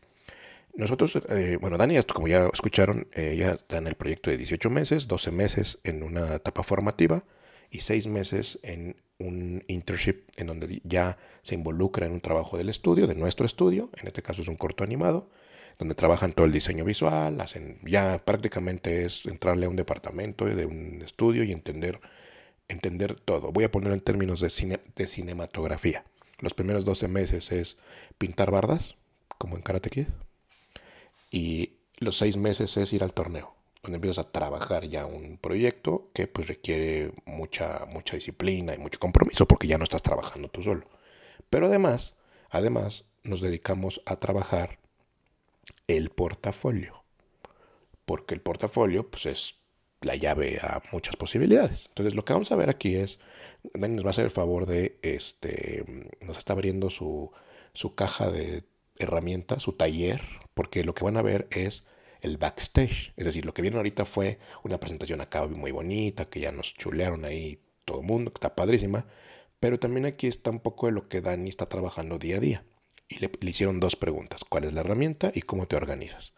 Nosotros, eh, bueno, Dani, esto como ya escucharon, eh, ya está en el proyecto de 18 meses, 12 meses en una etapa formativa y 6 meses en un internship en donde ya se involucra en un trabajo del estudio, de nuestro estudio, en este caso es un corto animado, donde trabajan todo el diseño visual, hacen ya prácticamente es entrarle a un departamento de un estudio y entender entender todo. Voy a poner en términos de de cinematografía. Los primeros 12 meses es pintar bardas, como en Karate Kid, y los 6 meses es ir al torneo, donde empiezas a trabajar ya un proyecto que pues requiere mucha mucha disciplina y mucho compromiso porque ya no estás trabajando tú solo. Pero además, además nos dedicamos a trabajar el portafolio. Porque el portafolio pues, es la llave a muchas posibilidades. Entonces, lo que vamos a ver aquí es, Dani nos va a hacer el favor de, este, nos está abriendo su, su caja de herramientas, su taller, porque lo que van a ver es el backstage. Es decir, lo que vieron ahorita fue una presentación acá muy bonita, que ya nos chulearon ahí todo el mundo, que está padrísima, pero también aquí está un poco de lo que Dani está trabajando día a día y le, hicieron dos preguntas, ¿cuál es la herramienta y cómo te organizas?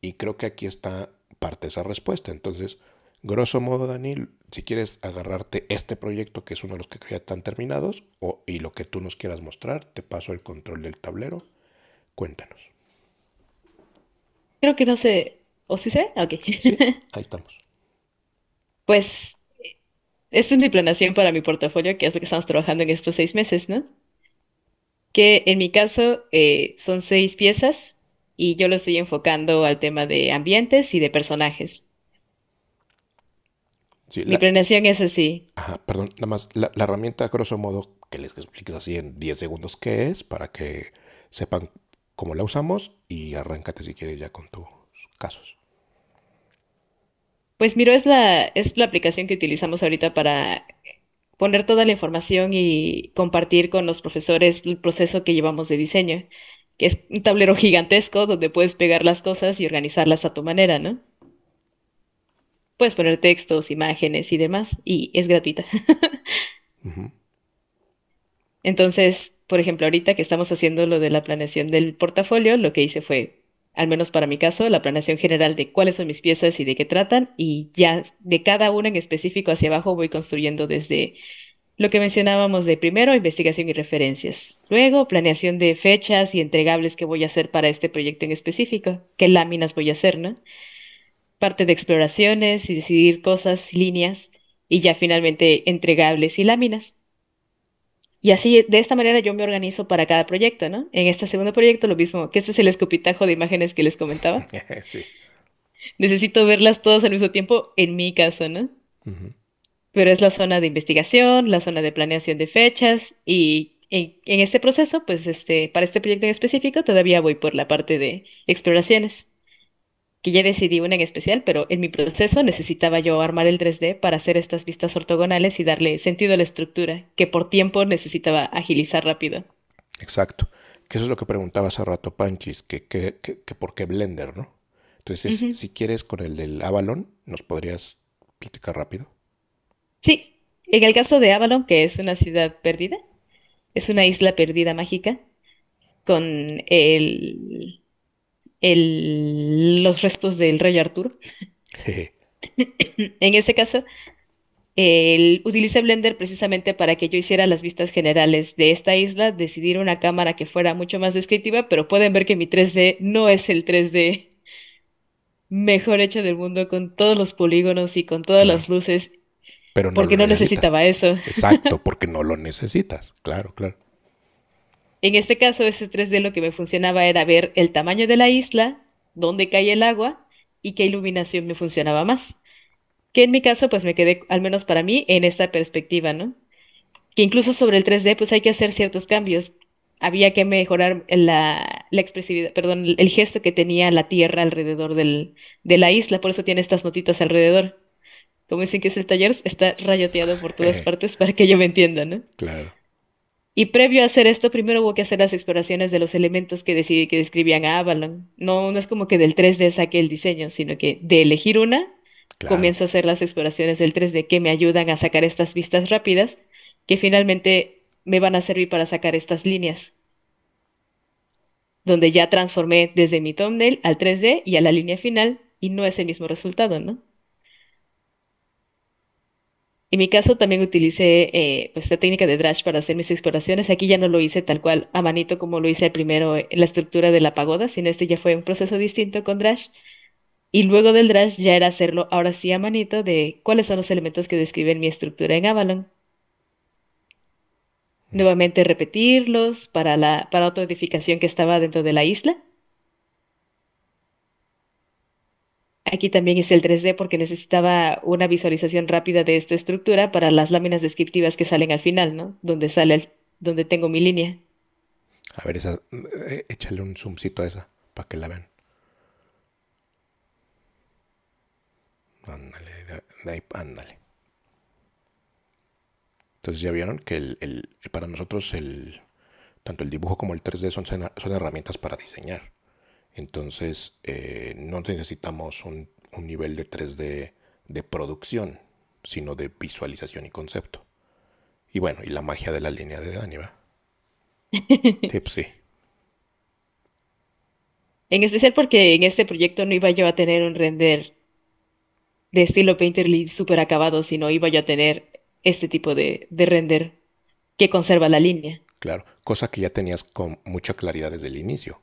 Y creo que aquí está parte de esa respuesta. Entonces, grosso modo, Daniel, si quieres agarrarte este proyecto, que es uno de los que ya están terminados, o, y lo que tú nos quieras mostrar, te paso el control del tablero, cuéntanos. Creo que no sé, ¿o sí sé? Ok. (laughs) ahí estamos. pues, esta es mi planeación para mi portafolio, que es lo que estamos trabajando en estos seis meses, ¿no? que en mi caso eh, son seis piezas y yo lo estoy enfocando al tema de ambientes y de personajes. mi la... planeación es así. Ajá, perdón, nada más, la, herramienta, grosso modo, que les expliques así en 10 segundos qué es, para que sepan cómo la usamos y arráncate si quieres ya con tus casos. Pues Miro es la, es la aplicación que utilizamos ahorita para poner toda la información y compartir con los profesores el proceso que llevamos de diseño, que es un tablero gigantesco donde puedes pegar las cosas y organizarlas a tu manera, ¿no? Puedes poner textos, imágenes y demás, y es gratuita. Entonces, por ejemplo, ahorita que estamos haciendo lo de la planeación del portafolio, lo que hice fue al menos para mi caso, la planeación general de cuáles son mis piezas y de qué tratan, y ya de cada una en específico hacia abajo voy construyendo desde lo que mencionábamos de primero, investigación y referencias. Luego, planeación de fechas y entregables que voy a hacer para este proyecto en específico, qué láminas voy a hacer, ¿no? Parte de exploraciones y decidir cosas, líneas, y ya finalmente entregables y láminas. Y así, de esta manera yo me organizo para cada proyecto, ¿no? En este segundo proyecto lo mismo, que este es el escopitajo de imágenes que les comentaba. (laughs) sí. Necesito verlas todas al mismo tiempo, en mi caso, ¿no? Pero es la zona de investigación, la zona de planeación de fechas y en, en, este proceso, pues este, para este proyecto en específico todavía voy por la parte de exploraciones. Y ya decidí una en especial, pero en mi proceso necesitaba yo armar el 3D para hacer estas vistas ortogonales y darle sentido a la estructura, que por tiempo necesitaba agilizar rápido. Exacto. Que eso es lo que preguntaba hace rato Panchis, que, por qué Blender, ¿no? Entonces, si quieres con el del Avalon, ¿nos podrías platicar rápido? Sí. En el caso de Avalon, que es una ciudad perdida, es una isla perdida mágica, con el el, los restos del rey Arturo. (laughs) en ese caso, el, utilicé Blender precisamente para que yo hiciera las vistas generales de esta isla, decidir una cámara que fuera mucho más descriptiva, pero pueden ver que mi 3D no es el 3D mejor hecho del mundo con todos los polígonos y con todas las luces. Pero porque no necesitaba eso. Exacto, (laughs) porque no lo necesitas. Claro, claro. En este caso, ese 3D lo que me funcionaba era ver el tamaño de la isla, dónde cae el agua y qué iluminación me funcionaba más. Que en mi caso, pues me quedé, al menos para mí, en esta perspectiva, ¿no? Que incluso sobre el 3D, pues hay que hacer ciertos cambios. Había que mejorar la, expresividad, perdón, el gesto que tenía la tierra alrededor del, de la isla, por eso tiene estas notitas alrededor como dicen que es el taller, está rayoteado por todas eh. partes para que yo me entienda, ¿no? Claro. Y previo a hacer esto, primero hubo que hacer las exploraciones de los elementos que, decidí que describían a Avalon. No, no es como que del 3D saque el diseño, sino que de elegir una, comienzo a hacer las exploraciones del 3D que me ayudan a sacar estas vistas rápidas, que finalmente me van a servir para sacar estas líneas. Donde ya transformé desde mi thumbnail al 3D y a la línea final, y no es el mismo resultado, ¿no? En mi caso también utilicé eh, esta pues, técnica de Drash para hacer mis exploraciones. Aquí ya no lo hice tal cual a manito como lo hice primero en la estructura de la pagoda, sino este ya fue un proceso distinto con Drash. Y luego del Drash ya era hacerlo ahora sí a manito de cuáles son los elementos que describen mi estructura en Avalon. Nuevamente repetirlos para, la, para otra edificación que estaba dentro de la isla Aquí también hice el 3D porque necesitaba una visualización rápida de esta estructura para las láminas descriptivas que salen al final, ¿no? Donde sale, el, donde tengo mi línea. A ver, esa, eh, échale un zoomcito a esa para que la vean. Ándale, ándale. Entonces ya vieron que el, para nosotros el, tanto el dibujo como el 3D son, son herramientas para diseñar. Entonces, eh, no necesitamos un, nivel de 3D de producción, sino de visualización y concepto. Y bueno, y la magia de la línea de Dani, (laughs) pues En especial porque en este proyecto no iba yo a tener un render de estilo Painterly súper acabado, sino iba yo a tener este tipo de, render que conserva la línea. Claro, cosa que ya tenías con mucha claridad desde el inicio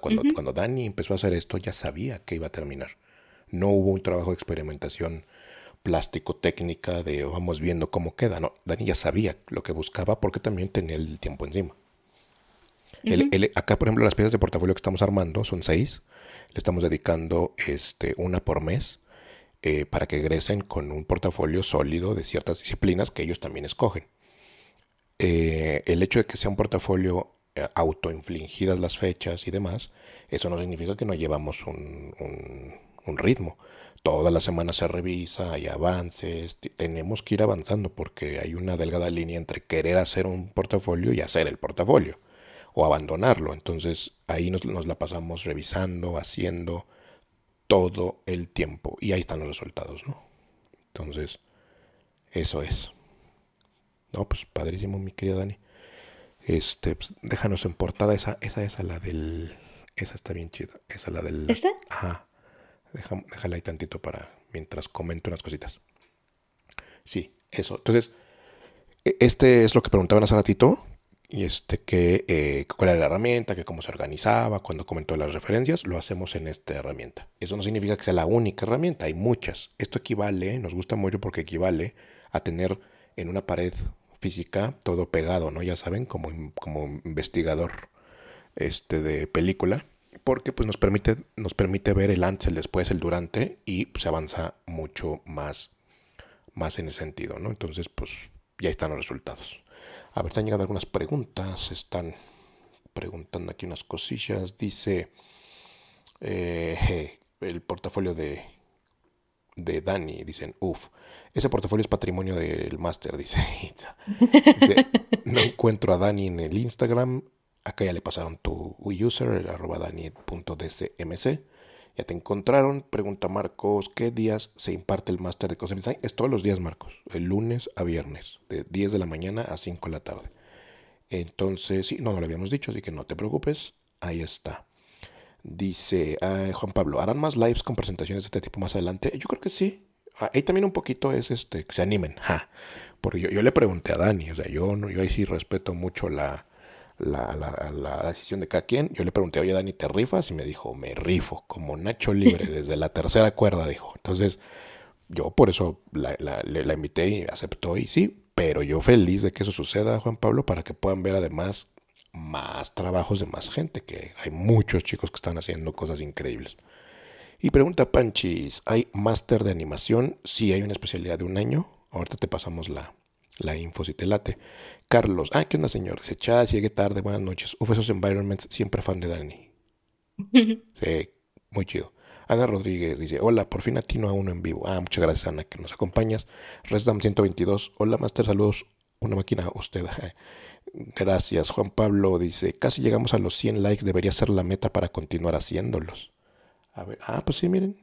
cuando, cuando Dani empezó a hacer esto, ya sabía que iba a terminar. No hubo un trabajo de experimentación plástico-técnica de vamos viendo cómo queda. No, Dani ya sabía lo que buscaba porque también tenía el tiempo encima. acá, por ejemplo, las piezas de portafolio que estamos armando son seis. Le estamos dedicando este, una por mes eh, para que egresen con un portafolio sólido de ciertas disciplinas que ellos también escogen. Eh, el hecho de que sea un portafolio eh, autoinfligidas las fechas y demás, eso no significa que no llevamos un, un, ritmo. toda la semana se revisa, hay avances, tenemos que ir avanzando porque hay una delgada línea entre querer hacer un portafolio y hacer el portafolio o abandonarlo. Entonces ahí nos, nos la pasamos revisando, haciendo todo el tiempo y ahí están los resultados, ¿no? Entonces, eso es. No, pues padrísimo, mi querida Dani. Este, pues, déjanos en portada. Esa, esa, esa, la del. Esa está bien chida. Esa, la del. ¿Esta? Ajá. déjala ahí tantito para. Mientras comento unas cositas. Sí, eso. Entonces, e, este es lo que preguntaban hace ratito. Y este, que eh, cuál era la herramienta, que cómo se organizaba, cuando comentó las referencias, lo hacemos en esta herramienta. Eso no significa que sea la única herramienta, hay muchas. Esto equivale, nos gusta mucho porque equivale a tener en una pared física, todo pegado, ¿no? Ya saben, como, como investigador este, de película, porque pues, nos, permite, nos permite ver el antes, el después, el durante y pues, se avanza mucho más, más en ese sentido, ¿no? Entonces, pues ya están los resultados. A ver, están llegando algunas preguntas, están preguntando aquí unas cosillas, dice... Eh, el portafolio de de Dani, dicen, uff, ese portafolio es patrimonio del máster, (laughs) dice Dice, no encuentro a Dani en el Instagram, acá ya le pasaron tu user, el arroba dani.dcmc. Ya te encontraron, pregunta Marcos, ¿qué días se imparte el máster de Cosmic Es todos los días, Marcos, el lunes a viernes, de 10 de la mañana a 5 de la tarde. Entonces, sí, no, no lo habíamos dicho, así que no te preocupes, ahí está. Dice Juan Pablo, ¿harán más lives con presentaciones de este tipo más adelante? Yo creo que sí. Ah, ahí también un poquito es este que se animen. Porque yo, le pregunté a Dani, o sea, yo, yo ahí sí respeto mucho la, la, decisión de cada quien. Yo le pregunté, oye Dani, ¿te rifas? Y me dijo, me rifo, como Nacho Libre, (laughs) desde la tercera cuerda, dijo. Entonces, yo por eso la, la invité y aceptó y sí, pero yo feliz de que eso suceda, Juan Pablo, para que puedan ver además más trabajos de más gente, que hay muchos chicos que están haciendo cosas increíbles. Y pregunta Panchis, ¿hay máster de animación? Sí, hay una especialidad de un año. Ahorita te pasamos la, la info si te late. Carlos, ah, ¿qué onda señor? Dice, echa, sigue tarde, buenas noches. Uf, esos environments, siempre fan de Dani. (laughs) sí, muy chido. Ana Rodríguez dice, hola, por fin a no a uno en vivo. Ah, muchas gracias Ana que nos acompañas. Resdam 122, hola Master, saludos. Una máquina, usted. (laughs) Gracias. Juan Pablo dice, casi llegamos a los 100 likes, debería ser la meta para continuar haciéndolos. A ver, ah, pues sí, miren.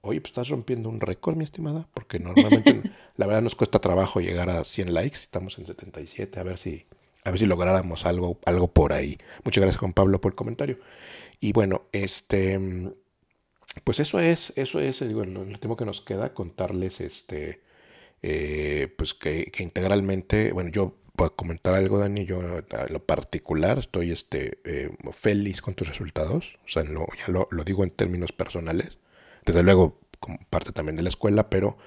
Oye, pues estás rompiendo un récord, mi estimada, porque normalmente, (laughs) la verdad, nos cuesta trabajo llegar a 100 likes, estamos en 77, a ver si, a ver si lográramos algo, algo por ahí. Muchas gracias, Juan Pablo, por el comentario. Y bueno, este, pues eso es, eso es, digo, el, que nos queda, contarles, este, eh, pues que integralmente, bueno, yo a comentar algo, Dani. Yo, a lo particular, estoy este, eh, feliz con tus resultados. O sea, ya lo, digo en términos personales. Desde luego, como parte también de la escuela, pero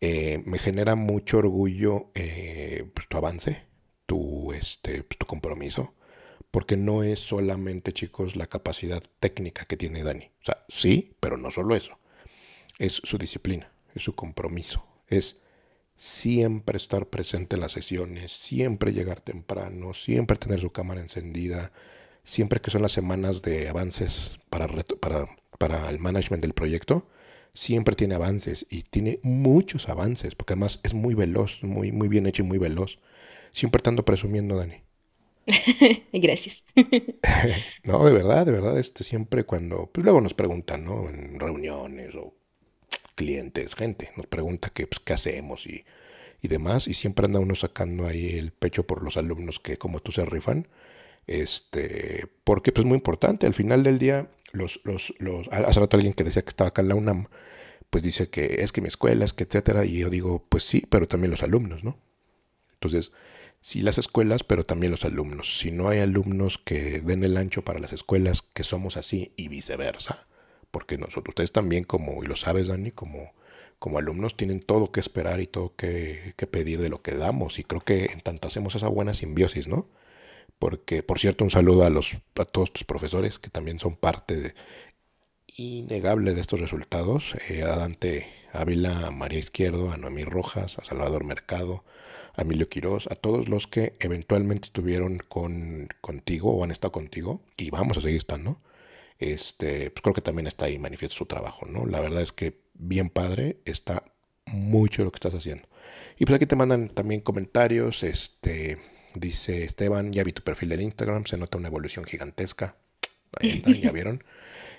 eh, me genera mucho orgullo eh, pues, tu avance, tu, este, pues, tu compromiso. Porque no es solamente, chicos, la capacidad técnica que tiene Dani. O sea, sí, pero no solo eso. Es su disciplina, es su compromiso, es siempre estar presente en las sesiones, siempre llegar temprano, siempre tener su cámara encendida, siempre que son las semanas de avances para, para el management del proyecto, siempre tiene avances y tiene muchos avances, porque además es muy veloz, muy, muy bien hecho y muy veloz. Siempre estando presumiendo, Dani. (laughs) Gracias. (laughs) no, de verdad, de verdad, este, siempre cuando, pues luego nos preguntan, ¿no? En reuniones o clientes, gente. Nos pregunta qué pues, qué hacemos y, demás. Y siempre anda uno sacando ahí el pecho por los alumnos que como tú se rifan. Este, porque pues, es muy importante. Al final del día, los, los, los, hace rato alguien que decía que estaba acá en la UNAM, pues dice que es que mi escuela, es que etcétera. Y yo digo, pues sí, pero también los alumnos, ¿no? Entonces, sí las escuelas, pero también los alumnos. Si no hay alumnos que den el ancho para las escuelas, que somos así y viceversa, porque nosotros, ustedes también, como, y lo sabes, Dani, como, como alumnos tienen todo que esperar y todo que, que, pedir de lo que damos. Y creo que en tanto hacemos esa buena simbiosis, ¿no? Porque, por cierto, un saludo a, los, a todos tus profesores que también son parte innegable de estos resultados. Eh, a Dante Ávila, a María Izquierdo, a Noemí Rojas, a Salvador Mercado, a Emilio Quirós, a todos los que eventualmente estuvieron con, contigo o han estado contigo y vamos a seguir estando este, pues creo que también está ahí manifiesto su trabajo, ¿no? La verdad es que bien padre, está mucho lo que estás haciendo. Y pues aquí te mandan también comentarios, este, dice Esteban, ya vi tu perfil del Instagram, se nota una evolución gigantesca. Ahí están ya (laughs) vieron.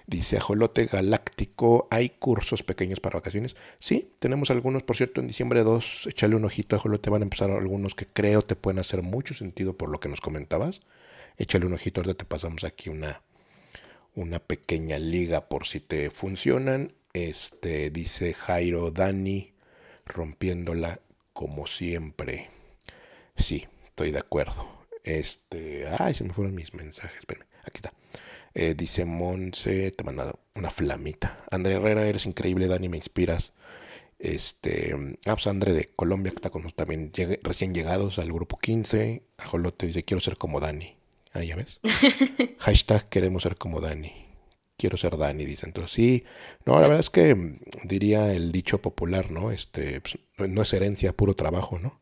Dice Ajolote Galáctico, ¿hay cursos pequeños para vacaciones? Sí, tenemos algunos, por cierto, en diciembre 2, échale un ojito a Ajolote, van a empezar algunos que creo te pueden hacer mucho sentido por lo que nos comentabas. Échale un ojito, ahorita te pasamos aquí una, una pequeña liga por si te funcionan. Este dice Jairo Dani rompiéndola como siempre. Sí, estoy de acuerdo. Este, ay, se me fueron mis mensajes. aquí está. Eh, dice Monse, te manda una flamita. André Herrera, eres increíble, Dani, me inspiras. Este, ah, pues André de Colombia, que está con nosotros también, recién llegados al grupo 15. Jolote dice, quiero ser como Dani. Ah, ya ves. (laughs) Hashtag queremos ser como Dani. Quiero ser Dani, dice. Entonces, sí, no, la verdad es que mm, diría el dicho popular, ¿no? Este, pues, no es herencia, puro trabajo, ¿no?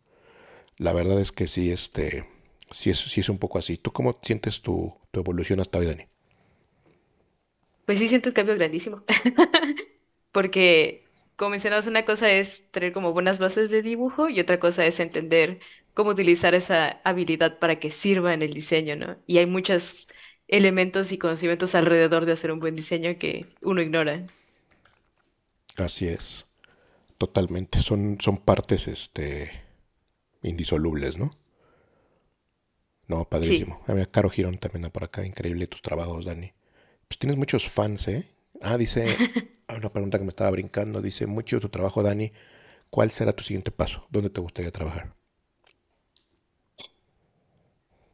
La verdad es que sí, este, sí es, sí es un poco así. ¿Tú cómo sientes tu, tu evolución hasta hoy, Dani? Pues sí siento un cambio grandísimo. (laughs) Porque, como mencionabas, una cosa es tener como buenas bases de dibujo y otra cosa es entender cómo utilizar esa habilidad para que sirva en el diseño, ¿no? Y hay muchos elementos y conocimientos alrededor de hacer un buen diseño que uno ignora. Así es. Totalmente. Son, son partes este, indisolubles, ¿no? No, padrísimo. A ver, Caro Girón también por acá. Increíble tus trabajos, Dani. Pues tienes muchos fans, ¿eh? Ah, dice, (laughs) una pregunta que me estaba brincando. Dice, mucho tu trabajo, Dani. ¿Cuál será tu siguiente paso? ¿Dónde te gustaría trabajar?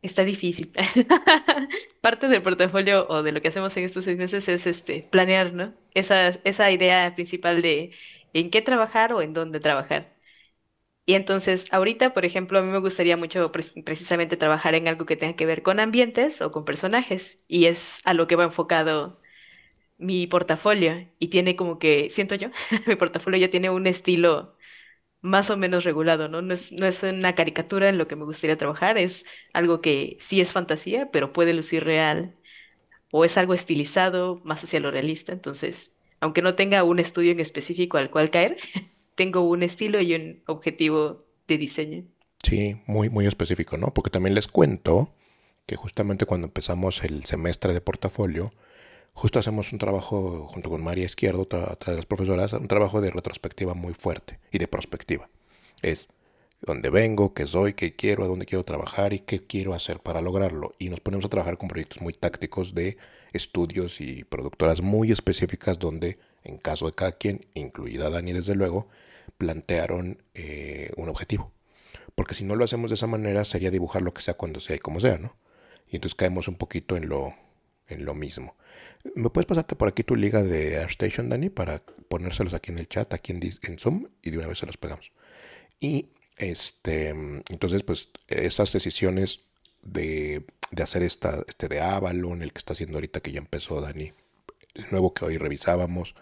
Está difícil. (laughs) Parte del portafolio o de lo que hacemos en estos seis meses es este planear, ¿no? Esa, esa idea principal de en qué trabajar o en dónde trabajar. Y entonces, ahorita, por ejemplo, a mí me gustaría mucho precisamente trabajar en algo que tenga que ver con ambientes o con personajes, y es a lo que va enfocado mi portafolio. Y tiene como que, siento yo, (laughs) mi portafolio ya tiene un estilo más o menos regulado, ¿no? No es, no es una caricatura en lo que me gustaría trabajar, es algo que sí es fantasía, pero puede lucir real, o es algo estilizado, más hacia lo realista, entonces, aunque no tenga un estudio en específico al cual caer, (laughs) tengo un estilo y un objetivo de diseño. Sí, muy, muy específico, ¿no? Porque también les cuento que justamente cuando empezamos el semestre de portafolio, justo hacemos un trabajo junto con María Izquierdo, otra, de las profesoras, un trabajo de retrospectiva muy fuerte y de prospectiva. Es dónde vengo, qué soy, qué quiero, a dónde quiero trabajar y qué quiero hacer para lograrlo. Y nos ponemos a trabajar con proyectos muy tácticos de estudios y productoras muy específicas donde, en caso de cada quien, incluida Dani desde luego, plantearon eh, un objetivo. Porque si no lo hacemos de esa manera sería dibujar lo que sea cuando sea y como sea, ¿no? Y entonces caemos un poquito en lo en lo mismo. ¿Me puedes pasarte por aquí tu liga de Station, Dani, para ponérselos aquí en el chat, aquí en, Zoom, y de una vez se los pegamos? Y este, entonces, pues, estas decisiones de, de hacer esta, este de Avalon, el que está haciendo ahorita que ya empezó Dani, el nuevo que hoy revisábamos,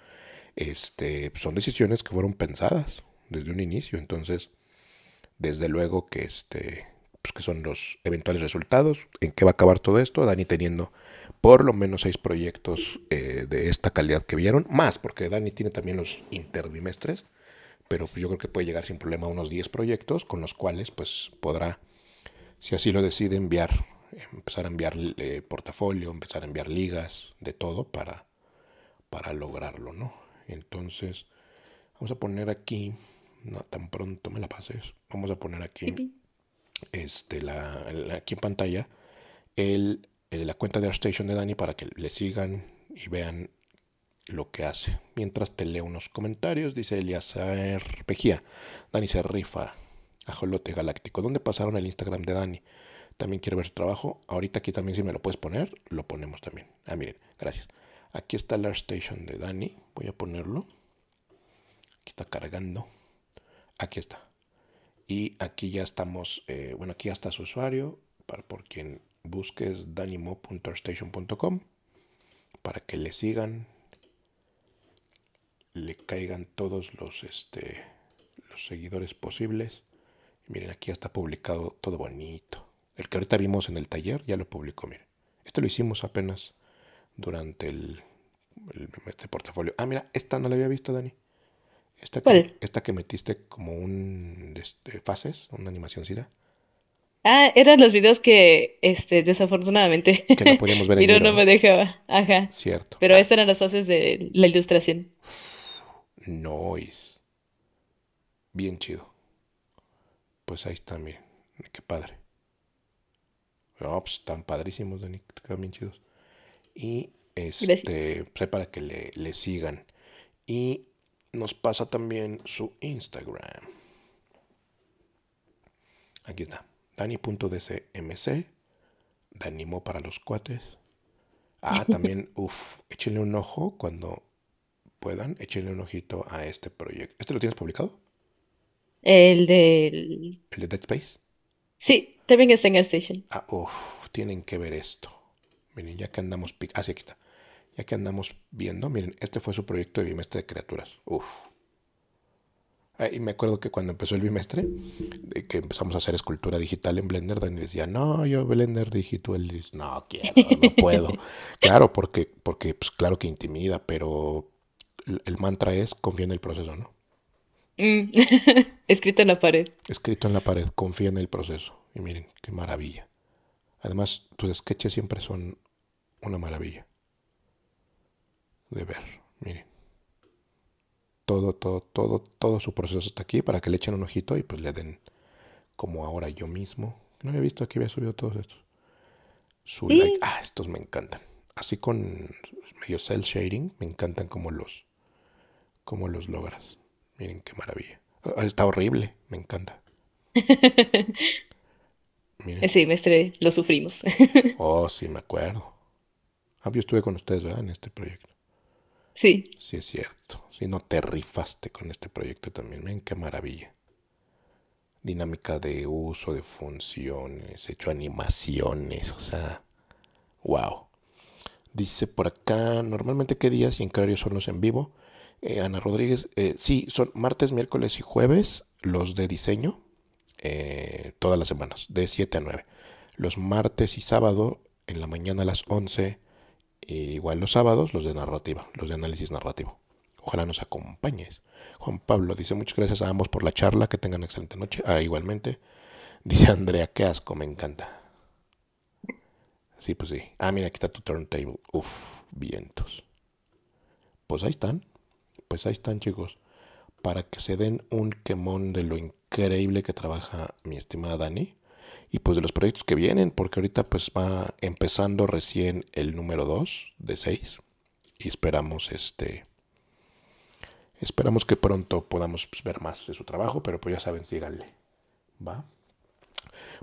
este, son decisiones que fueron pensadas desde un inicio. Entonces, desde luego que este, pues, que son los eventuales resultados, en qué va a acabar todo esto, Dani teniendo por lo menos seis proyectos eh, de esta calidad que vieron, más porque Dani tiene también los interbimestres pero yo creo que puede llegar sin problema a unos diez proyectos con los cuales pues podrá, si así lo decide, enviar, empezar a enviar eh, portafolio, empezar a enviar ligas, de todo para, para lograrlo, ¿no? Entonces, vamos a poner aquí, no tan pronto me la pases, vamos a poner aquí, este, aquí en pantalla, el eh, la cuenta de Station de Dani para que le sigan y vean lo que hace. Mientras te leo unos comentarios, dice Elias Pejía. Dani se rifa. Ajolote Galáctico. ¿Dónde pasaron el Instagram de Dani? También quiero ver su trabajo. Ahorita aquí también si me lo puedes poner, lo ponemos también. Ah, miren, gracias. Aquí está la Station de Dani. Voy a ponerlo. Aquí está cargando. Aquí está. Y aquí ya estamos, eh, bueno, aquí ya está su usuario, para, por quien busques danimo.station.com para que le sigan, le caigan todos los, este, los seguidores posibles. miren, aquí ya está publicado todo bonito. El que ahorita vimos en el taller ya lo publicó, miren. Este lo hicimos apenas durante el, este portafolio. Ah, mira, esta no la había visto, Dani. Esta que, esta que metiste como un este, fases, una SIDA Ah, eran los videos que, este, desafortunadamente, Que no podíamos ver (laughs) en Miro no me dejaba. Ajá. Cierto. Pero ah. estas eran las fases de la ilustración. Noise. Bien chido. Pues ahí está, miren. Qué padre. No, pues están padrísimos, Dani. Están bien chidos. Y este, pues, para que le sigan. Y nos pasa también su Instagram. Aquí está. Dani.dcmc, Danimo para los cuates. Ah, (laughs) también, uff, échenle un ojo cuando puedan, échenle un ojito a este proyecto. ¿Este lo tienes publicado? El del... ¿El de Dead Space? Sí, también es en el Station. Ah, uff, tienen que ver esto. Miren, ya que andamos... Ah, sí, aquí está. Ya que andamos viendo, miren, este fue su proyecto de bimestre de criaturas. Uff. Ah, y me acuerdo que cuando empezó el bimestre, que empezamos a hacer escultura digital en Blender, Dani decía, no, yo Blender Digital, no quiero, no puedo. (laughs) claro, porque, porque pues, claro que intimida, pero el mantra es confía en el proceso, ¿no? Mm. (laughs) Escrito en la pared. Escrito en la pared, confía en el proceso. Y miren, qué maravilla. Además, tus sketches siempre son una maravilla de ver, miren todo, todo, todo, todo su proceso está aquí para que le echen un ojito y pues le den como ahora yo mismo. No había visto aquí había subido todos estos. Su Ah, estos me encantan. Así con medio cel shading, me encantan como los, como los logras. Miren qué maravilla. Ah, está horrible, me encanta. (laughs) Sí, mestre, lo sufrimos. oh, sí, me acuerdo. Ah, yo estuve con ustedes, ¿verdad? En este proyecto. Sí. Sí, es cierto. Si no te rifaste con este proyecto también. Ven qué maravilla. Dinámica de uso, de funciones, hecho animaciones, o sea, wow. Dice por acá, normalmente qué días y en qué horario son los en vivo. Eh, Ana Rodríguez, eh, sí, son martes, miércoles y jueves los de diseño, eh, todas las semanas, de 7 a 9. Los martes y sábado, en la mañana a las 11 eh, igual los sábados, los de narrativa, los de análisis narrativo. Ojalá nos acompañes. Juan Pablo dice muchas gracias a ambos por la charla, que tengan excelente noche. Ah, igualmente. Dice Andrea, qué asco, me encanta. Sí, pues sí. Ah, mira, aquí está tu turntable. Uf, vientos. Pues ahí están. Pues ahí están, chicos. Para que se den un quemón de lo increíble que trabaja mi estimada Dani y pues de los proyectos que vienen, porque ahorita pues va empezando recién el número 2 de 6 y esperamos este esperamos que pronto podamos pues, ver más de su trabajo, pero pues ya saben, síganle. ¿Va?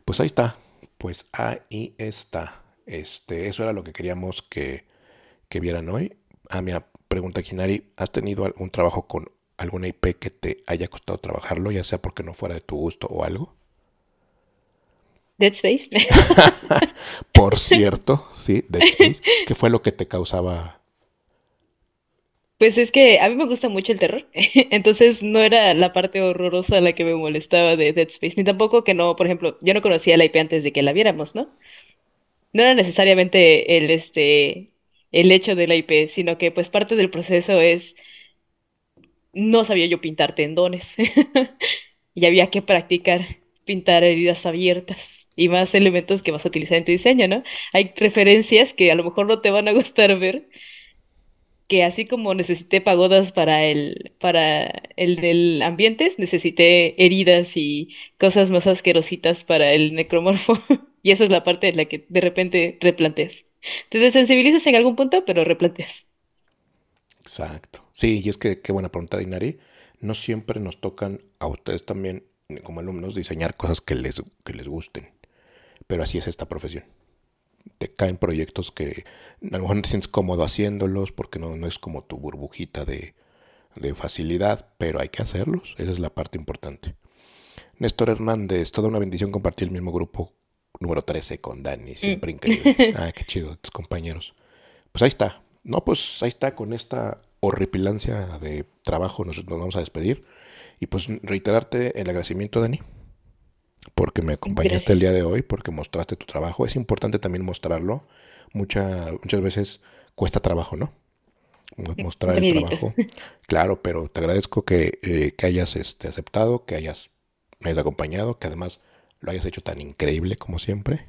Pues ahí está. Pues ahí está. Este, eso era lo que queríamos que, que vieran hoy. A ah, mi pregunta Kinari, ¿has tenido algún trabajo con alguna IP que te haya costado trabajarlo, ya sea porque no fuera de tu gusto o algo? Dead Space. (laughs) Por cierto, sí, Dead Space. ¿Qué fue lo que te causaba? Pues es que a mí me gusta mucho el terror, (laughs) entonces no era la parte horrorosa la que me molestaba de Dead Space, ni tampoco que no, por ejemplo, yo no conocía la IP antes de que la viéramos, ¿no? No era necesariamente el, este, el hecho de la IP, sino que pues parte del proceso es, no sabía yo pintar tendones (laughs) y había que practicar pintar heridas abiertas y más elementos que vas a utilizar en tu diseño, ¿no? Hay referencias que a lo mejor no te van a (laughs) gustar ver, que así como necesité pagodas para el, para el del ambientes, necesité heridas y cosas más asquerositas para el necromorfo. (laughs) y esa es la parte en la que de repente replanteas. Te desensibilizas en algún punto, pero replanteas. Exacto. Sí, y es que qué buena pregunta, Dinari. No siempre nos tocan a ustedes también, como alumnos, diseñar cosas que les, que les gusten. Pero así es esta profesión. Te caen proyectos que a lo mejor no te sientes cómodo haciéndolos porque no, es como tu burbujita de, de facilidad, pero hay que hacerlos. Esa es la parte importante. Néstor Hernández, toda una bendición compartir el mismo grupo número 13 con Dani, siempre mm. increíble. (laughs) Ah, qué chido, tus compañeros. Pues ahí está. No, pues ahí está con esta horripilancia de trabajo, nos, nos vamos a despedir. Y pues reiterarte el agradecimiento, Dani, porque me acompañaste el día de hoy, porque mostraste tu trabajo. Es importante también mostrarlo. Mucha, muchas veces cuesta trabajo, ¿no? Eh, mostrar el trabajo. (laughs) Claro, pero te agradezco eh, que, hayas este, aceptado, que hayas, me hayas acompañado, que además lo hayas hecho tan increíble como siempre.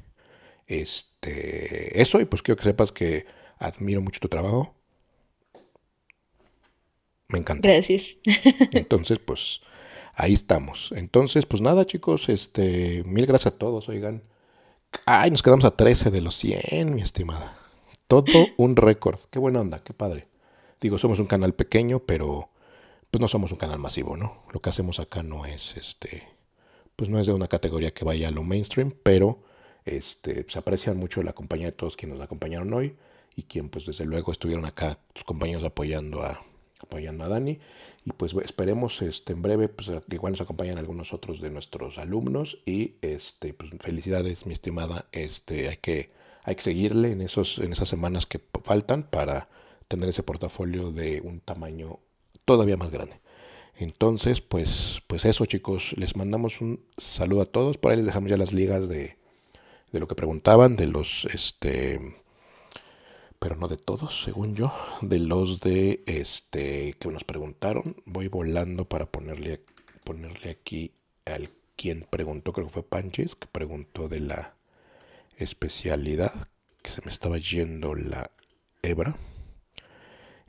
Este, eso, y pues quiero que sepas que admiro mucho tu trabajo. Me encanta. Gracias. (laughs) Entonces, pues ahí estamos. Entonces, pues nada, chicos, este, mil gracias a todos, oigan. Ay, nos quedamos a 13 de los 100, mi estimada. Todo (laughs) un récord. Qué buena onda, qué padre. Digo, somos un canal pequeño, pero pues no somos un canal masivo, ¿no? Lo que hacemos acá no es este pues no es de una categoría que vaya a lo mainstream, pero este, se aprecian mucho la compañía de todos quienes nos acompañaron hoy y quien pues desde luego estuvieron acá sus compañeros apoyando a apoyando a Dani y pues esperemos este, en breve, pues igual nos acompañan algunos otros de nuestros alumnos. Y este, pues, felicidades, mi estimada. Este, hay que, hay que seguirle en, esos, en esas semanas que faltan para tener ese portafolio de un tamaño todavía más grande. Entonces, pues, pues eso, chicos. Les mandamos un saludo a todos. Por ahí les dejamos ya las ligas de, de lo que preguntaban, de los este pero no de todos, según yo, de los de este que nos preguntaron. Voy volando para ponerle, ponerle aquí al quien preguntó, creo que fue Panches que preguntó de la especialidad, que se me estaba yendo la hebra.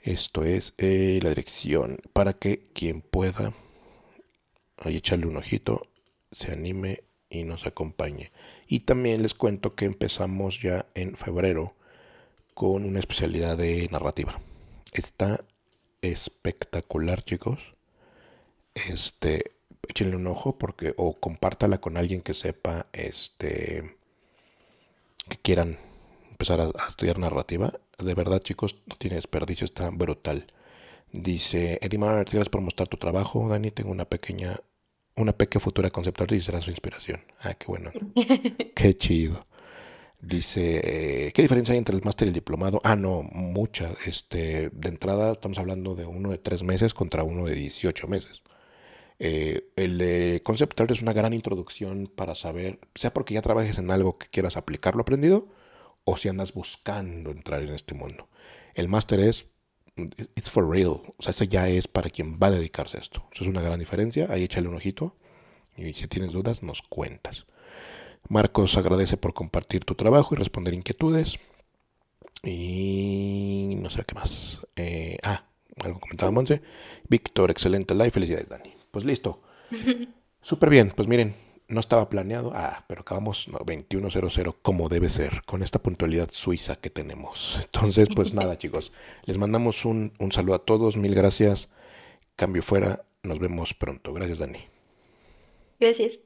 Esto es eh, la dirección para que quien pueda ahí echarle un ojito, se anime y nos acompañe. Y también les cuento que empezamos ya en febrero con una especialidad de narrativa. Está espectacular, chicos. Este, échenle un ojo porque o compártala con alguien que sepa este que quieran empezar a, estudiar narrativa. De verdad, chicos, no tiene desperdicio, está brutal. Dice Eddie gracias por mostrar tu trabajo, Dani. Tengo una pequeña, una pequeña futura conceptual y será su inspiración. Ah, qué bueno. (laughs) qué chido. Dice, eh, ¿qué diferencia hay entre el máster y el diplomado? Ah, no, mucha. Este, de entrada estamos hablando de uno de tres meses contra uno de 18 meses. Eh, el conceptual eh, concept art es una gran introducción para saber, sea porque ya trabajes en algo que quieras aplicar lo aprendido, o si andas buscando entrar en este mundo. El máster es, it's for real. O sea, ese ya es para quien va a dedicarse a esto. Eso es una gran diferencia. Ahí échale un ojito. Y si tienes dudas, nos cuentas. Marcos agradece por compartir tu trabajo y responder inquietudes. Y no sé qué más. Eh, ah, algo comentaba Monse. Víctor, excelente live. Felicidades, Dani. Pues listo. (laughs) Súper bien. Pues miren, no estaba planeado. Ah, pero acabamos 21.00 como debe ser, con esta puntualidad suiza que tenemos. (laughs) Entonces, pues nada, (laughs) chicos. Les mandamos un saludo a todos. Mil gracias. Cambio fuera. Nos vemos pronto. Gracias, Dani. Gracias.